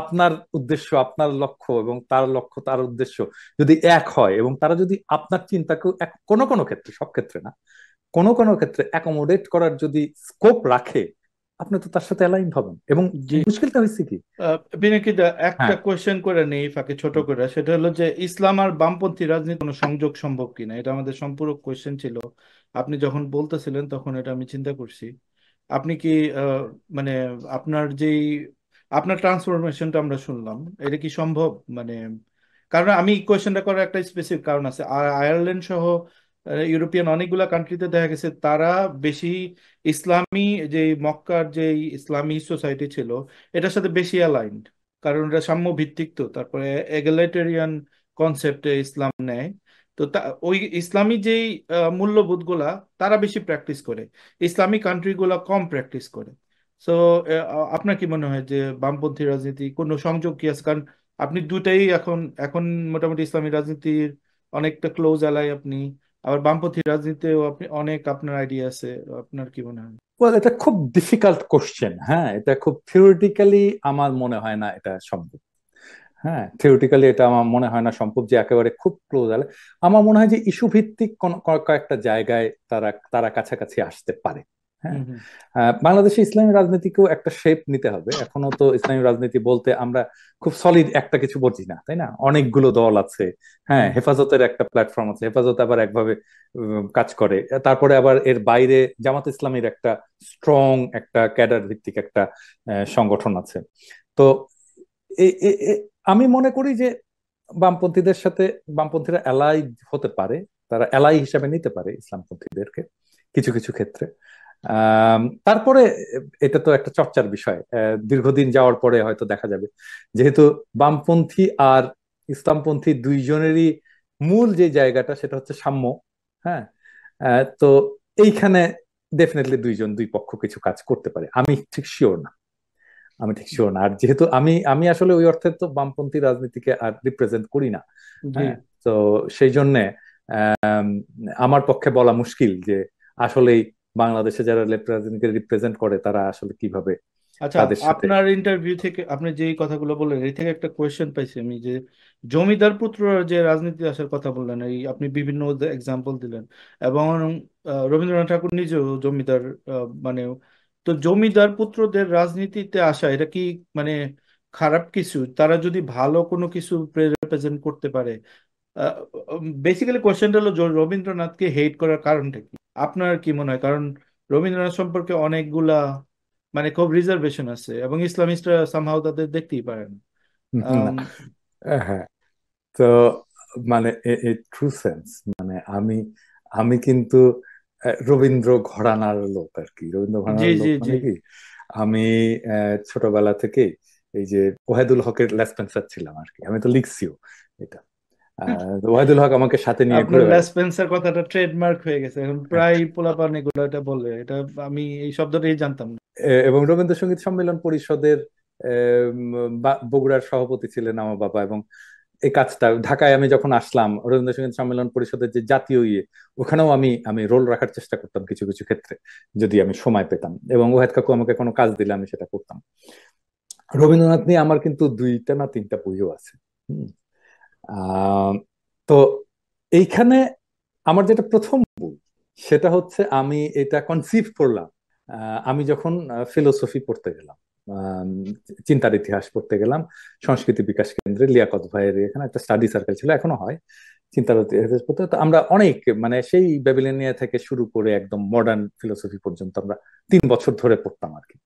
আপনার উদ্দেশ্য আপনার লক্ষ্য এবং তার লক্ষ্য তার উদ্দেশ্য যদি এক হয় এবং তারা যদি আপনার চিন্তাকেও এক কোনো কোনো ক্ষেত্রে সব ক্ষেত্রে না কোনো কোনো ক্ষেত্রে অ্যাকোমোডেট করার যদি স্কোপ রাখে আপনি তো তার সাথে অ্যালাইন হবেন এবং মুশকিলটা হয়েছে কি বিনাকিদা একটা কোয়েশ্চেন হ্যাঁ। করে নেই ফাঁকে ছোট করে সেটা হলো যে ইসলাম আর বামপন্থী রাজনীতি কোনো সংযোগ সম্ভব কিনা এটা আমাদের সম্পূরক কোয়েশ্চেন ছিল আপনি যখন বলতেছিলেন তখন এটা আমি চিন্তা করছি আপনি কি মানে আপনার যেই আপনার ট্রান্সফরমেশনটা আমরা শুনলাম এটা কি সম্ভব মানে কারণ আমি এই কোয়েশনটা করার একটা স্পেসিফিক কারণ আছে আর আয়ারল্যান্ড সহ ইউরোপিয়ান অনেকগুলা কান্ট্রিতে দেখা গেছে তারা বেশি ইসলামী যে মক্কার যে ইসলামী সোসাইটি ছিল এটার সাথে বেশি অ্যালাইন্ড কারণ এটা সাম্য ভিত্তিক তো তারপরে এগলেটেরিয়ান কনসেপ্টে ইসলাম নেয় তো ওই ইসলামী যেই মূল্যবোধগুলা তারা বেশি প্র্যাকটিস করে ইসলামী কান্ট্রিগুলা কম প্র্যাকটিস করে সো আপনার কি মনে হয় যে বামপন্থী রাজনীতি কোন সংযোগ কি আছে কারণ আপনি দুটাই এখন এখন মোটামুটি ইসলামী রাজনীতির অনেকটা ক্লোজ এলাই আপনি আবার বামপন্থী রাজনীতিও আপনি অনেক আপনার আইডিয়া আছে আপনার কি মনে হয় ওয়েল এটা খুব ডিফিকাল্ট কোশ্চেন হ্যাঁ এটা খুব থিওরিটিক্যালি আমার মনে হয় না এটা সম্ভব হ্যাঁ থিওরিটিক্যালি এটা আমার মনে হয় না সম্ভব যে একেবারে খুব ক্লোজ আলে আমার মনে হয় যে ইস্যু ভিত্তিক কোন কয়েকটা জায়গায় তারা তারা কাছাকাছি আসতে পারে হ্যাঁ। বাংলাদেশে ইসলামী রাজনীতিকেও একটা শেপ নিতে হবে এখনো তো ইসলামী রাজনীতি বলতে আমরা খুব সলিড একটা কিছু বলছি না তাই না অনেকগুলো দল আছে হ্যাঁ হেফাজতের একটা প্ল্যাটফর্ম আছে হেফাজত আবার একভাবে কাজ করে তারপরে আবার এর বাইরে জামাত ইসলামের একটা স্ট্রং একটা ক্যাডার ভিত্তিক একটা সংগঠন আছে তো আমি মনে করি যে বামপন্থীদের সাথে বামপন্থীরা অ্যালাই হতে পারে তারা অ্যালাই হিসাবে নিতে পারে ইসলামপন্থীদেরকে কিছু কিছু ক্ষেত্রে তারপরে এটা তো একটা চর্চার বিষয় দীর্ঘদিন যাওয়ার পরে হয়তো দেখা যাবে যেহেতু বামপন্থী আর ইসলামপন্থী দুইজনেরই মূল যে জায়গাটা সেটা হচ্ছে সাম্য হ্যাঁ তো এইখানে ডেফিনেটলি দুইজন দুই পক্ষ কিছু কাজ করতে পারে আমি ঠিক শিওর না আমি ঠিক শিওর না আর যেহেতু আমি আমি আসলে ওই অর্থে তো বামপন্থী রাজনীতিকে আর রিপ্রেজেন্ট করি না হ্যাঁ? তো সেই জন্যে আমার পক্ষে বলা মুশকিল যে আসলেই বাংলাদেশে যারা লেফট রিপ্রেজেন্ট করে তারা আসলে কিভাবে আচ্ছা আপনার ইন্টারভিউ থেকে আপনি যে কথাগুলো বললেন এই থেকে একটা কোয়েশ্চেন পাইছি আমি যে জমিদার পুত্র যে রাজনীতি আসার কথা বললেন এই আপনি বিভিন্ন এক্সাম্পল দিলেন এবং রবীন্দ্রনাথ ঠাকুর নিজেও জমিদার মানে তো জমিদার পুত্রদের রাজনীতিতে আসা এটা কি মানে খারাপ কিছু তারা যদি ভালো কোনো কিছু রিপ্রেজেন্ট করতে পারে বেসিক্যালি কোয়েশ্চেনটা হলো রবীন্দ্রনাথকে হেট করার কারণটা কি আপনার কি মনে হয় কারণ রবীন্দ্রনাথ সম্পর্কে অনেকগুলা মানে খুব রিজার্ভেশন আছে এবং ইসলামিস্টরা সামহাও তাদের দেখতেই পারেন হ্যাঁ তো মানে ট্রু সেন্স মানে আমি আমি কিন্তু রবীন্দ্র ঘরানার লোক আর কি রবীন্দ্র ঘরানার লোক মানে কি আমি ছোটবেলা থেকে এই যে ওহেদুল হকের লেসপেন্সার ছিলাম আর কি আমি তো লিখছিও এটা ওয়াহিদুল হক আমাকে সাথে নিয়ে ঘুরে স্পেন্সার কথাটা ট্রেডমার্ক হয়ে গেছে এখন প্রায় পোলাপান এগুলো এটা বলে এটা আমি এই শব্দটাই জানতাম না এবং রবীন্দ্রসঙ্গীত সম্মেলন পরিষদের বগুড়ার সভাপতি ছিলেন আমার বাবা এবং এই কাজটা ঢাকায় আমি যখন আসলাম রবীন্দ্রসঙ্গীত সম্মেলন পরিষদের যে জাতীয় ইয়ে ওখানেও আমি আমি রোল রাখার চেষ্টা করতাম কিছু কিছু ক্ষেত্রে যদি আমি সময় পেতাম এবং ওহেদ কাকু আমাকে কোনো কাজ দিলে আমি সেটা করতাম রবীন্দ্রনাথ নিয়ে আমার কিন্তু দুইটা না তিনটা বইও আছে হম তো এইখানে আমার যেটা প্রথম বই সেটা হচ্ছে আমি এটা কনসিভ করলাম আমি যখন ফিলোসফি পড়তে গেলাম চিন্তার ইতিহাস পড়তে গেলাম সংস্কৃতি বিকাশ কেন্দ্রে লিয়াকত ভাইয়ের এখানে একটা স্টাডি সার্কেল ছিল এখনো হয় চিন্তার ইতিহাস পড়তে তো আমরা অনেক মানে সেই ব্যাবিলেনিয়া থেকে শুরু করে একদম মডার্ন ফিলোসফি পর্যন্ত আমরা তিন বছর ধরে পড়তাম আর কি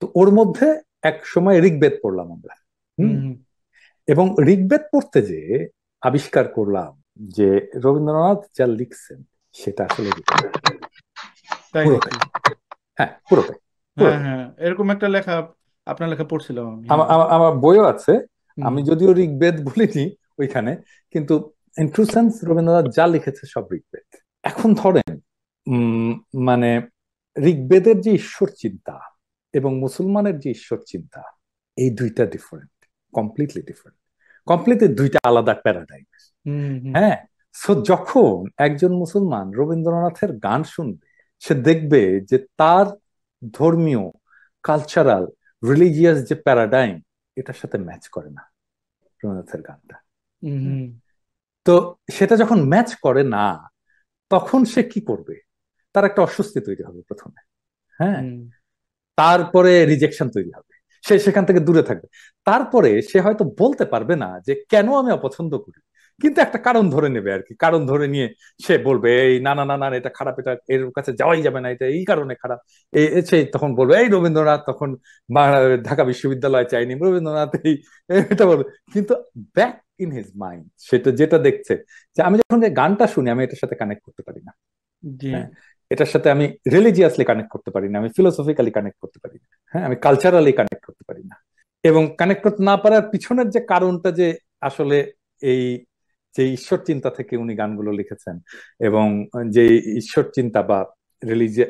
তো ওর মধ্যে এক সময় ঋগ্বেদ পড়লাম আমরা এবং ঋগ্বেদ পড়তে যে আবিষ্কার করলাম যে রবীন্দ্রনাথ যা লিখছেন সেটা আসলে হ্যাঁ পুরোটাই হ্যাঁ, হ্যাঁ, এরকম একটা লেখা আপনার লেখা পড়ছিলাম আমার বইও আছে আমি যদিও ঋগ্বেদ বলিনি ওইখানে কিন্তু ইন রবীন্দ্রনাথ যা লিখেছে সব ঋগ্বেদ এখন ধরেন মানে ঋগ্বেদের যে ঈশ্বর চিন্তা এবং মুসলমানের যে ঈশ্বর চিন্তা এই দুইটা ডিফারেন্ট কমপ্লিটলি ডিফারেন্ট কমপ্লিটলি দুইটা আলাদা প্যারাডাইম হ্যাঁ সো যখন একজন মুসলমান রবীন্দ্রনাথের গান শুনবে সে দেখবে যে তার ধর্মীয় কালচারাল রিলিজিয়াস যে প্যারাডাইম এটার সাথে ম্যাচ করে না রবীন্দ্রনাথের গানটা তো সেটা যখন ম্যাচ করে না তখন সে কি করবে তার একটা অস্বস্তি তৈরি হবে প্রথমে হ্যাঁ তারপরে রিজেকশন তৈরি হবে সে সেখান থেকে দূরে থাকবে তারপরে সে হয়তো বলতে পারবে না যে কেন আমি অপছন্দ করি কিন্তু একটা কারণ ধরে নেবে আর কি কারণ ধরে নিয়ে সে বলবে এই না না না না এটা খারাপ এটা এর কাছে যাওয়াই যাবে না এটা এই কারণে খারাপ এই সে তখন বলবে এই রবীন্দ্রনাথ তখন ঢাকা বিশ্ববিদ্যালয় চাইনি রবীন্দ্রনাথ এই এটা বলবে কিন্তু ব্যাক ইন হিজ মাইন্ড সেটা যেটা দেখছে যে আমি যখন গানটা শুনি আমি এটার সাথে কানেক্ট করতে পারি না এটার সাথে আমি রিলিজিয়াসলি কানেক্ট করতে পারি না আমি ফিলোসফিক্যালি কানেক্ট করতে পারি না হ্যাঁ আমি কালচারালি কানেক্ট করতে পারি না এবং কানেক্ট করতে না পারার পিছনের যে কারণটা যে আসলে এই যে ঈশ্বর চিন্তা থেকে উনি গানগুলো লিখেছেন এবং যে ঈশ্বর চিন্তা বা রিলিজিয়া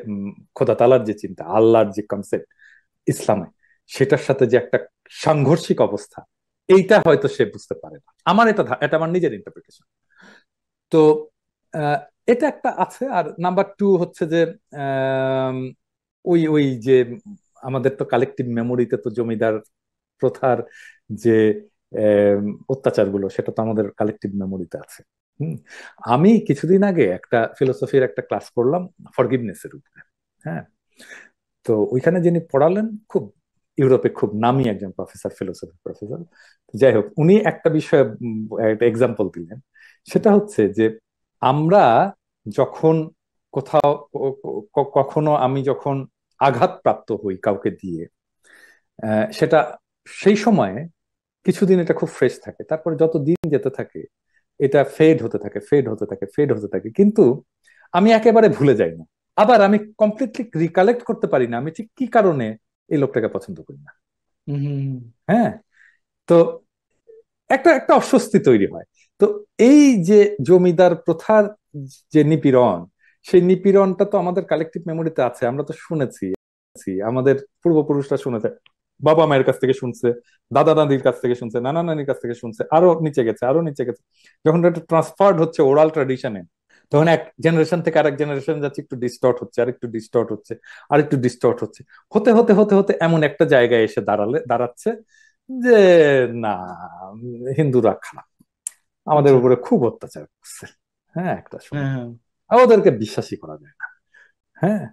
খোদা তালার যে চিন্তা আল্লাহর যে কনসেপ্ট ইসলামে সেটার সাথে যে একটা সাংঘর্ষিক অবস্থা এইটা হয়তো সে বুঝতে পারে না আমার এটা এটা আমার নিজের ইন্টারপ্রিটেশন তো এটা একটা আছে আর নাম্বার টু হচ্ছে যে ওই ওই যে আমাদের তো কালেকটিভ মেমোরিতে তো জমিদার প্রথার যে অত্যাচারগুলো সেটা তো আমাদের কালেকটিভ মেমোরিতে আছে আমি কিছুদিন আগে একটা ফিলোসফির একটা ক্লাস করলাম ফরগিভনেসের উপরে হ্যাঁ তো ওইখানে যিনি পড়ালেন খুব ইউরোপে খুব নামি একজন প্রফেসর ফিলোসফি প্রফেসর যাই হোক উনি একটা বিষয়ে একটা এক্সাম্পল দিলেন সেটা হচ্ছে যে আমরা যখন কোথাও কখনো আমি যখন আঘাতপ্রাপ্ত হই কাউকে দিয়ে সেটা সেই সময়ে কিছুদিন এটা খুব ফ্রেশ থাকে তারপরে যত দিন যেতে থাকে এটা ফেড হতে থাকে ফেড হতে থাকে ফেড হতে থাকে কিন্তু আমি একেবারে ভুলে যাই না আবার আমি কমপ্লিটলি রিকালেক্ট করতে পারি না আমি ঠিক কি কারণে এই লোকটাকে পছন্দ করি না হ্যাঁ তো একটা একটা অস্বস্তি তৈরি হয় তো এই যে জমিদার প্রথার যে নিপীড়ন সেই নিপীড়নটা তো আমাদের কালেকটিভ মেমোরিতে আছে আমরা তো শুনেছি আমাদের পূর্বপুরুষরা শুনেছে বাবা মায়ের কাছ থেকে শুনছে দাদা দাদির কাছ থেকে শুনছে নানা নানির কাছ থেকে শুনছে আরো নিচে গেছে আরো নিচে গেছে যখন একটা ট্রান্সফার্ড হচ্ছে ওরাল ট্রেডিশনে তখন এক জেনারেশন থেকে আরেক জেনারেশন যাচ্ছে একটু ডিস্টর্ট হচ্ছে আর একটু ডিস্টর্ট হচ্ছে আর একটু ডিস্টর্ট হচ্ছে হতে হতে হতে হতে এমন একটা জায়গায় এসে দাঁড়ালে দাঁড়াচ্ছে যে না হিন্দুরা খারাপ আমাদের আচ্ছা। উপরে খুব অত্যাচার করছে হ্যাঁ একটা সময় ওদেরকে হ্যাঁ। বিশ্বাসই করা যায় না হ্যাঁ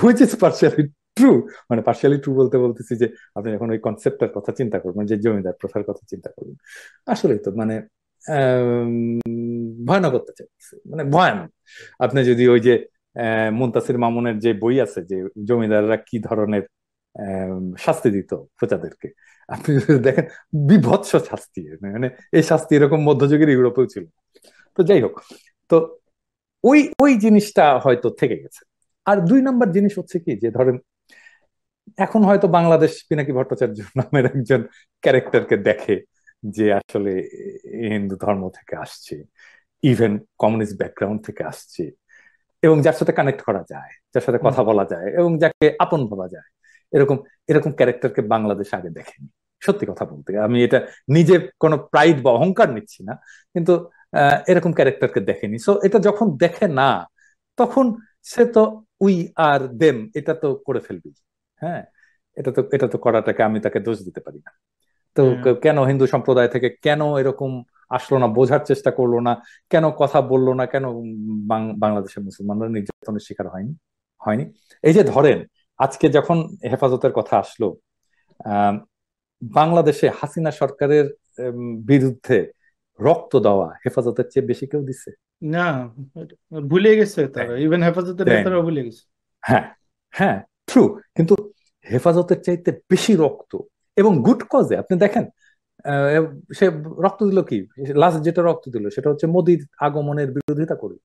হুইচ ইজ পার্সিয়ালি ট্রু মানে পার্সিয়ালি ট্রু বলতে বলতেছি যে আপনি এখন ওই কনসেপ্টের কথা চিন্তা করবেন যে জমিদার প্রথার কথা চিন্তা করবেন আসলেই তো মানে ভয়ানক অত্যাচার করছে মানে ভয়ানক আপনি যদি ওই যে মুন্তাসির মামুনের যে বই আছে যে জমিদাররা কি ধরনের শাস্তি দিত প্রজাদেরকে আপনি দেখেন বিভৎস শাস্তি মানে এই শাস্তি এরকম মধ্যযুগের ইউরোপেও ছিল তো যাই হোক তো ওই ওই জিনিসটা হয়তো থেকে গেছে আর দুই নম্বর জিনিস হচ্ছে কি যে ধরেন এখন হয়তো বাংলাদেশ পিনাকি ভট্টাচার্য নামের একজন ক্যারেক্টারকে দেখে যে আসলে হিন্দু ধর্ম থেকে আসছে ইভেন কমিউনিস্ট ব্যাকগ্রাউন্ড থেকে আসছে এবং যার সাথে কানেক্ট করা যায় যার সাথে কথা বলা যায় এবং যাকে আপন ভাবা যায় এরকম এরকম ক্যারেক্টারকে বাংলাদেশ আগে দেখেনি সত্যি কথা বলতে আমি এটা নিজে কোনো প্রাইড বা অহংকার নিচ্ছি না কিন্তু এরকম ক্যারেক্টারকে দেখেনি সো এটা যখন দেখে না তখন সে তো উই আর দেম এটা তো করে ফেলবি হ্যাঁ এটা তো এটা তো করাটাকে আমি তাকে দোষ দিতে পারি না তো কেন হিন্দু সম্প্রদায় থেকে কেন এরকম আসলো না বোঝার চেষ্টা করলো না কেন কথা বললো না কেন বাংলাদেশের মুসলমানরা নির্যাতনের শিকার হয়নি হয়নি এই যে ধরেন আজকে যখন হেফাজতের কথা আসলো বাংলাদেশে হাসিনা সরকারের বিরুদ্ধে রক্ত দেওয়া হেফাজতের চেয়ে বেশি কেউ দিচ্ছে না ভুলে গেছে তারা ইভেন হ্যাঁ। হেফাজতের নেতারা হ্যাঁ। ভুলে গেছে হ্যাঁ হ্যাঁ ট্রু কিন্তু হেফাজতের চাইতে বেশি রক্ত এবং গুড কজে আপনি দেখেন সে রক্ত দিল কি লাস্ট যেটা রক্ত দিল সেটা হচ্ছে মোদির আগমনের বিরোধিতা করে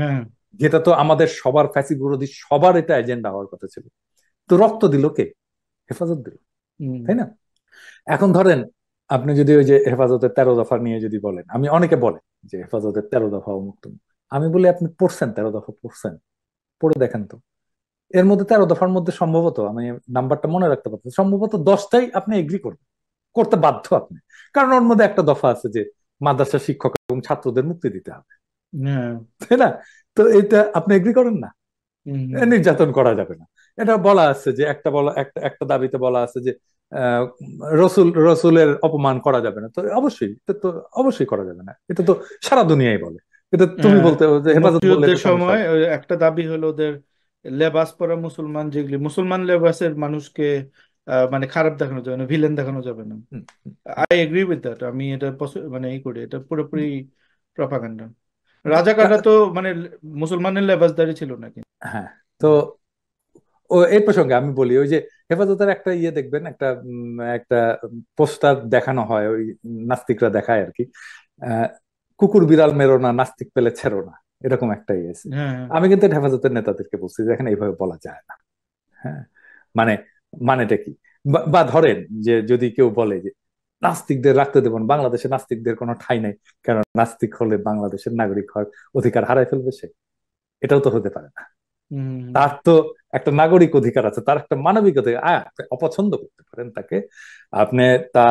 হ্যাঁ যেটা তো আমাদের সবার ফ্যাসি বিরোধী সবার এটা এজেন্ডা হওয়ার কথা ছিল তো রক্ত দিল কে হেফাজত দিল তাই না এখন ধরেন আপনি যদি ওই যে হেফাজতের তেরো দফা নিয়ে যদি বলেন আমি অনেকে বলে যে হেফাজতের তেরো দফা অমুক্ত আমি বলি আপনি পড়ছেন তেরো দফা পড়ছেন পড়ে দেখেন তো এর মধ্যে তেরো দফার মধ্যে সম্ভবত আমি নাম্বারটা মনে রাখতে পারছি সম্ভবত দশটাই আপনি এগ্রি করবেন করতে বাধ্য আপনি কারণ ওর মধ্যে একটা দফা আছে যে মাদ্রাসা শিক্ষক এবং ছাত্রদের মুক্তি দিতে হবে হ্যাঁ। তাই না তো এটা আপনি এগ্রি করেন না নির্যাতন করা যাবে না এটা বলা আছে যে একটা বলা একটা একটা দাবিতে বলা আছে যে রসুল রসুলের অপমান করা যাবে না তো অবশ্যই এটা তো অবশ্যই করা যাবে না এটা তো সারা দুনিয়ায় বলে এটা তুমি হ্যাঁ। বলতে যে হেফাজত সময় একটা দাবি হলো ওদের লেবাস পরা মুসলমান যেগুলি মুসলমান লেবাসের মানুষকে মানে খারাপ দেখানো যাবে না ভিলেন দেখানো যাবে না আই এগ্রি উইথ দ্যাট আমি এটা মানে ই করি এটা পুরোপুরি প্রপাগান্ডা রাজাকাররা তো মানে মুসলমানের লেবাসদারি ছিল নাকি হ্যাঁ তো ও এই প্রসঙ্গে আমি বলি ওই যে হেফাজতের একটা ইয়ে দেখবেন একটা একটা পোস্টার দেখানো হয় ওই নাস্তিকরা দেখায় আর কি কুকুর বিড়াল মেরো না নাস্তিক পেলে ছেড়ো না এরকম একটা ইয়ে হ্যাঁ, হ্যাঁ। আমি কিন্তু হেফাজতের নেতাদেরকে বলছি যে এখানে এইভাবে বলা যায় না হ্যাঁ মানে মানেটা কি বা ধরেন যে যদি কেউ বলে যে নাস্তিকদের রাখতে দেবেন না বাংলাদেশে নাস্তিকদের কোনো ঠাই নাই কেন নাস্তিক হলে বাংলাদেশের নাগরিক হওয়ার অধিকার হারায় ফেলবে সে এটাও তো হতে পারে না তার তো একটা নাগরিক অধিকার আছে তার একটা মানবিক অধিকার অপছন্দ করতে পারেন তাকে আপনি তা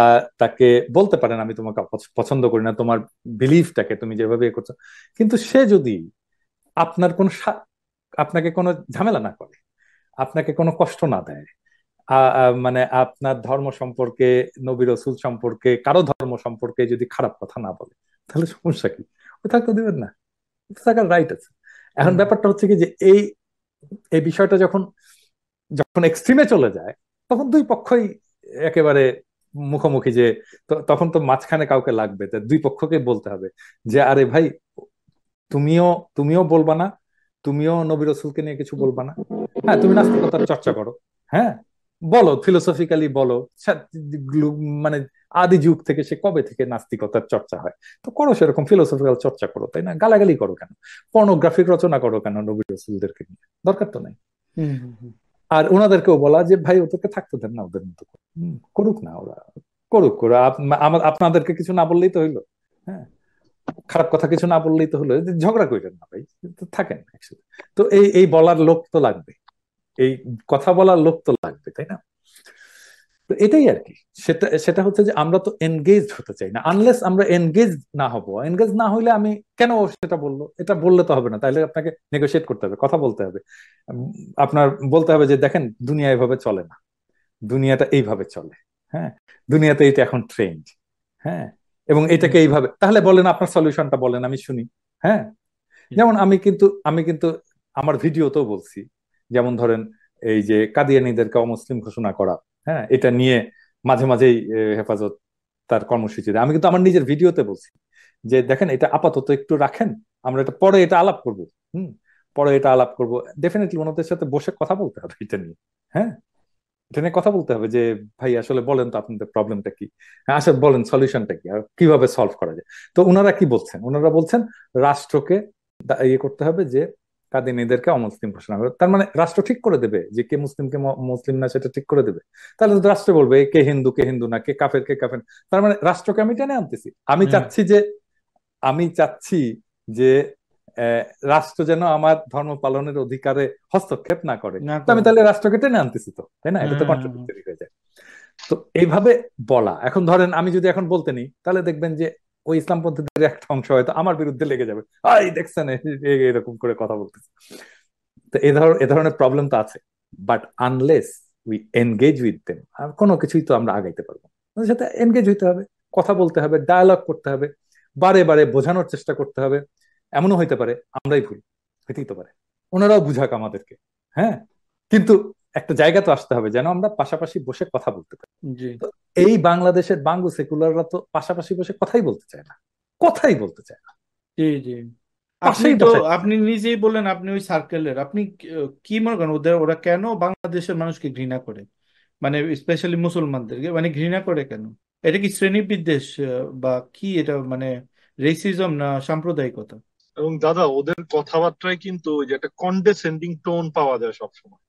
তাকে বলতে পারেন আমি তোমাকে পছন্দ করি না তোমার বিলিফটাকে তুমি যেভাবে এ ইয়ে করছো কিন্তু সে যদি আপনার কোনো আপনাকে কোনো ঝামেলা না করে আপনাকে কোনো কষ্ট না দেয় মানে আপনার ধর্ম সম্পর্কে নবী রসুল সম্পর্কে কারো ধর্ম সম্পর্কে যদি খারাপ কথা না বলে তাহলে সমস্যা কি ও থাকতে দেবেন না থাকার রাইট আছে এখন ব্যাপারটা হচ্ছে কি যে এই এই বিষয়টা যখন যখন এক্সট্রিমে চলে যায় তখন দুই পক্ষই একেবারে মুখোমুখি যে তখন তো মাঝখানে কাউকে লাগবে দুই পক্ষকে বলতে হবে যে আরে ভাই তুমিও তুমিও বলবা না তুমিও নবী রসুলকে নিয়ে কিছু বলবা না হ্যাঁ তুমি নাস্তিকতার চর্চা করো হ্যাঁ বলো ফিলোসফিক্যালি বলো মানে আদি যুগ থেকে সে কবে থেকে নাস্তিকতার চর্চা হয় তো করো সেরকম ফিলোসফিক্যাল চর্চা করো তাই না গালাগালি করো কেন পর্নোগ্রাফিক রচনা করো কেন নবী রসুলদেরকে নিয়ে দরকার তো নাই আর ওনাদেরকেও বলা যে ভাই ওদেরকে থাকতে দেন না ওদের মতো করুক না ওরা করুক করো আপনাদেরকে কিছু না বললেই তো হইলো হ্যাঁ খারাপ কথা কিছু না বললেই তো হলো ঝগড়া করবেন না ভাই থাকেন তো এই এই বলার লোক তো লাগবে এই কথা বলার লোক তো লাগবে তাই না তো এটাই আর কি সেটা সেটা হচ্ছে যে আমরা তো এনগেজ হতে চাই না আনলেস আমরা এনগেজ না হব এনগেজ না হইলে আমি কেন সেটা বললো এটা বললে তো হবে না তাহলে আপনাকে নেগোসিয়েট করতে হবে কথা বলতে হবে আপনার বলতে হবে যে দেখেন দুনিয়া এভাবে চলে না দুনিয়াটা এইভাবে চলে হ্যাঁ দুনিয়াতে এটা এখন ট্রেন্ড হ্যাঁ এবং এটাকে এইভাবে তাহলে বলেন আপনার সলিউশনটা বলেন আমি শুনি হ্যাঁ যেমন আমি কিন্তু আমি কিন্তু আমার ভিডিওতেও বলছি যেমন ধরেন এই যে কাদিয়ানিদেরকে অমুসলিম ঘোষণা করা হ্যাঁ এটা নিয়ে মাঝে মাঝেই হেফাজত তার কর্মসূচিতে আমি কিন্তু আমার নিজের ভিডিওতে বলছি যে দেখেন এটা আপাতত একটু রাখেন আমরা এটা পরে এটা আলাপ করব হুম পরে এটা আলাপ করব ডেফিনেটলি ওনাদের সাথে বসে কথা বলতে হবে এটা নিয়ে হ্যাঁ এটা নিয়ে কথা বলতে হবে যে ভাই আসলে বলেন তো আপনাদের প্রবলেমটা কি হ্যাঁ, আসলে আচ্ছা, বলেন সলিউশনটা কি আর কিভাবে সলভ করা যায় তো ওনারা কি বলছেন ওনারা বলছেন রাষ্ট্রকে ইয়ে করতে হবে যে কাদের এদেরকে অমুসলিম ঘোষণা করে তার মানে রাষ্ট্র ঠিক করে দেবে যে কে মুসলিম কে মুসলিম না সেটা ঠিক করে দেবে তাহলে রাষ্ট্র বলবে কে হিন্দু কে হিন্দু না কে কাফের কে কাফের তার মানে রাষ্ট্রকে আমি টেনে আনতেছি আমি চাচ্ছি যে আমি চাচ্ছি যে রাষ্ট্র যেন আমার ধর্ম পালনের অধিকারে হস্তক্ষেপ না করে আমি তাহলে রাষ্ট্রকে টেনে আনতেছি তো তাই না এটা তো কন্ট্রাডিক্টরি হয়ে যায় তো এইভাবে বলা এখন ধরেন আমি যদি এখন বলতে নি তাহলে দেখবেন যে ওই ইসলামপন্থীদের একটা অংশ হয়তো আমার বিরুদ্ধে লেগে যাবে আই দেখছেন এরকম করে কথা বলতেছে তো এ ধর এ ধরনের প্রবলেম তো আছে but unless we engage with them আর কোনো কিছুই তো আমরা আগাইতে পারবো ওদের সাথে এনগেজ হইতে হবে কথা বলতে হবে ডায়ালগ করতে হবে বারে বারে বোঝানোর চেষ্টা করতে হবে এমনও হইতে পারে আমরাই ভুল হইতেই তো পারে ওনারাও বুঝাক আমাদেরকে হ্যাঁ কিন্তু একটা জায়গা তো আসতে হবে যেন আমরা পাশাপাশি বসে কথা বলতে পারি এই বাংলাদেশের বাঙ্গু সেকুলাররা তো পাশাপাশি বসে কথাই বলতে চায় না কথাই বলতে চায় না জি জি আপনি তো আপনি নিজেই বললেন আপনি ওই সার্কেলের আপনি কি মনে করেন ওদের ওরা কেন বাংলাদেশের মানুষকে ঘৃণা করে মানে স্পেশালি মুসলমানদেরকে মানে ঘৃণা করে কেন এটা কি শ্রেণী বিদ্বেষ বা কি এটা মানে রেসিজম না সাম্প্রদায়িকতা এবং দাদা ওদের কথাবার্তায় কিন্তু ওই যে একটা কন্ডেসেন্ডিং টোন পাওয়া যায় সবসময়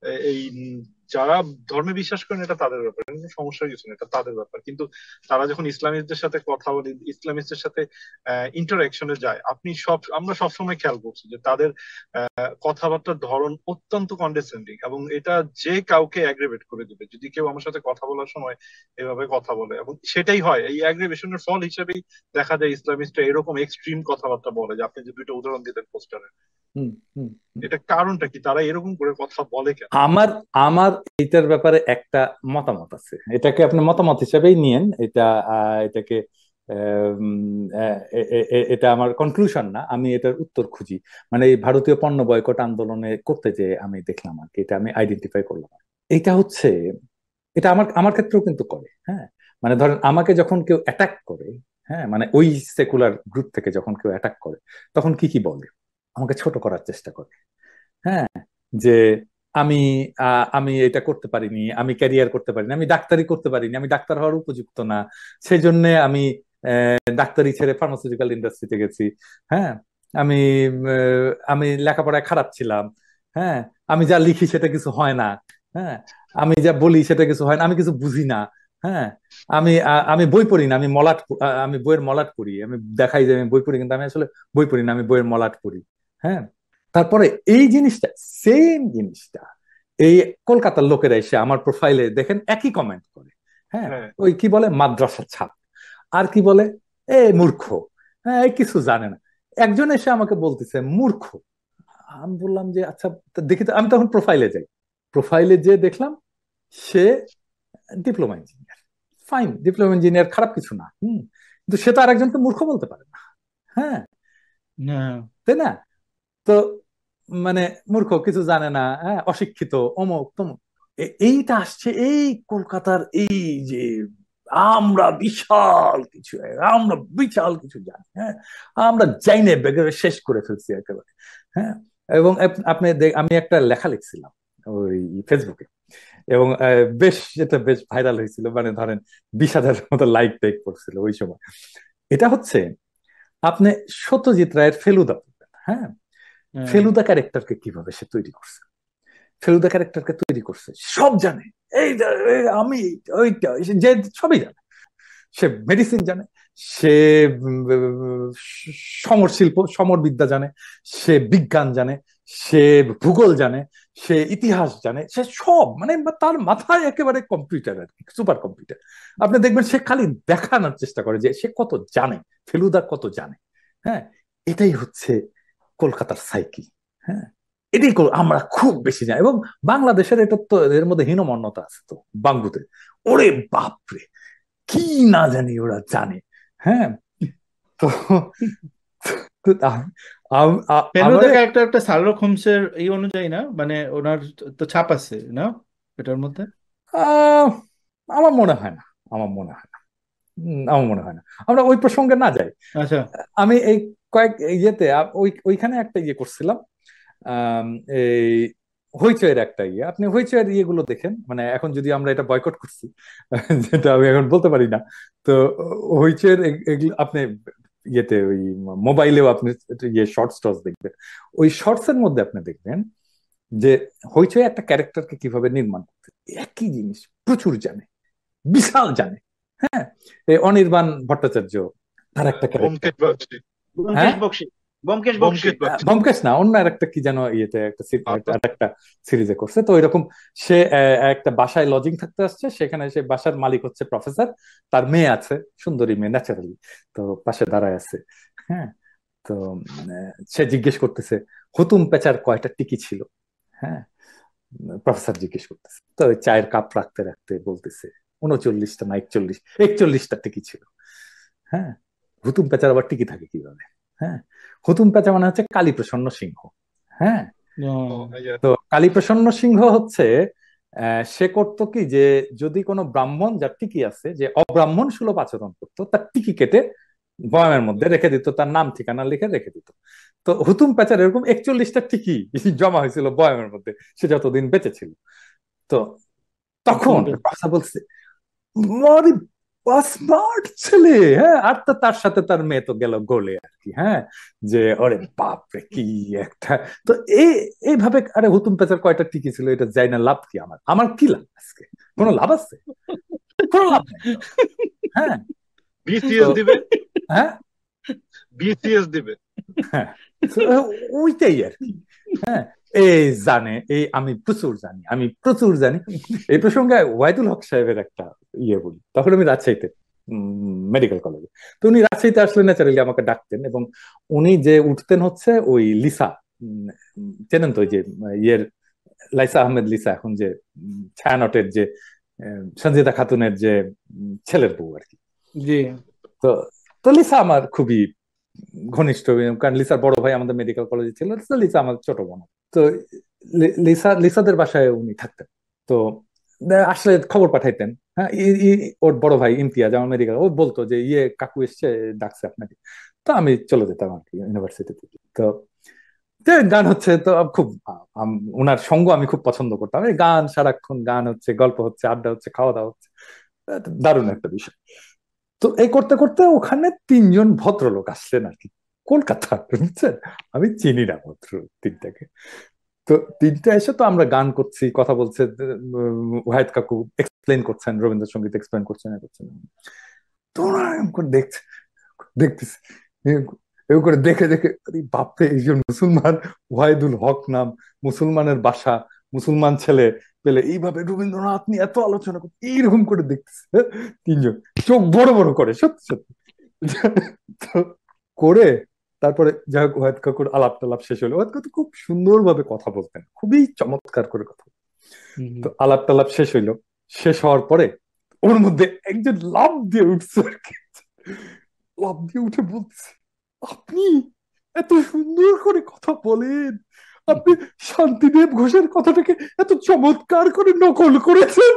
É, e যারা ধর্মে বিশ্বাস করেন এটা তাদের ব্যাপার সমস্যা কিছু না এটা তাদের ব্যাপার কিন্তু তারা যখন ইসলামিস্টদের সাথে কথা বলে ইসলামিস্টদের সাথে ইন্টারাকশনে যায় আপনি সব আমরা সবসময় খেয়াল করছি যে তাদের কথাবার্তার ধরন অত্যন্ত কন্ডেসেন্ডিং এবং এটা যে কাউকে অ্যাগ্রেভেট করে দেবে যদি কেউ আমার সাথে কথা বলার সময় এভাবে কথা বলে এবং সেটাই হয় এই অ্যাগ্রেভেশনের ফল হিসেবেই দেখা যায় ইসলামিস্টরা এরকম এক্সট্রিম কথাবার্তা বলে যে আপনি যে দুটো উদাহরণ দিলেন পোস্টারে এটা কারণটা কি তারা এরকম করে কথা বলে কেন আমার আমার এটার ব্যাপারে একটা মতামত আছে এটাকে আপনি মতামত হিসেবেই নিয়েন এটা এটাকে এটা আমার কনক্লুশন না আমি এটার উত্তর খুঁজি মানে এই ভারতীয় পণ্য বয়কট আন্দোলনে করতে যে আমি দেখলাম আর কি এটা আমি আইডেন্টিফাই করলাম এটা হচ্ছে এটা আমার আমার ক্ষেত্রেও কিন্তু করে হ্যাঁ মানে ধরেন আমাকে যখন কেউ অ্যাটাক করে হ্যাঁ মানে ওই সেকুলার গ্রুপ থেকে যখন কেউ অ্যাটাক করে তখন কি কি বলে আমাকে ছোট করার চেষ্টা করে হ্যাঁ যে আমি আমি এটা করতে পারিনি আমি ক্যারিয়ার করতে পারিনি আমি ডাক্তারি করতে পারিনি আমি ডাক্তার হওয়ার উপযুক্ত না সেই জন্য আমি ডাক্তারি ছেড়ে ফার্মাসিউটিক্যাল ইন্ডাস্ট্রিতে গেছি হ্যাঁ আমি আমি লেখাপড়ায় খারাপ ছিলাম হ্যাঁ আমি যা লিখি সেটা কিছু হয় না হ্যাঁ আমি যা বলি সেটা কিছু হয় না আমি কিছু বুঝি না হ্যাঁ আমি আমি বই পড়ি না আমি মলাট আমি বইয়ের মলাট পড়ি আমি দেখাই যে আমি বই পড়ি কিন্তু আমি আসলে বই পড়ি না আমি বইয়ের মলাট পড়ি হ্যাঁ তারপরে এই জিনিসটা সেম জিনিসটা এই কলকাতার লোকেরা এসে আমার প্রোফাইলে দেখেন একই কমেন্ট করে হ্যাঁ? হ্যাঁ ওই কি বলে মাদ্রাসা ছাপ আর কি বলে এ মূর্খ হ্যাঁ কিছু জানে না একজন এসে আমাকে বলতেছে মূর্খ আমি বললাম যে আচ্ছা দেখি তো আমি তখন প্রোফাইলে যাই প্রোফাইলে যে দেখলাম সে diploma engineer fine diploma engineer খারাপ কিছু না হম কিন্তু সে তো আর একজনকে মূর্খ বলতে পারে না হ্যাঁ তাই না তো মানে মূর্খ কিছু জানে না হ্যাঁ অশিক্ষিত অমুক তমুক এইটা আসছে এই কলকাতার এই যে আমরা বিশাল কিছু আমরা বিশাল কিছু জানি হ্যাঁ আমরা জাইনে বেগের শেষ করে ফেলছি একেবারে হ্যাঁ এবং আপনি আমি একটা লেখা লিখছিলাম ওই ফেসবুকে এবং বেশ যেটা বেশ ভাইরাল হয়েছিল মানে ধরেন বিশ হাজারের মতো লাইক টাইক করছিল ওই সময় এটা হচ্ছে আপনি সত্যজিৎ রায়ের ফেলুদা হ্যাঁ হ্যাঁ। ফেলুদা ক্যারেক্টারকে কিভাবে সে তৈরি করছে ফেলুদা ক্যারেক্টারকে তৈরি করছে সব জানে এই আমি ওইটা যে সবই জানে সে মেডিসিন জানে সে সমর শিল্প সমর বিদ্যা জানে সে বিজ্ঞান জানে সে ভূগোল জানে সে ইতিহাস জানে সে সব মানে তার মাথায় একেবারে কম্পিউটার আর কি সুপার কম্পিউটার আপনি দেখবেন সে খালি দেখানোর চেষ্টা করে যে সে কত জানে ফেলুদা কত জানে হ্যাঁ এটাই হচ্ছে কলকাতার সাইকি হ্যাঁ এটাই আমরা খুব বেশি যাই এবং বাংলাদেশের এটা তো এর মধ্যে হীনমন্যতা আছে তো বাঙ্গুতে ওরে বাপরে কি না জানি ওরা জানে হ্যাঁ তো একটা একটা এই অনুযায়ী না মানে ওনার তো ছাপ আছে না এটার মধ্যে আমার মনে হয় না আমার মনে হয় না আমার মনে হয় না আমরা ওই প্রসঙ্গে না যাই আচ্ছা আমি এই কয়েক ইয়েতে ওই ওইখানে একটা ইয়ে করছিলাম এই হইচয়ের একটা ইয়ে আপনি হইচয়ের ইয়েগুলো দেখেন মানে এখন যদি আমরা এটা বয়কট করছি যেটা আমি এখন বলতে পারি না তো হইচয়ের আপনি ইয়েতে ওই মোবাইলেও আপনি ইয়ে শর্টস টর্টস দেখবেন ওই শর্টস এর মধ্যে আপনি দেখবেন যে হইচয়ে একটা ক্যারেক্টারকে কিভাবে নির্মাণ করতে একই জিনিস প্রচুর জানে বিশাল জানে হ্যাঁ অনির্বাণ ভট্টাচার্য তার একটা ক্যারেক্টার ব্যোমকেশ হ্যাঁ? না অন্য আরেকটা কি যেন ইয়েতে একটা আচ্ছা। একটা সিরিজে করছে তো এরকম সে একটা বাসায় লজিং থাকতে আসছে সেখানে সে বাসার মালিক হচ্ছে প্রফেসর তার মেয়ে আছে সুন্দরী মেয়ে ন্যাচারালি তো পাশে দাঁড়ায় আছে হ্যাঁ তো মানে সে জিজ্ঞেস করতেছে হুতুম পেচার কয়টা টিকি ছিল হ্যাঁ প্রফেসর জিজ্ঞেস করতেছে তো চায়ের কাপ রাখতে রাখতে বলতেছে উনচল্লিশটা না একচল্লিশ একচল্লিশটা টিকি ছিল হ্যাঁ হুতুম পেঁচার আবার টিকে থাকে কিভাবে হ্যাঁ হুতুম পেঁচা মানে হচ্ছে কালীপ্রসন্ন সিংহ হ্যাঁ তো কালীপ্রসন্ন সিংহ হচ্ছে সে করতো কি যে যদি কোনো ব্রাহ্মণ যার টিকি আছে যে অব্রাহ্মণ সুলভ আচরণ করতো তার টিকি কেটে বয়ামের মধ্যে রেখে দিত তার নাম ঠিকানা লিখে রেখে দিত তো হুতুম পেঁচার এরকম একচল্লিশটা টিকি জমা হয়েছিল বয়ামের মধ্যে সে যতদিন বেঁচে ছিল তো তখন বলছে স্মার্ট ছেলে হ্যাঁ আর তো তার সাথে তার মেয়ে তো গেল গোলে আর কি হ্যাঁ যে ওরে বাপরে কি একটা তো এই এইভাবে আরে হুতুম পেঁচার কয়টা টিকি ছিল এটা যাই না লাভ কি আমার আমার কি লাভ আজকে কোনো লাভ আছে কোনো লাভ হ্যাঁ বিসিএস দিবে হ্যাঁ বিসিএস দিবে হ্যাঁ ওইটাই আর কি হ্যাঁ এই জানে এই আমি প্রচুর জানি আমি প্রচুর জানি এই প্রসঙ্গে ওয়াইদুল হক সাহেবের একটা ইয়ে বলি তখন আমি রাজশাহীতে মেডিকেল কলেজে তো উনি রাজশাহীতে আসলে ন্যাচারালি আমাকে ডাকতেন এবং উনি যে উঠতেন হচ্ছে ওই লিসা চেনেন তো যে ইয়ের লাইসা আহমেদ লিসা এখন যে ছায়ানটের যে সঞ্জিতা খাতুনের যে ছেলের বউ আর কি জি তো তো লিসা আমার খুবই ঘনিষ্ঠ কারণ লিসার বড় ভাই আমাদের মেডিকেল কলেজে ছিল লিসা আমার ছোট বোন তো লিসা লিসাদের বাসায় উনি থাকতেন তো আসলে খবর পাঠাইতেন হ্যাঁ ওর বড় ভাই ইমতিয়াজ আমার মেডিকেল ও বলতো যে ইয়ে কাকু এসছে ডাকছে আপনাকে তো আমি চলে যেতাম আর কি ইউনিভার্সিটিতে তো গান হচ্ছে তো খুব ওনার সঙ্গ আমি খুব পছন্দ করতাম এই গান সারাক্ষণ গান হচ্ছে গল্প হচ্ছে আড্ডা হচ্ছে খাওয়া দাওয়া হচ্ছে দারুণ একটা বিষয় তো এই করতে করতে ওখানে তিনজন ভদ্রলোক আসলেন আর কি কলকাতা বুঝছেন আমি চিনি না মাত্র তিনটাকে তো তিনটা এসে তো আমরা গান করছি কথা বলছে ওয়াহেদ কাকু এক্সপ্লেন করছেন রবীন্দ্রসঙ্গীত এক্সপ্লেন করছেন করছেন তোরা এরকম করে দেখছে দেখতেছি এরকম করে দেখে দেখে বাপরে যে মুসলমান ওয়াহেদুল হক নাম মুসলমানের বাসা মুসলমান ছেলে পেলে এইভাবে রবীন্দ্রনাথ নিয়ে এত আলোচনা করছে এইরকম করে দেখতেছে হ্যাঁ? তিনজন চোখ বড় বড় করে সত্যি সত্যি করে তারপরে যাই হোক ওয়াহেদ কাকুর আলাপ টালাপ শেষ হলো ওয়াহেদ কাকুর খুব সুন্দর ভাবে কথা বলতেন খুবই চমৎকার করে কথা তো আলাপ টালাপ শেষ হইলো শেষ হওয়ার পরে ওর মধ্যে একজন লাভ দিয়ে উঠছে আর কি লাভ দিয়ে উঠে বলছে আপনি এত সুন্দর করে কথা বলেন আপনি শান্তিদেব ঘোষের কথাটাকে এত চমৎকার করে নকল করেছেন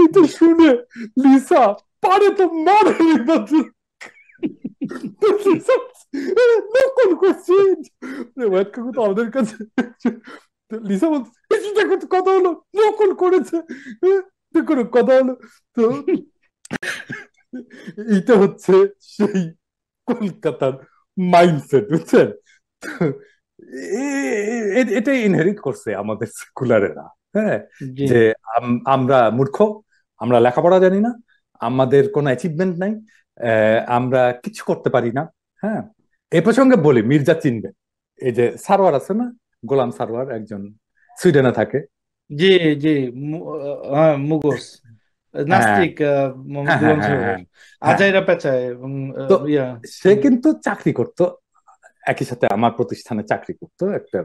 এইটা শুনে লিসা pare mare dentro não con questi দেখ হচ্ছে সেই কলকাতার মাইন্ডসেট বুঝছেন এটা ইনহেরিট করছে আমাদের সেকুলারেরা হ্যাঁ যে আমরা মূর্খ আমরা লেখাপড়া জানি না আমাদের কোনো অ্যাচিভমেন্ট নাই আমরা কিছু করতে পারি না হ্যাঁ এ প্রসঙ্গে বলি মির্জা চিনবে এই যে সারোয়ার আছে না গোলাম সারোয়ার একজন সুইডেনে থাকে জি জি হ্যাঁ, মুগস হ্যাঁ। নাস্তিক হ্যাঁ, আজাইরা পেঁচায় সে কিন্তু চাকরি করত একই সাথে আমার প্রতিষ্ঠানে চাকরি করতো একটা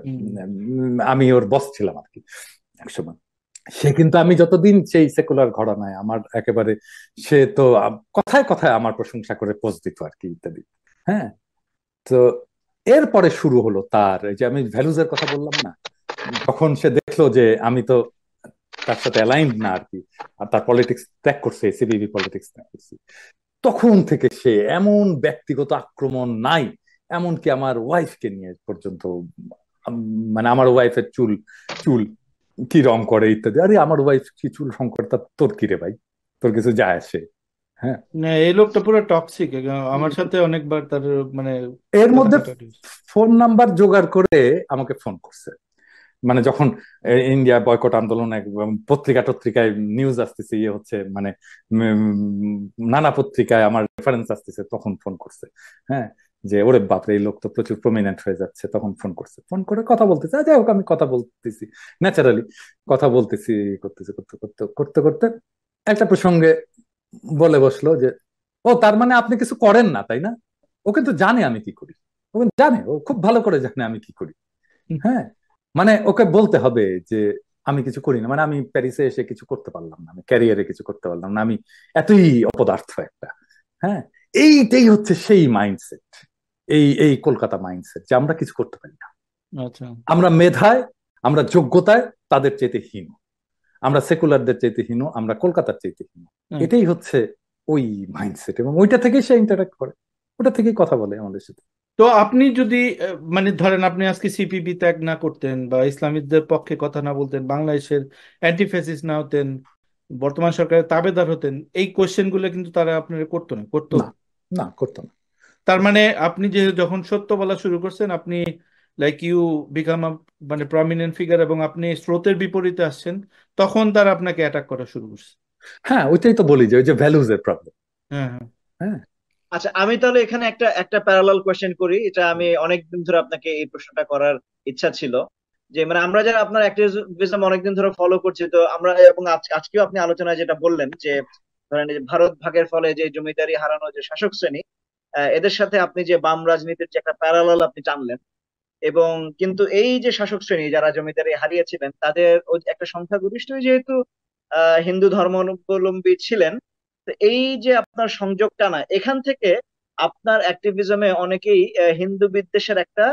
আমি ওর বস ছিলাম আর কি একসময় সে কিন্তু আমি যতদিন সেই সেকুলার ঘরানায় আমার একেবারে সে তো কথায় কথায় আমার প্রশংসা করে পোস্ট দিত আর কি ইত্যাদি হ্যাঁ তো এরপরে শুরু হলো তার যে আমি এর কথা বললাম না তখন সে দেখলো যে আমি তো তার সাথে অ্যালাইন না আর কি আর তার পলিটিক্স ত্যাগ করছে সিবিবি পলিটিক্স ত্যাগ করছে তখন থেকে সে এমন ব্যক্তিগত আক্রমণ নাই এমনকি আমার ওয়াইফকে নিয়ে পর্যন্ত মানে আমার ওয়াইফের চুল চুল কি রং করে ইত্যাদি আরে আমার ওয়াইফ কি চুল সংকর তার তোর কিরে ভাই তোর কিছু যায় আসে হ্যাঁ এই লোকটা পুরো টক্সিক আমার সাথে অনেকবার তার মানে এর মধ্যে ফোন নাম্বার জোগাড় করে আমাকে ফোন করছে মানে যখন ইন্ডিয়া বয়কট আন্দোলন পত্রিকা টত্রিকায় নিউজ আসতেছে ইয়ে হচ্ছে মানে নানা পত্রিকায় আমার রেফারেন্স আসতেছে তখন ফোন করছে হ্যাঁ যে ওরে বাপরে এই লোক তো প্রচুর প্রমিনেন্ট হয়ে যাচ্ছে তখন ফোন করছে ফোন করে কথা বলতেছে যাই হোক আমি কথা বলতেছি ন্যাচারালি কথা বলতেছি করতেছি করতে করতে করতে করতে একটা প্রসঙ্গে বলে বসলো যে ও তার মানে আপনি কিছু করেন না তাই না ও কিন্তু জানে আমি কি করি ও কিন্তু জানে ও খুব ভালো করে জানে আমি কি করি হ্যাঁ মানে ওকে বলতে হবে যে আমি কিছু করি না মানে আমি প্যারিসে এসে কিছু করতে পারলাম না আমি ক্যারিয়ারে কিছু করতে পারলাম না আমি এতই অপদার্থ একটা হ্যাঁ এইটাই হচ্ছে সেই মাইন্ডসেট এই এই কলকাতা মাইন্ডসেট যে আমরা কিছু করতে পারি না আচ্ছা। আমরা মেধায় আমরা যোগ্যতায় তাদের চাইতে হীন আমরা সেকুলারদের চাইতে হীন আমরা কলকাতার চাইতে হীন এটাই হচ্ছে ওই মাইন্ডসেট এবং ওইটা থেকেই সে ইন্টারাক্ট করে ওটা থেকেই কথা বলে আমাদের সাথে তো আপনি যদি মানে ধরেন আপনি আজকে সিপিবি ত্যাগ না করতেন বা ইসলামিকদের পক্ষে কথা না বলতেন বাংলাদেশের অ্যান্টিফেসিস না হতেন বর্তমান সরকারের তাবেদার হতেন এই গুলো কিন্তু তারা আপনার করতো না করতো না করতো না তার মানে আপনি যে যখন সত্য বলা শুরু করছেন আপনি লাইক ইউ বিকাম মানে প্রমিনেন্ট ফিগার এবং আপনি স্রোতের বিপরীতে আসছেন তখন তারা আপনাকে অ্যাটাক করা শুরু করছে হ্যাঁ ওইটাই তো বলি যে ওই যে ভ্যালুজ এর প্রবলেম হ্যাঁ, হ্যাঁ হ্যাঁ আচ্ছা আমি তাহলে এখানে একটা একটা প্যারালাল কোয়েশ্চেন করি এটা আমি অনেকদিন ধরে আপনাকে এই প্রশ্নটা করার ইচ্ছা ছিল যে মানে আমরা যারা আপনার অ্যাক্টিভিজম অনেকদিন ধরে ফলো করছি তো আমরা এবং আজকেও আপনি আলোচনায় যেটা বললেন যে ধরেন ভারত ভাগের ফলে যে জমিদারি হারানো যে শাসক শ্রেণী এদের সাথে আপনি যে বাম রাজনীতির যে একটা প্যারালাল আপনি টানলেন এবং কিন্তু এই যে শাসক শ্রেণী যারা জমিদারি হারিয়েছিলেন তাদের একটা সংখ্যাগরিষ্ঠ যেহেতু হিন্দু ধর্মাবলম্বী ছিলেন তো এই যে আপনার সংযোগ টানা এখান থেকে আপনার অ্যাক্টিভিজমে অনেকেই হিন্দু বিদ্বেষের একটা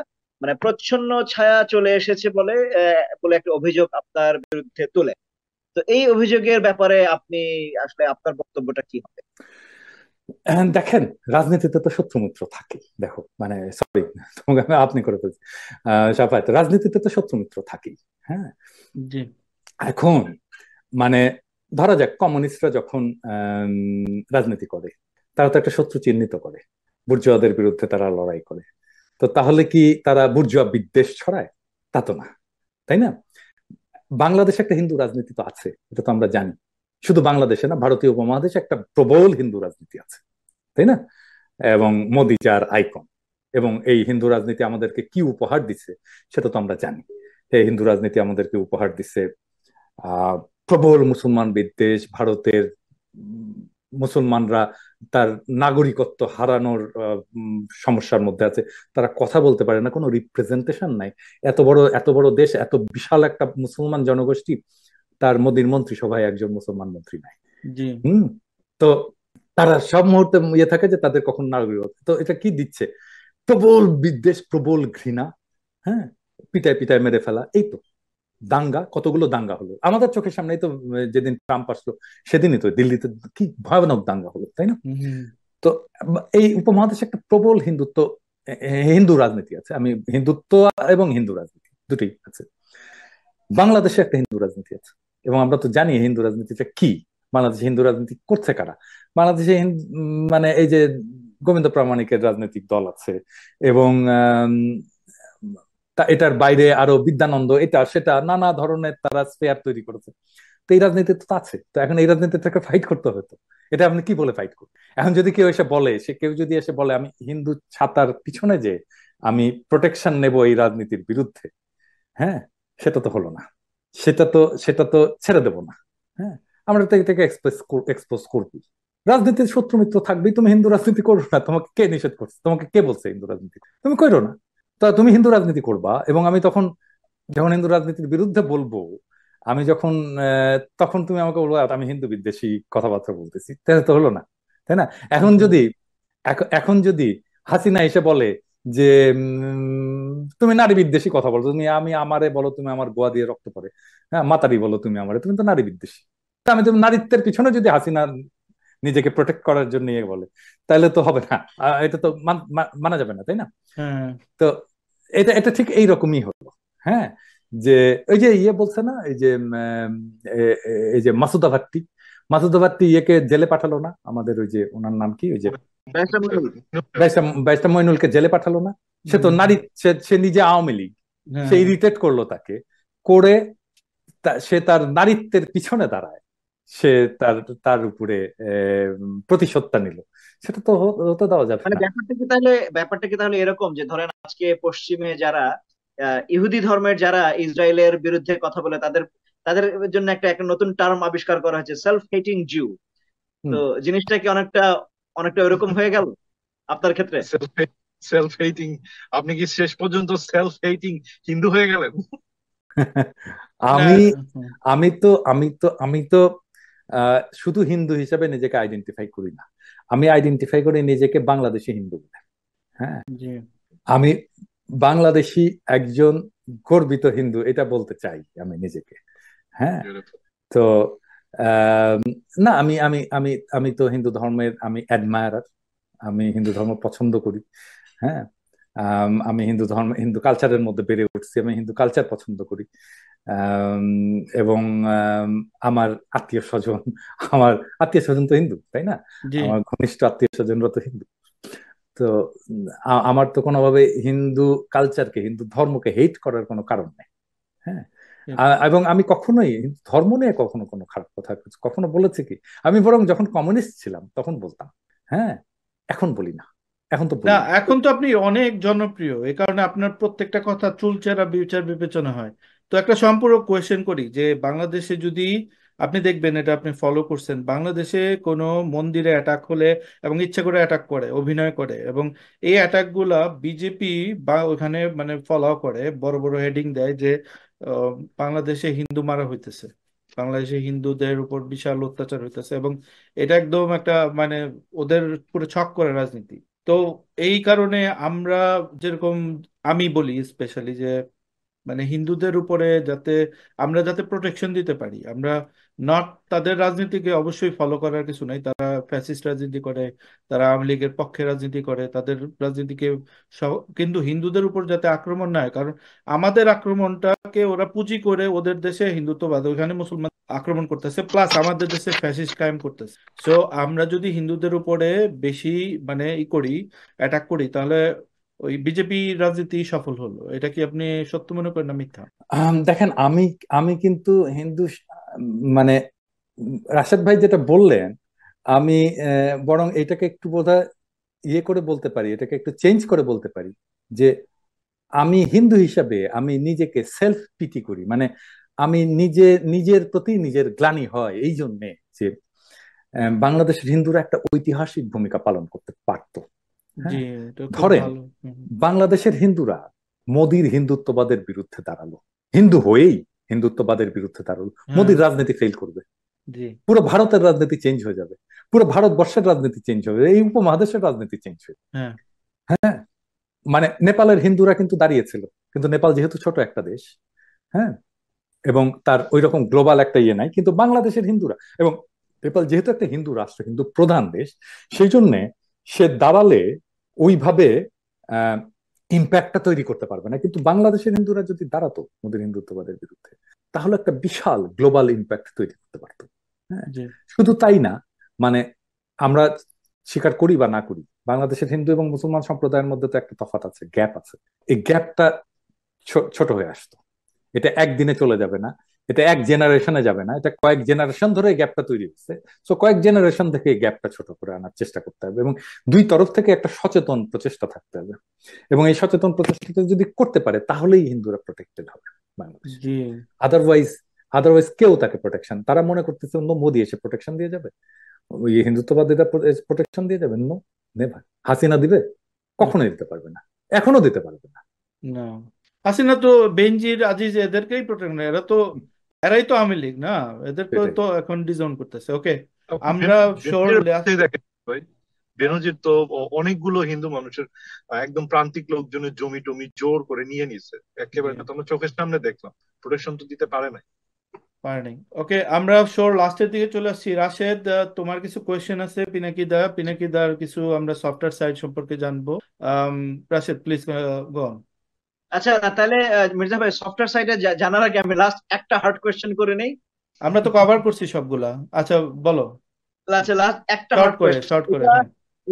মানে প্রচ্ছন্ন ছায়া চলে এসেছে বলে বলে একটা অভিযোগ আপনার বিরুদ্ধে তোলে তো এই অভিযোগের ব্যাপারে আপনি আসলে আপনার বক্তব্যটা কি হবে দেখেন রাজনীতিতে তো শত্রু মিত্র থাকে দেখো মানে সরি তোমাকে আপনি করে ফেলছি সাফায়ত রাজনীতিতে তো শত্রু মিত্র থাকেই হ্যাঁ এখন মানে ধরা যাক কমিউনিস্টরা যখন রাজনীতি করে তারা তো একটা শত্রু চিহ্নিত করে বুর্জুয়াদের বিরুদ্ধে তারা লড়াই করে তো তাহলে কি তারা বুর্জুয়া বিদ্বেষ ছড়ায় তা তো না তাই না বাংলাদেশে একটা হিন্দু রাজনীতি তো আছে এটা তো আমরা জানি শুধু বাংলাদেশে না ভারতীয় উপমহাদেশে একটা প্রবল হিন্দু রাজনীতি আছে তাই না এবং মোদি যার আইকন এবং এই হিন্দু রাজনীতি আমাদেরকে কি উপহার দিচ্ছে সেটা তো আমরা জানি এই হিন্দু রাজনীতি আমাদেরকে উপহার দিচ্ছে প্রবল মুসলমান বিদ্বেষ ভারতের মুসলমানরা তার নাগরিকত্ব হারানোর সমস্যার মধ্যে আছে তারা কথা বলতে পারে না কোনো রিপ্রেজেন্টেশন নাই এত বড় এত বড় দেশ এত বিশাল একটা মুসলমান জনগোষ্ঠী তার মোদীর মন্ত্রিসভায় একজন মুসলমান মন্ত্রী নাই হম তো তারা সব মুহূর্তে ইয়ে থাকে যে তাদের কখন নাগরিক তো এটা কি দিচ্ছে প্রবল বিদ্বেষ প্রবল ঘৃণা হ্যাঁ পিতায় পিতায় মেরে ফেলা এই তো দাঙ্গা কতগুলো দাঙ্গা হলো আমাদের চোখের সামনেই তো যেদিন ট্রাম্প আসলো সেদিনই তো দিল্লিতে কি ভয়ানক দাঙ্গা হলো তাই না তো এই উপমহাদেশে একটা প্রবল হিন্দুত্ব হিন্দু রাজনীতি আছে আমি হিন্দুত্ব এবং হিন্দু রাজনীতি দুটি আছে বাংলাদেশে একটা হিন্দু রাজনীতি আছে এবং আমরা তো জানি হিন্দু রাজনীতিটা কি বাংলাদেশে হিন্দু রাজনীতি করছে কারা বাংলাদেশে মানে এই যে গোবিন্দ প্রামাণিকের রাজনৈতিক দল আছে এবং এটার বাইরে আরো বিদ্যানন্দ এটা সেটা নানা ধরনের তারা স্পেয়ার তৈরি করেছে তো এই রাজনীতি তো আছে তো এখন এই রাজনীতিটাকে ফাইট করতে হতো এটা আপনি কি বলে ফাইট করবেন এখন যদি কেউ এসে বলে সে কেউ যদি এসে বলে আমি হিন্দু ছাতার পিছনে যে আমি প্রোটেকশন নেব এই রাজনীতির বিরুদ্ধে হ্যাঁ সেটা তো হলো না সেটা তো সেটা তো ছেড়ে দেব না হ্যাঁ আমরা থেকে এক্সপ্রেস এক্সপোজ করবি রাজনীতির শত্রু মিত্র থাকবেই তুমি হিন্দু রাজনীতি করো না তোমাকে কে নিষেধ করছে তোমাকে কে বলছে হিন্দু রাজনীতি তুমি করো না তা তুমি হিন্দু রাজনীতি করবা এবং আমি তখন যখন হিন্দু রাজনীতির বিরুদ্ধে বলবো আমি যখন তখন তুমি আমাকে বলবো আমি হিন্দু বিদ্বেষী কথাবার্তা বলতেছি তাহলে তো হলো না তাই না এখন যদি এখন যদি হাসিনা এসে বলে যে তুমি নারী বিদ্বেষী কথা বলো তুমি আমি আমারে বলো তুমি আমার গোয়া দিয়ে রক্ত পরে হ্যাঁ মাতারি বলো তুমি আমারে তুমি তো নারী বিদ্বেষী আমি তুমি নারীত্বের পিছনে যদি হাসিনা নিজেকে প্রোটেক্ট করার জন্য ইয়ে বলে তাহলে তো হবে না এটা তো মানা যাবে না তাই না হ্যাঁ। তো এটা এটা ঠিক এইরকমই হলো হ্যাঁ যে ওই যে ইয়ে বলছে না এই যে এই যে মাসুদা ভাট্টি মাসুদাবাদী ইয়েকে জেলে পাঠালো না আমাদের ওই যে ওনার নাম কি ওই যে ব্যারিস্টার মইনুলকে জেলে পাঠালো না সে তো নারী সে নিজে আওয়ামী লীগ হ্যাঁ। সে ইরিটেট করলো তাকে করে সে তার নারীত্বের পিছনে দাঁড়ায় সে তার তার উপরে প্রতিশোধটা নিল সেটা তো হতে দেওয়া যাবে মানে ব্যাপারটা কি তাহলে ব্যাপারটা কি তাহলে এরকম যে ধরেন আজকে পশ্চিমে যারা ইহুদি ধর্মের যারা ইসরায়েলের বিরুদ্ধে কথা বলে তাদের তাদের জন্য একটা একটা নতুন টার্ম আবিষ্কার করা হয়েছে সেলফ হেটিং জিউ তো জিনিসটা কি অনেকটা অনেকটা এরকম হয়ে গেল আপনার ক্ষেত্রে সেলফ হেটিং আপনি কি শেষ পর্যন্ত সেলফ হেটিং হিন্দু হয়ে গেলেন আমি আমি তো আমি তো আমি তো শুধু হিন্দু হিসাবে নিজেকে আইডেন্টিফাই করি না আমি আইডেন্টিফাই করি নিজেকে বাংলাদেশি হিন্দু বলে হ্যাঁ আমি বাংলাদেশি একজন গর্বিত হিন্দু এটা বলতে চাই আমি নিজেকে হ্যাঁ তো না আমি আমি আমি আমি তো হিন্দু ধর্মের আমি অ্যাডমায়ার আমি হিন্দু ধর্ম পছন্দ করি হ্যাঁ আমি হিন্দু ধর্ম হিন্দু কালচারের মধ্যে বেড়ে উঠছি আমি হিন্দু কালচার পছন্দ করি এবং আমার আত্মীয় স্বজন আমার আত্মীয় স্বজন তো হিন্দু তাই না আমার ঘনিষ্ঠ আত্মীয় স্বজনরা তো হিন্দু তো আমার তো কোনোভাবে হিন্দু কালচারকে হিন্দু ধর্মকে হেট করার কোনো কারণ নেই হ্যাঁ এবং আমি কখনোই ধর্ম নিয়ে কখনো কোনো খারাপ কথা কখনো বলেছি কি আমি বরং যখন কমিউনিস্ট ছিলাম তখন বলতাম হ্যাঁ এখন বলি না এখন তো না এখন তো আপনি অনেক জনপ্রিয় এ কারণে আপনার প্রত্যেকটা কথা চুলচেরা বিচার বিবেচনা হয় তো একটা সম্পূর্ণ কোয়েশ্চেন করি যে বাংলাদেশে যদি আপনি দেখবেন এটা আপনি ফলো করছেন বাংলাদেশে কোনো মন্দিরে অ্যাটাক হলে এবং ইচ্ছে করে অ্যাটাক করে অভিনয় করে এবং এই অ্যাটাকগুলা বিজেপি বা ওখানে মানে ফলো করে বড় বড় হেডিং দেয় যে বাংলাদেশে হিন্দু মারা হইতেছে বাংলাদেশে হিন্দুদের উপর বিশাল অত্যাচার হইতেছে এবং এটা একদম একটা মানে ওদের পুরো ছক করে রাজনীতি তো এই কারণে আমরা যেরকম আমি বলি স্পেশালি যে মানে হিন্দুদের উপরে যাতে আমরা যাতে প্রোটেকশন দিতে পারি আমরা নট তাদের রাজনীতিকে অবশ্যই ফলো করার কিছু নাই তারা ফ্যাসিস্ট রাজনীতি করে তারা আওয়ামী লীগের পক্ষে রাজনীতি করে তাদের রাজনীতিকে কিন্তু হিন্দুদের উপর যাতে আক্রমণ না হয় কারণ আমাদের আক্রমণটাকে ওরা পুঁজি করে ওদের দেশে হিন্দুত্ববাদ ওইখানে মুসলমান আক্রমণ করতেছে প্লাস আমাদের দেশে ফ্যাসিস্ট কায়েম করতেছে সো আমরা যদি হিন্দুদের উপরে বেশি মানে ই করি অ্যাটাক করি তাহলে ওই বিজেপি রাজনীতি সফল হলো এটা কি আপনি সত্য মনে করেন না মিথ্যা দেখেন আমি আমি কিন্তু হিন্দু মানে রাশেদ ভাই যেটা বললেন আমি বরং এটাকে একটু বোধহয় ইয়ে করে বলতে পারি এটাকে একটু চেঞ্জ করে বলতে পারি যে আমি হিন্দু হিসাবে আমি নিজেকে সেলফ পিটি করি মানে আমি নিজে নিজের প্রতি নিজের গ্লানি হয় এই জন্যে যে বাংলাদেশের হিন্দুরা একটা ঐতিহাসিক ভূমিকা পালন করতে পারতো হ্যাঁ? ধরেন বাংলাদেশের হিন্দুরা মোদীর হিন্দুত্ববাদের বিরুদ্ধে দাঁড়ালো হিন্দু হয়েই হিন্দুত্ববাদের বিরুদ্ধে দাঁড়ালো হ্যাঁ। মোদির রাজনীতি ফেল করবে পুরো ভারতের রাজনীতি চেঞ্জ হয়ে যাবে পুরো ভারতবর্ষের রাজনীতি চেঞ্জ হবে এই উপমহাদেশের রাজনীতি চেঞ্জ হবে হ্যাঁ।, হ্যাঁ মানে নেপালের হিন্দুরা কিন্তু দাঁড়িয়েছিল কিন্তু নেপাল যেহেতু ছোট একটা দেশ হ্যাঁ এবং তার ওই রকম গ্লোবাল একটা ইয়ে নাই কিন্তু বাংলাদেশের হিন্দুরা এবং নেপাল যেহেতু একটা হিন্দু রাষ্ট্র হিন্দু প্রধান দেশ সেই জন্যে সে দাঁড়ালে ওইভাবে ইম্প্যাক্টটা তৈরি করতে পারবে না কিন্তু বাংলাদেশের হিন্দুরা যদি দাঁড়াতো মোদীর হিন্দুত্ববাদের বিরুদ্ধে তাহলে একটা বিশাল গ্লোবাল ইম্প্যাক্ট তৈরি করতে পারত হ্যাঁ? শুধু তাই না মানে আমরা স্বীকার করি বা না করি বাংলাদেশের হিন্দু এবং মুসলমান সম্প্রদায়ের মধ্যে তো একটা তফাত আছে গ্যাপ আছে এই গ্যাপটা ছোট হয়ে আসতো এটা একদিনে চলে যাবে না এটা এক জেনারেশনে যাবে না এটা কয়েক জেনারেশন ধরে গ্যাপটা তৈরি হচ্ছে সো কয়েক জেনারেশন থেকে এই গ্যাপটা ছোট করে আনার চেষ্টা করতে হবে এবং দুই তরফ থেকে একটা সচেতন প্রচেষ্টা থাকতে হবে এবং এই সচেতন প্রচেষ্টাটা যদি করতে পারে তাহলেই হিন্দুরা প্রোটেক্টেড হবে বাংলাদেশ আদারওয়াইজ আদারওয়াইজ কেউ তাকে প্রোটেকশন তারা মনে করতেছে অন্য মোদি এসে প্রোটেকশন দিয়ে যাবে হিন্দুত্ববাদীরা প্রোটেকশন দিয়ে যাবে নো নেভার হাসিনা দিবে কখনো দিতে পারবে না এখনো দিতে পারবে না হাসিনা তো বেঞ্জির আজিজ এদেরকেই প্রোটেক্ট এরা তো এরাই তো আওয়ামী লীগ না এদেরকে তো এখন ডিজন করতেছে ওকে আমরা ভাই বেনজির তো অনেকগুলো হিন্দু মানুষের একদম প্রান্তিক লোকজনের জমি টমি জোর করে নিয়ে নিছে একেবারে না আমরা চোখের সামনে দেখলাম প্রোটেকশন তো দিতে পারে নাই পারে ওকে আমরা শোর লাস্টের দিকে চলে আসছি রাশেদ তোমার কিছু কোয়েশ্চেন আছে পিনাকি দা পিনাকি দার কিছু আমরা সফটওয়্যার সাইড সম্পর্কে জানবো রাশেদ প্লিজ গো অন আচ্ছা তাহলে মির্জা ভাই সফটওয়্যার সাইডে জানার আগে আমি লাস্ট একটা হার্ড কোয়েশ্চেন করে নেই আমরা তো কভার করছি সবগুলা আচ্ছা বলো আচ্ছা লাস্ট একটা শর্ট করে শর্ট করে হ্যাঁ।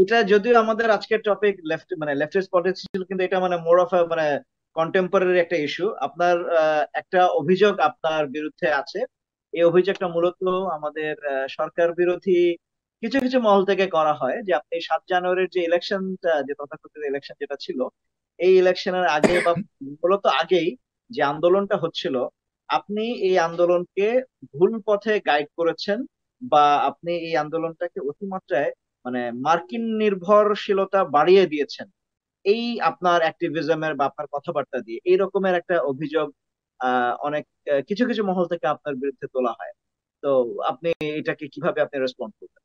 এটা যদিও আমাদের আজকের টপিক লেফট মানে লেফটিস্ট পলিটিক্স ছিল কিন্তু এটা মানে মোর অফ মানে কন্টেম্পোরারি একটা ইস্যু আপনার একটা অভিযোগ আপনার বিরুদ্ধে আছে এই অভিযোগটা মূলত আমাদের সরকার বিরোধী কিছু কিছু মহল থেকে করা হয় যে আপনি সাত জানুয়ারির যে ইলেকশন যে তথাকথিত ইলেকশন যেটা ছিল এই ইলেকশনের আগে বা মূলত আগেই যে আন্দোলনটা হচ্ছিল আপনি এই আন্দোলনকে ভুল পথে গাইড করেছেন বা আপনি এই আন্দোলনটাকে অতিমাত্রায় মানে মার্কিন নির্ভরশীলতা বাড়িয়ে দিয়েছেন এই আপনার অ্যাক্টিভিজমের বা আপনার কথাবার্তা দিয়ে এই রকমের একটা অভিযোগ অনেক কিছু কিছু মহল থেকে আপনার বিরুদ্ধে তোলা হয় তো আপনি এটাকে কিভাবে আপনি রেসপন্ড করবেন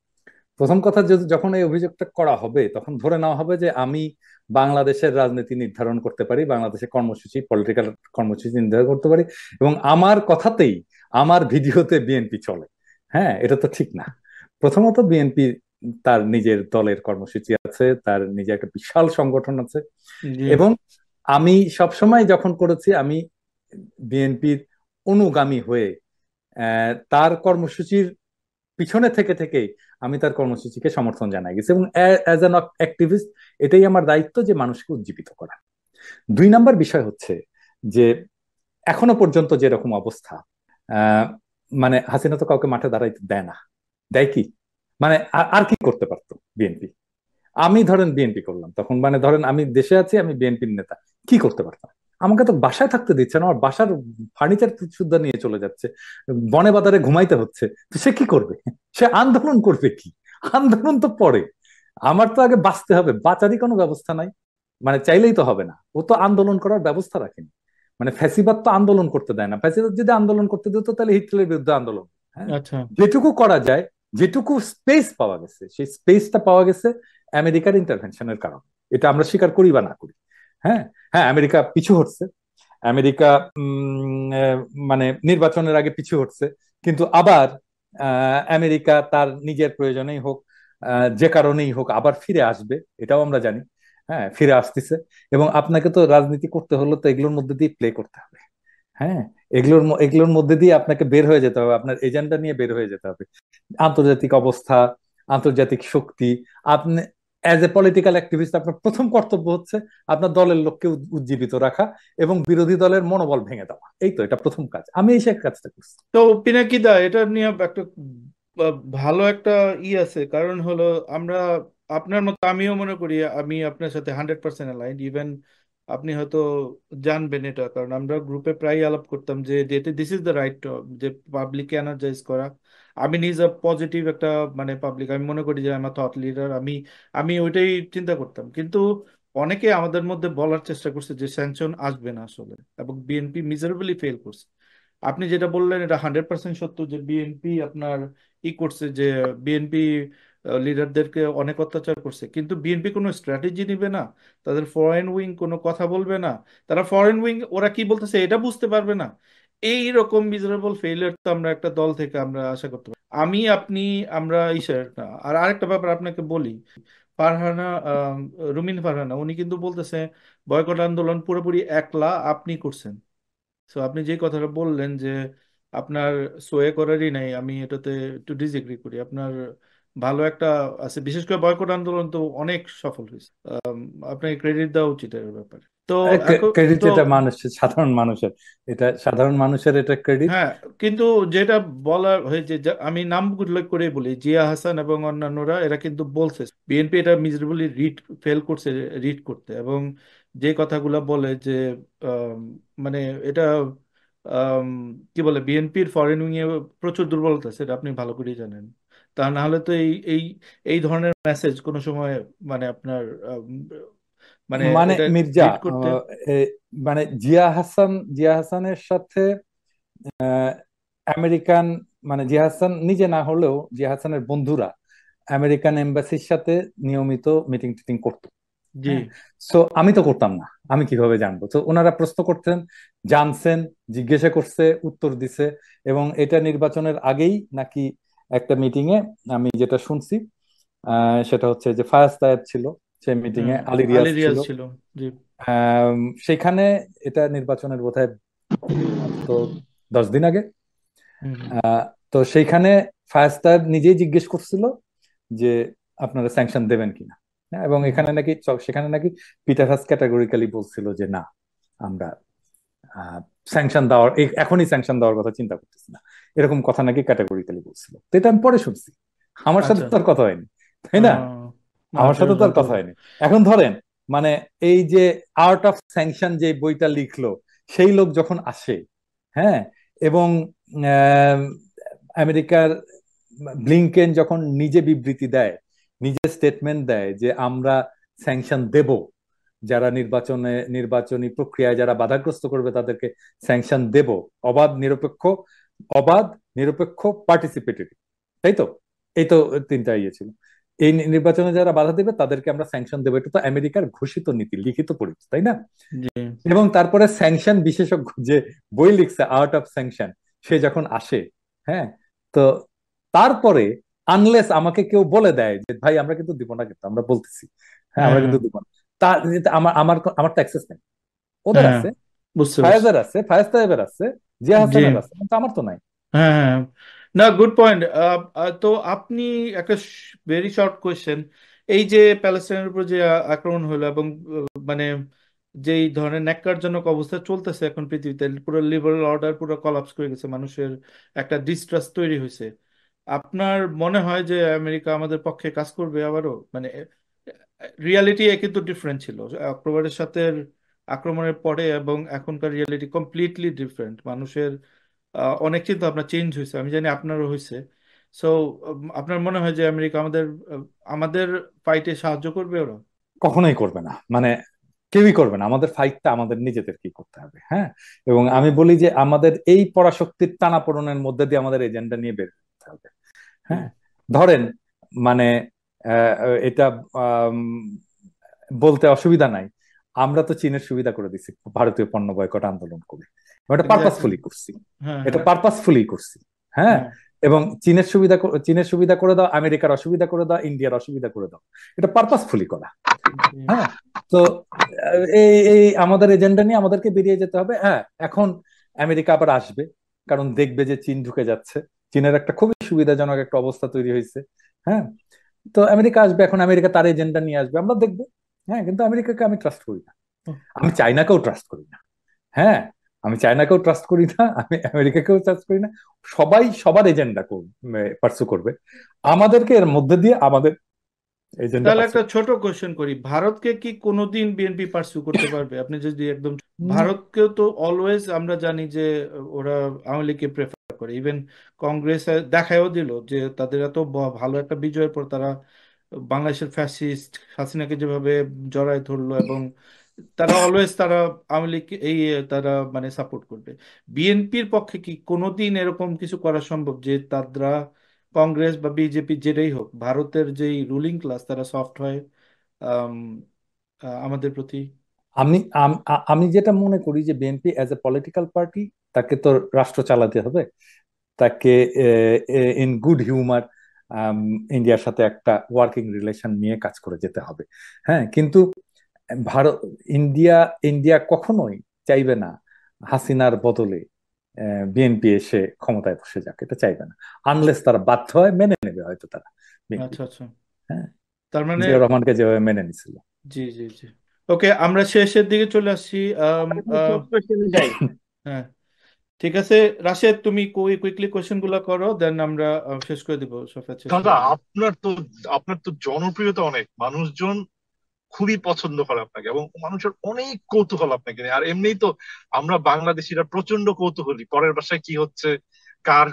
প্রথম কথা যখন এই অভিযোগটা করা হবে তখন ধরে নেওয়া হবে যে আমি বাংলাদেশের রাজনীতি নির্ধারণ করতে পারি বাংলাদেশের কর্মসূচি পলিটিক্যাল কর্মসূচি নির্ধারণ করতে পারি এবং আমার কথাতেই আমার ভিডিওতে বিএনপি চলে হ্যাঁ এটা তো ঠিক না প্রথমত বিএনপি তার নিজের দলের কর্মসূচি আছে তার নিজের একটা বিশাল সংগঠন আছে এবং আমি সবসময় যখন করেছি আমি বিএনপির অনুগামী হয়ে তার কর্মসূচির পিছনে থেকে থেকেই আমি তার কর্মসূচিকে সমর্থন জানাই গেছি এবং অ্যাজ অ্যান অ্যাক্টিভিস্ট এটাই আমার দায়িত্ব যে মানুষকে উজ্জীবিত করা দুই নাম্বার বিষয় হচ্ছে যে এখনো পর্যন্ত যেরকম অবস্থা মানে হাসিনা তো কাউকে মাঠে দাঁড়াইতে দেয় না দেয় কি মানে আর কি করতে পারতো বিএনপি আমি ধরেন বিএনপি করলাম তখন মানে ধরেন আমি দেশে আছি আমি বিএনপির নেতা কি করতে পারতাম আমাকে তো বাসায় থাকতে দিচ্ছে না আমার বাসার ফার্নিচার সুদ্ধা নিয়ে চলে যাচ্ছে বনে বাজারে ঘুমাইতে হচ্ছে তো সে কি করবে সে আন্দোলন করবে কি আন্দোলন তো পরে আমার তো আগে বাঁচতে হবে বাঁচারই কোনো ব্যবস্থা নাই মানে চাইলেই তো হবে না ও তো আন্দোলন করার ব্যবস্থা রাখেনি মানে ফ্যাসিবাদ তো আন্দোলন করতে দেয় না ফ্যাসিবাদ যদি আন্দোলন করতে দিত তাহলে হিটলারের বিরুদ্ধে আন্দোলন হ্যাঁ? আচ্ছা। যেটুকু করা যায় যেটুকু স্পেস পাওয়া গেছে সেই স্পেসটা পাওয়া গেছে আমেরিকার ইন্টারভেনশনের কারণ এটা আমরা স্বীকার করি বা না করি হ্যাঁ হ্যাঁ আমেরিকা পিছু হটছে আমেরিকা মানে নির্বাচনের আগে পিছু হটছে কিন্তু আবার আমেরিকা তার নিজের প্রয়োজনেই হোক যে কারণেই হোক আবার ফিরে আসবে এটাও আমরা জানি হ্যাঁ ফিরে আসতেছে এবং আপনাকে তো রাজনীতি করতে হলে তো এগুলোর মধ্যে দিয়ে প্লে করতে হবে হ্যাঁ এগুলোর এগুলোর মধ্যে দিয়ে আপনাকে বের হয়ে যেতে হবে আপনার এজেন্ডা নিয়ে বের হয়ে যেতে হবে আন্তর্জাতিক অবস্থা আন্তর্জাতিক শক্তি আপনি অ্যাজ এ পলিটিক্যাল অ্যাক্টিভিস্ট আপনার প্রথম কর্তব্য হচ্ছে আপনার দলের লোককে উজ্জীবিত রাখা এবং বিরোধী দলের মনোবল ভেঙে দেওয়া এই তো এটা প্রথম কাজ আমি এই সেই কাজটা করছি তো পিনাকি দা এটা নিয়ে একটা ভালো একটা ই আছে কারণ হলো আমরা আপনার মতো আমিও মনে করি আমি আপনার সাথে হান্ড্রেড পার্সেন্ট অ্যালাইন ইভেন আপনি হয়তো জানবেন এটা কারণ আমরা গ্রুপে প্রায় আলাপ করতাম যে দিস ইজ দ্য রাইট যে পাবলিককে এনার্জাইজ করা আমি নিজ পজিটিভ একটা মানে পাবলিক আমি মনে করি যে আমার থট লিডার আমি আমি ওইটাই চিন্তা করতাম কিন্তু অনেকে আমাদের মধ্যে বলার চেষ্টা করছে যে স্যাংশন আসবে না আসলে এবং বিএনপি মিজারেবলি ফেল করছে আপনি যেটা বললেন এটা হান্ড্রেড পার্সেন্ট সত্য যে বিএনপি আপনার ই করছে যে বিএনপি লিডারদেরকে অনেক অত্যাচার করছে কিন্তু বিএনপি কোনো স্ট্র্যাটেজি নিবে না তাদের ফরেন উইং কোনো কথা বলবে না তারা ফরেন উইং ওরা কি বলতেছে এটা বুঝতে পারবে না এই রকম মিজারেবল ফেইলিয়ার তো আমরা একটা দল থেকে আমরা আশা করতে পারি আমি আপনি আমরা ইসের আর আরেকটা ব্যাপার আপনাকে বলি ফারহানা রুমিন ফারহানা উনি কিন্তু বলতেছে বয়কট আন্দোলন পুরোপুরি একলা আপনি করছেন সো আপনি যে কথাটা বললেন যে আপনার সোয়ে করারই নাই আমি এটাতে একটু ডিজিগ্রি করি আপনার ভালো একটা আছে বিশেষ করে বয়কট আন্দোলন তো অনেক সফল হয়েছে আপনাকে ক্রেডিট দেওয়া উচিত এর ব্যাপারে তো ক্রেডিট মানুষের সাধারণ মানুষের এটা সাধারণ মানুষের এটা ক্রেডিট হ্যাঁ কিন্তু যেটা বলা হয়েছে আমি নাম উল্লেখ করে বলি জিয়া হাসান এবং অন্যান্যরা এরা কিন্তু বলছে বিএনপি এটা মিজরেবলি ফেল করছে করতে এবং যে কথাগুলো বলে যে মানে এটা কি বলে বিএনপির ফরেন এ প্রচুর দুর্বলতা সেটা আপনি ভালো করেই জানেন তা না হলে তো এই এই এই ধরনের মেসেজ কোনো সময় মানে আপনার মানে মানে মির্জা মানে জিয়া হাসান জিয়া হাসানের সাথে আমেরিকান মানে জিয়া হাসান নিজে না হলেও জিয়া হাসানের বন্ধুরা আমেরিকান এম্বাসির সাথে নিয়মিত মিটিং টিটিং করতো জি সো হ্যাঁ? আমি তো করতাম না আমি কিভাবে জানবো তো ওনারা প্রশ্ন করতেন জানছেন জিজ্ঞাসা করছে উত্তর দিছে এবং এটা নির্বাচনের আগেই নাকি একটা মিটিং এ আমি যেটা শুনছি সেটা হচ্ছে যে ফায়াজ তায়েব ছিল সেই মিটিং এ আলী রিয়াজ ছিল সেখানে এটা নির্বাচনের বোধহয় তো দশ দিন আগে তো সেইখানে ফায়াস্তার নিজেই জিজ্ঞেস করছিল যে আপনারা স্যাংশন দেবেন কিনা হ্যাঁ, এবং এখানে নাকি সেখানে নাকি পিটার হাস ক্যাটাগরিক্যালি বলছিল যে না আমরা স্যাংশন দেওয়ার এখনই স্যাংশন দেওয়ার কথা চিন্তা করতেছি না এরকম কথা নাকি ক্যাটাগরিক্যালি বলছিল তো এটা আমি পরে শুনছি আমার সাথে আচ্ছা। তার কথা হয়নি তাই না আমার সাথে তো আর কথা হয়নি এখন ধরেন মানে এই যে আর্ট অফ স্যাংশন যে বইটা লিখলো সেই লোক যখন আসে হ্যাঁ এবং আমেরিকার ব্লিংকেন যখন নিজে বিবৃতি দেয় নিজে স্টেটমেন্ট দেয় যে আমরা স্যাংশন দেব যারা নির্বাচনে নির্বাচনী প্রক্রিয়ায় যারা বাধাগ্রস্ত করবে তাদেরকে স্যাংশন দেব অবাধ নিরপেক্ষ অবাধ নিরপেক্ষ পার্টিসিপেটরি তাই তো এই তো তিনটা ইয়ে ছিল এই নির্বাচনে যারা বাধা দেবে তাদেরকে আমরা স্যাংশন দেবো এটা তো আমেরিকার ঘোষিত নীতি লিখিত পরিচিত তাই না এবং তারপরে স্যাংশন বিশেষজ্ঞ যে বই লিখছে আর্ট অফ স্যাংশন সে যখন আসে হ্যাঁ তো তারপরে আনলেস আমাকে কেউ বলে দেয় যে ভাই আমরা কিন্তু দিব না কিন্তু আমরা বলতেছি হ্যাঁ আমরা কিন্তু হ্যাঁ। দিব না তার আমার আমার আমার তো অ্যাক্সেস নেই ওদের হ্যাঁ, আছে ফায়াজার আছে ফায়াজ সাহেবের আছে জিয়া হাসানের আছে কিন্তু আমার তো নাই হ্যাঁ, হ্যাঁ। না গুড পয়েন্ট তো আপনি একটা ভেরি শর্ট কোয়েশ্চেন এই যে প্যালেস্টাইনের উপর যে আক্রমণ হলো এবং মানে যেই ধরনের ন্যাক্কারজনক অবস্থা চলতেছে এখন পৃথিবীতে পুরো লিবারেল অর্ডার পুরো কলাপস করে গেছে মানুষের একটা ডিস্ট্রাস্ট তৈরি হয়েছে আপনার মনে হয় যে আমেরিকা আমাদের পক্ষে কাজ করবে আবারও মানে রিয়ালিটি কিন্তু ডিফারেন্ট ছিল অক্টোবরের সাথে আক্রমণের পরে এবং এখনকার রিয়ালিটি কমপ্লিটলি ডিফারেন্ট মানুষের অনেক চিন্তা আপনার চেঞ্জ হয়েছে আমি জানি আপনারও হয়েছে সো আপনার মনে হয় যে আমেরিকা আমাদের আমাদের ফাইটে সাহায্য করবে ওরা কখনোই করবে না মানে কেউই করবে না আমাদের ফাইটটা আমাদের নিজেদের কি করতে হবে হ্যাঁ এবং আমি বলি যে আমাদের এই পরাশক্তির টানাপোড়নের মধ্যে দিয়ে আমাদের এজেন্ডা নিয়ে বের করতে হবে হ্যাঁ ধরেন মানে এটা বলতে অসুবিধা নাই আমরা তো চীনের সুবিধা করে দিচ্ছি ভারতীয় পণ্য বয়কট আন্দোলন করে এটা পারপাসফুলি করছি হ্যাঁ, এটা পারপাসফুলি হ্যাঁ। করছি হ্যাঁ? হ্যাঁ এবং চীনের সুবিধা চীনের সুবিধা করে দাও আমেরিকার অসুবিধা করে দাও ইন্ডিয়ার অসুবিধা করে দাও এটা পারপাসফুলি করা হ্যাঁ তো এই এই আমাদের এজেন্ডা নিয়ে আমাদেরকে বেরিয়ে যেতে হবে হ্যাঁ এখন আমেরিকা আবার আসবে কারণ দেখবে যে চীন ঢুকে যাচ্ছে চীনের একটা খুবই সুবিধাজনক একটা অবস্থা তৈরি হয়েছে হ্যাঁ তো আমেরিকা আসবে এখন আমেরিকা তার এজেন্ডা নিয়ে আসবে আমরা দেখবো হ্যাঁ কিন্তু আমেরিকাকে আমি ট্রাস্ট করি না আমি চায়নাকেও ট্রাস্ট করি না হ্যাঁ আমি চায়নাকেও ট্রাস্ট করি না আমি আমেরিকাকেও ট্রাস্ট করি না সবাই সবার এজেন্ডা পার্সু করবে আমাদেরকে এর মধ্যে দিয়ে আমাদের তাহলে একটা ছোট কোশ্চেন করি ভারতকে কি কোনোদিন বিএনপি পার্সু করতে পারবে আপনি যদি একদম ভারতকেও তো অলওয়েজ আমরা জানি যে ওরা আওয়ামী লীগকে প্রেফার করে ইভেন কংগ্রেস দেখায়ও দিল যে তাদের এত ভালো একটা বিজয়ের পর তারা বাংলাদেশের ফ্যাসিস্ট হাসিনাকে যেভাবে জড়ায় ধরলো এবং তারা অলওয়েজ তারা আওয়ামী লীগ এই তারা মানে সাপোর্ট করবে বিএনপির পক্ষে কি কোনোদিন এরকম কিছু করা সম্ভব যে তাদরা কংগ্রেস বা বিজেপি যেটাই হোক ভারতের যেই রুলিং ক্লাস তারা সফট হয় আমাদের প্রতি আমি আমি যেটা মনে করি যে BNP as a political party তাকে তো রাষ্ট্র চালাতে হবে তাকে ইন গুড হিউমার ইন্ডিয়ার সাথে একটা ওয়ার্কিং রিলেশন নিয়ে কাজ করে যেতে হবে হ্যাঁ কিন্তু ভারত ইন্ডিয়া ইন্ডিয়া কখনোই চাইবে না হাসিনার বদলে বিএনপি এসে ক্ষমতায় বসে যাক এটা চাইবে না আনলেস তারা বাধ্য হয় মেনে নেবে হয়তো তারা আচ্ছা আচ্ছা হ্যাঁ তার মানে রহমানকে যেভাবে মেনে নিছিল জি জি জি ওকে আমরা শেষের দিকে চলে আসছি হ্যাঁ ঠিক আছে রাশেদ তুমি কুইকলি কোশ্চেন গুলো করো দেন আমরা শেষ করে দিব আপনার তো আপনার তো জনপ্রিয়তা অনেক মানুষজন খুবই পছন্দ করে আপনাকে এবং মানুষের অনেক কৌতূহল আপনাকে আর এমনি তো আমরা বাংলাদেশিরা প্রচন্ড কৌতূহলী পরের বাসায় কি হচ্ছে কার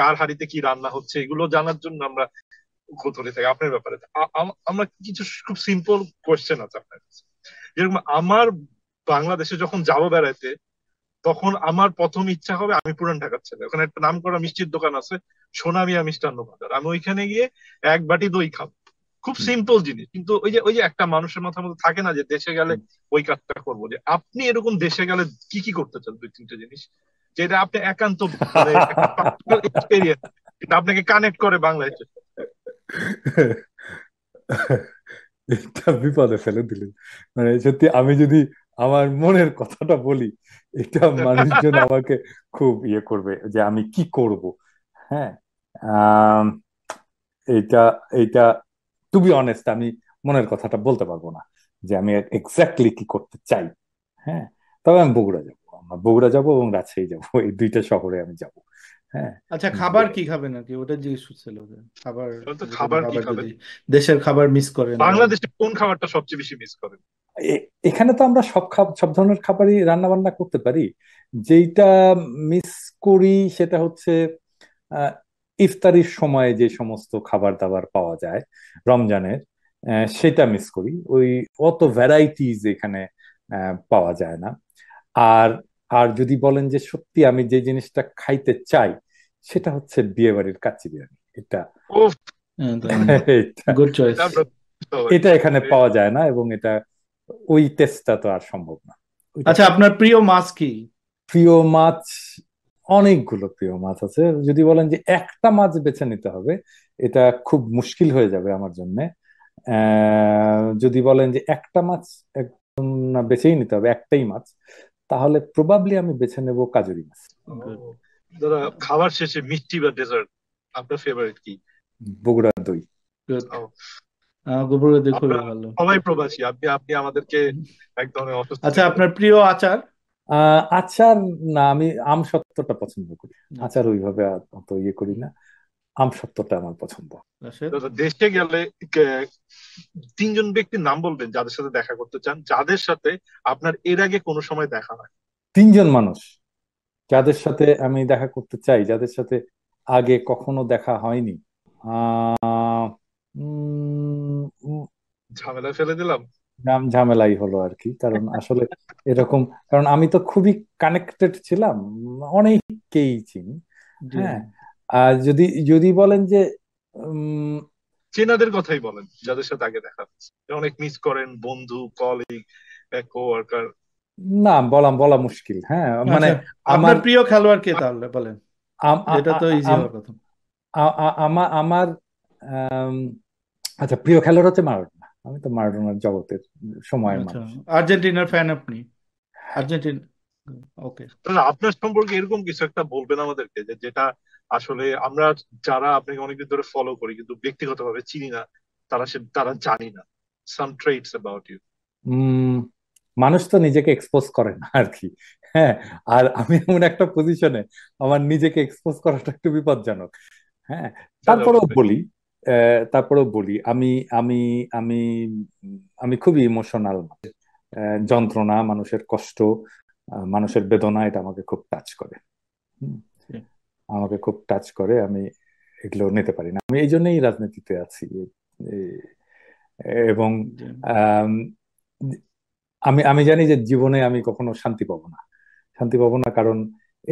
কার হাড়িতে কি রান্না হচ্ছে এগুলো জানার জন্য আমরা কৌতূহলী থাকি আপনার ব্যাপারে আমরা কিছু খুব সিম্পল কোয়েশ্চেন আছে আপনার কাছে যেরকম আমার বাংলাদেশে যখন যাবো বেড়াইতে তখন আমার প্রথম ইচ্ছা হবে আমি পুরান ঢাকার ছেলে ওখানে একটা নাম করা মিষ্টির দোকান আছে সোনামিয়া মিষ্টান্ন বাজার আমি ওইখানে গিয়ে এক বাটি দই খাবো খুব সিম্পল জিনিস কিন্তু ওই যে ওই যে একটা মানুষের মাথার মধ্যে থাকে না যে দেশে গেলে ওই কাজটা করবো যে আপনি এরকম দেশে গেলে কি কি করতে চান দুই তিনটা জিনিস যেটা আপনি একান্ত মানে আপনাকে কানেক্ট করে বাংলাদেশ বিপদে ফেলে দিলেন মানে সত্যি আমি যদি আমার মনের কথাটা বলি এটা মানুষজন আমাকে খুব ইয়ে করবে যে আমি কি করব হ্যাঁ এটা এটা টু বি অনেস্ট আমি মনের কথাটা বলতে পারবো না যে আমি এক্স্যাক্টলি কি করতে চাই হ্যাঁ তবে আমি বগুড়া যাবো আমার বগুড়া যাবো এবং রাজশাহী যাব এই দুইটা শহরে আমি যাব হ্যাঁ আচ্ছা খাবার কি খাবে নাকি ওটা জিজ্ঞেস করছিল খাবার খাবার দেশের খাবার মিস করেন বাংলাদেশে কোন খাবারটা সবচেয়ে বেশি মিস করেন এখানে তো আমরা সব সব ধরনের খাবারই রান্না বান্না করতে পারি যেটা মিস করি সেটা হচ্ছে ইফতারির সময়ে যে সমস্ত খাবার দাবার পাওয়া যায় রমজানের সেটা মিস করি ওই অত ভ্যারাইটিজ এখানে পাওয়া যায় না আর আর যদি বলেন যে সত্যি আমি যে জিনিসটা খাইতে চাই সেটা হচ্ছে বিয়ে বাড়ির কাচ্চি বিরিয়ানি এটা হ্যাঁ, এটা এখানে পাওয়া যায় না এবং এটা ওই টেস্টটা তো আর সম্ভব না আচ্ছা আপনার প্রিয় মাছ কি প্রিয় মাছ অনেকগুলো প্রিয় মাছ আছে যদি বলেন যে একটা মাছ বেছে নিতে হবে এটা খুব মুশকিল হয়ে যাবে আমার জন্য যদি বলেন যে একটা মাছ একদম না বেছেই নিতে হবে একটাই মাছ তাহলে প্রবাবলি আমি বেছে নেব কাজুরি মাছ খাবার শেষে মিষ্টি বা ডেজার্ট আপনার ফেভারিট কি বগুড়ার দই গোবরে দেখো ভালো সবাই প্রবাসী আপনি আপনি আমাদেরকে এক ধরনের অসুস্থ আচ্ছা আপনার প্রিয় আচার আচার না আমি আম সত্ত্বটা পছন্দ করি আচ্ছা। আচার ওইভাবে অত ইয়ে করি না আম সত্ত্বটা আমার পছন্দ দেশে গেলে তিনজন ব্যক্তির নাম বলবেন যাদের সাথে দেখা করতে চান যাদের সাথে আপনার এর আগে কোনো সময় দেখা হয় তিনজন মানুষ যাদের সাথে আমি দেখা করতে চাই যাদের সাথে আগে কখনো দেখা হয়নি আহ উম ঝামেলা ফেলে দিলাম নাম ঝামেলাই হলো আর কি কারণ আসলে এরকম কারণ আমি তো খুবই কানেক্টেড ছিলাম অনেককেই চিনি হ্যাঁ আর যদি যদি বলেন যে চেনাদের কথাই বলেন যাদের সাথে আগে দেখা অনেক মিস করেন বন্ধু কলিগ কোয়ার্কার না বলা বলা মুশকিল হ্যাঁ আচ্ছা, মানে আমার প্রিয় খেলোয়াড় কে তাহলে বলেন এটা তো ইজি হওয়ার কথা আমার আমার আচ্ছা প্রিয় খেলোয়াড় হচ্ছে মারাডোনা আমি তো মারাডোনার জগতের সময়ের আচ্ছা, মানুষ আর্জেন্টিনার ফ্যান আপনি আর্জেন্টিনা ওকে আপনার সম্পর্কে এরকম কিছু একটা বলবেন আমাদেরকে যে যেটা আসলে আমরা যারা আপনাকে অনেকদিন ধরে ফলো করি কিন্তু ব্যক্তিগতভাবে চিনি না তারা সে তারা জানি না সাম ট্রেডস অ্যাবাউট ইউ মানুষ তো নিজেকে এক্সপোজ করে না আর কি হ্যাঁ আর আমি এমন একটা পজিশনে আমার নিজেকে এক্সপোজ করাটা একটু বিপজ্জনক হ্যাঁ তারপরেও বলি তারপরেও বলি আমি আমি আমি আমি খুবই ইমোশনাল যন্ত্রণা মানুষের কষ্ট মানুষের বেদনা এটা আমাকে খুব টাচ করে আমাকে খুব টাচ করে আমি এগুলো নিতে পারি না আমি এই জন্যই রাজনীতিতে আছি এবং আমি আমি জানি যে জীবনে আমি কখনো শান্তি পাবো না শান্তি পাবো না কারণ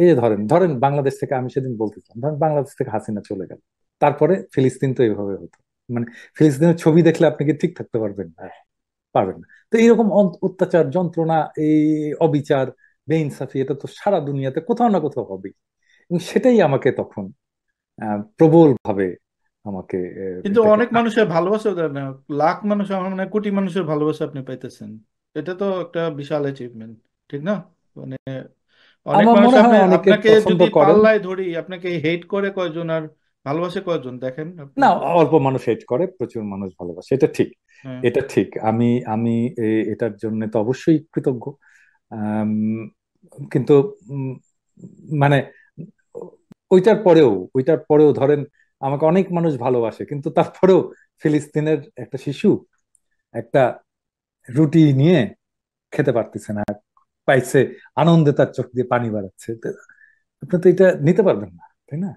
এই যে ধরেন ধরেন বাংলাদেশ থেকে আমি সেদিন বলতেছিলাম ধরেন বাংলাদেশ থেকে হাসিনা চলে গেল তারপরে ফিলিস্তিন তো এইভাবে হতো মানে ফিলিস্তিনের ছবি দেখলে আপনি কি ঠিক থাকতে পারবেন না হ্যাঁ। পারবেন না তো এইরকম অত্যাচার যন্ত্রণা এই অবিচার বেইনসাফি এটা তো সারা দুনিয়াতে কোথাও না কোথাও হবে সেটাই আমাকে তখন প্রবল ভাবে আমাকে কিন্তু অনেক মানুষের ভালোবাসা না লাখ মানুষ আমার মানে কোটি মানুষের ভালোবাসা আপনি পাইতেছেন এটা তো একটা বিশাল অ্যাচিভমেন্ট ঠিক না মানে অনেক মানুষ আপনাকে যদি পাল্লায় ধরি আপনাকে হেট করে কয়জন আর ভালোবাসে কয়েকজন দেখেন না অল্প মানুষ হেট করে প্রচুর মানুষ ভালোবাসে এটা ঠিক হ্যাঁ। এটা ঠিক আমি আমি এটার জন্য তো অবশ্যই কৃতজ্ঞ কিন্তু মানে ওইটার পরেও ওইটার পরেও ধরেন আমাকে অনেক মানুষ ভালোবাসে কিন্তু তারপরেও ফিলিস্তিনের একটা শিশু একটা রুটি নিয়ে খেতে পারতেছে না পাইছে আনন্দে তার চোখ দিয়ে পানি বাড়াচ্ছে আপনি তো এটা নিতে পারবেন না তাই না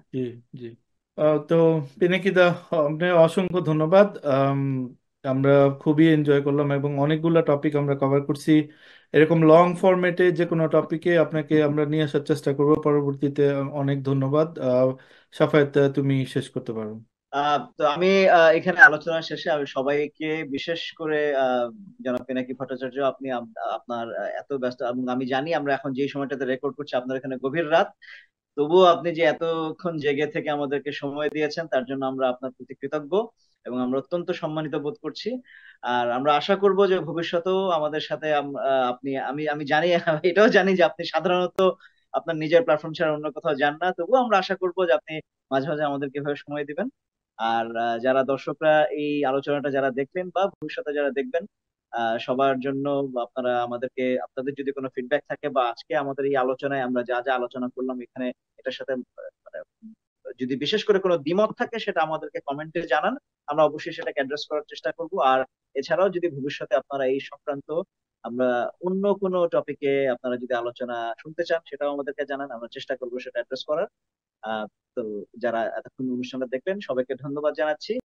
আহ, তো পিনাকিদা আপনি অসংখ্য ধন্যবাদ আমরা খুবই এনজয় করলাম এবং অনেকগুলো টপিক আমরা কভার করছি এরকম লং ফরম্যাটে যে কোনো টপিকে আপনাকে আমরা নিয়ে আসার চেষ্টা করবো পরবর্তীতে অনেক ধন্যবাদ আহ সাফায়েত তুমি শেষ করতে পারো আহ, তো আমি আহ, এখানে আলোচনা শেষে আমি সবাইকে বিশেষ করে আহ, জনাব পিনাকি ভট্টাচার্য আপনি আপনার এত ব্যস্ত এবং আমি জানি আমরা এখন যে সময়টাতে রেকর্ড করছি আপনার এখানে গভীর রাত তবুও আপনি যে এতক্ষণ জেগে থেকে আমাদেরকে সময় দিয়েছেন তার জন্য আমরা আপনার প্রতি কৃতজ্ঞ এবং আমরা অত্যন্ত সম্মানিত বোধ করছি আর আমরা আশা করব যে ভবিষ্যতেও আমাদের সাথে আপনি আমি আমি জানি এটাও জানি যে আপনি সাধারণত আপনার নিজের প্ল্যাটফর্ম ছাড়া অন্য কোথাও যান না তবুও আমরা আশা করব যে আপনি মাঝে মাঝে আমাদেরকে এভাবে সময় দিবেন আর যারা দর্শকরা এই আলোচনাটা যারা দেখবেন বা ভবিষ্যতে যারা দেখবেন সবার জন্য আপনারা আমাদেরকে আপনাদের যদি কোনো ফিডব্যাক থাকে বা আজকে আমাদের এই আলোচনায় আমরা যা যা আলোচনা করলাম এখানে এটার সাথে মানে যদি বিশেষ করে কোনো দ্বিমত থাকে সেটা আমাদেরকে কমেন্টে জানান আমরা অবশ্যই সেটাকে অ্যাড্রেস করার চেষ্টা করব আর এছাড়াও যদি ভবিষ্যতে আপনারা এই সংক্রান্ত আমরা অন্য কোনো টপিকে আপনারা যদি আলোচনা শুনতে চান সেটাও আমাদেরকে জানান আমরা চেষ্টা করব সেটা অ্যাড্রেস করার তো যারা এতক্ষণ অনুষ্ঠানটা দেখলেন সবাইকে ধন্যবাদ জানাচ্ছি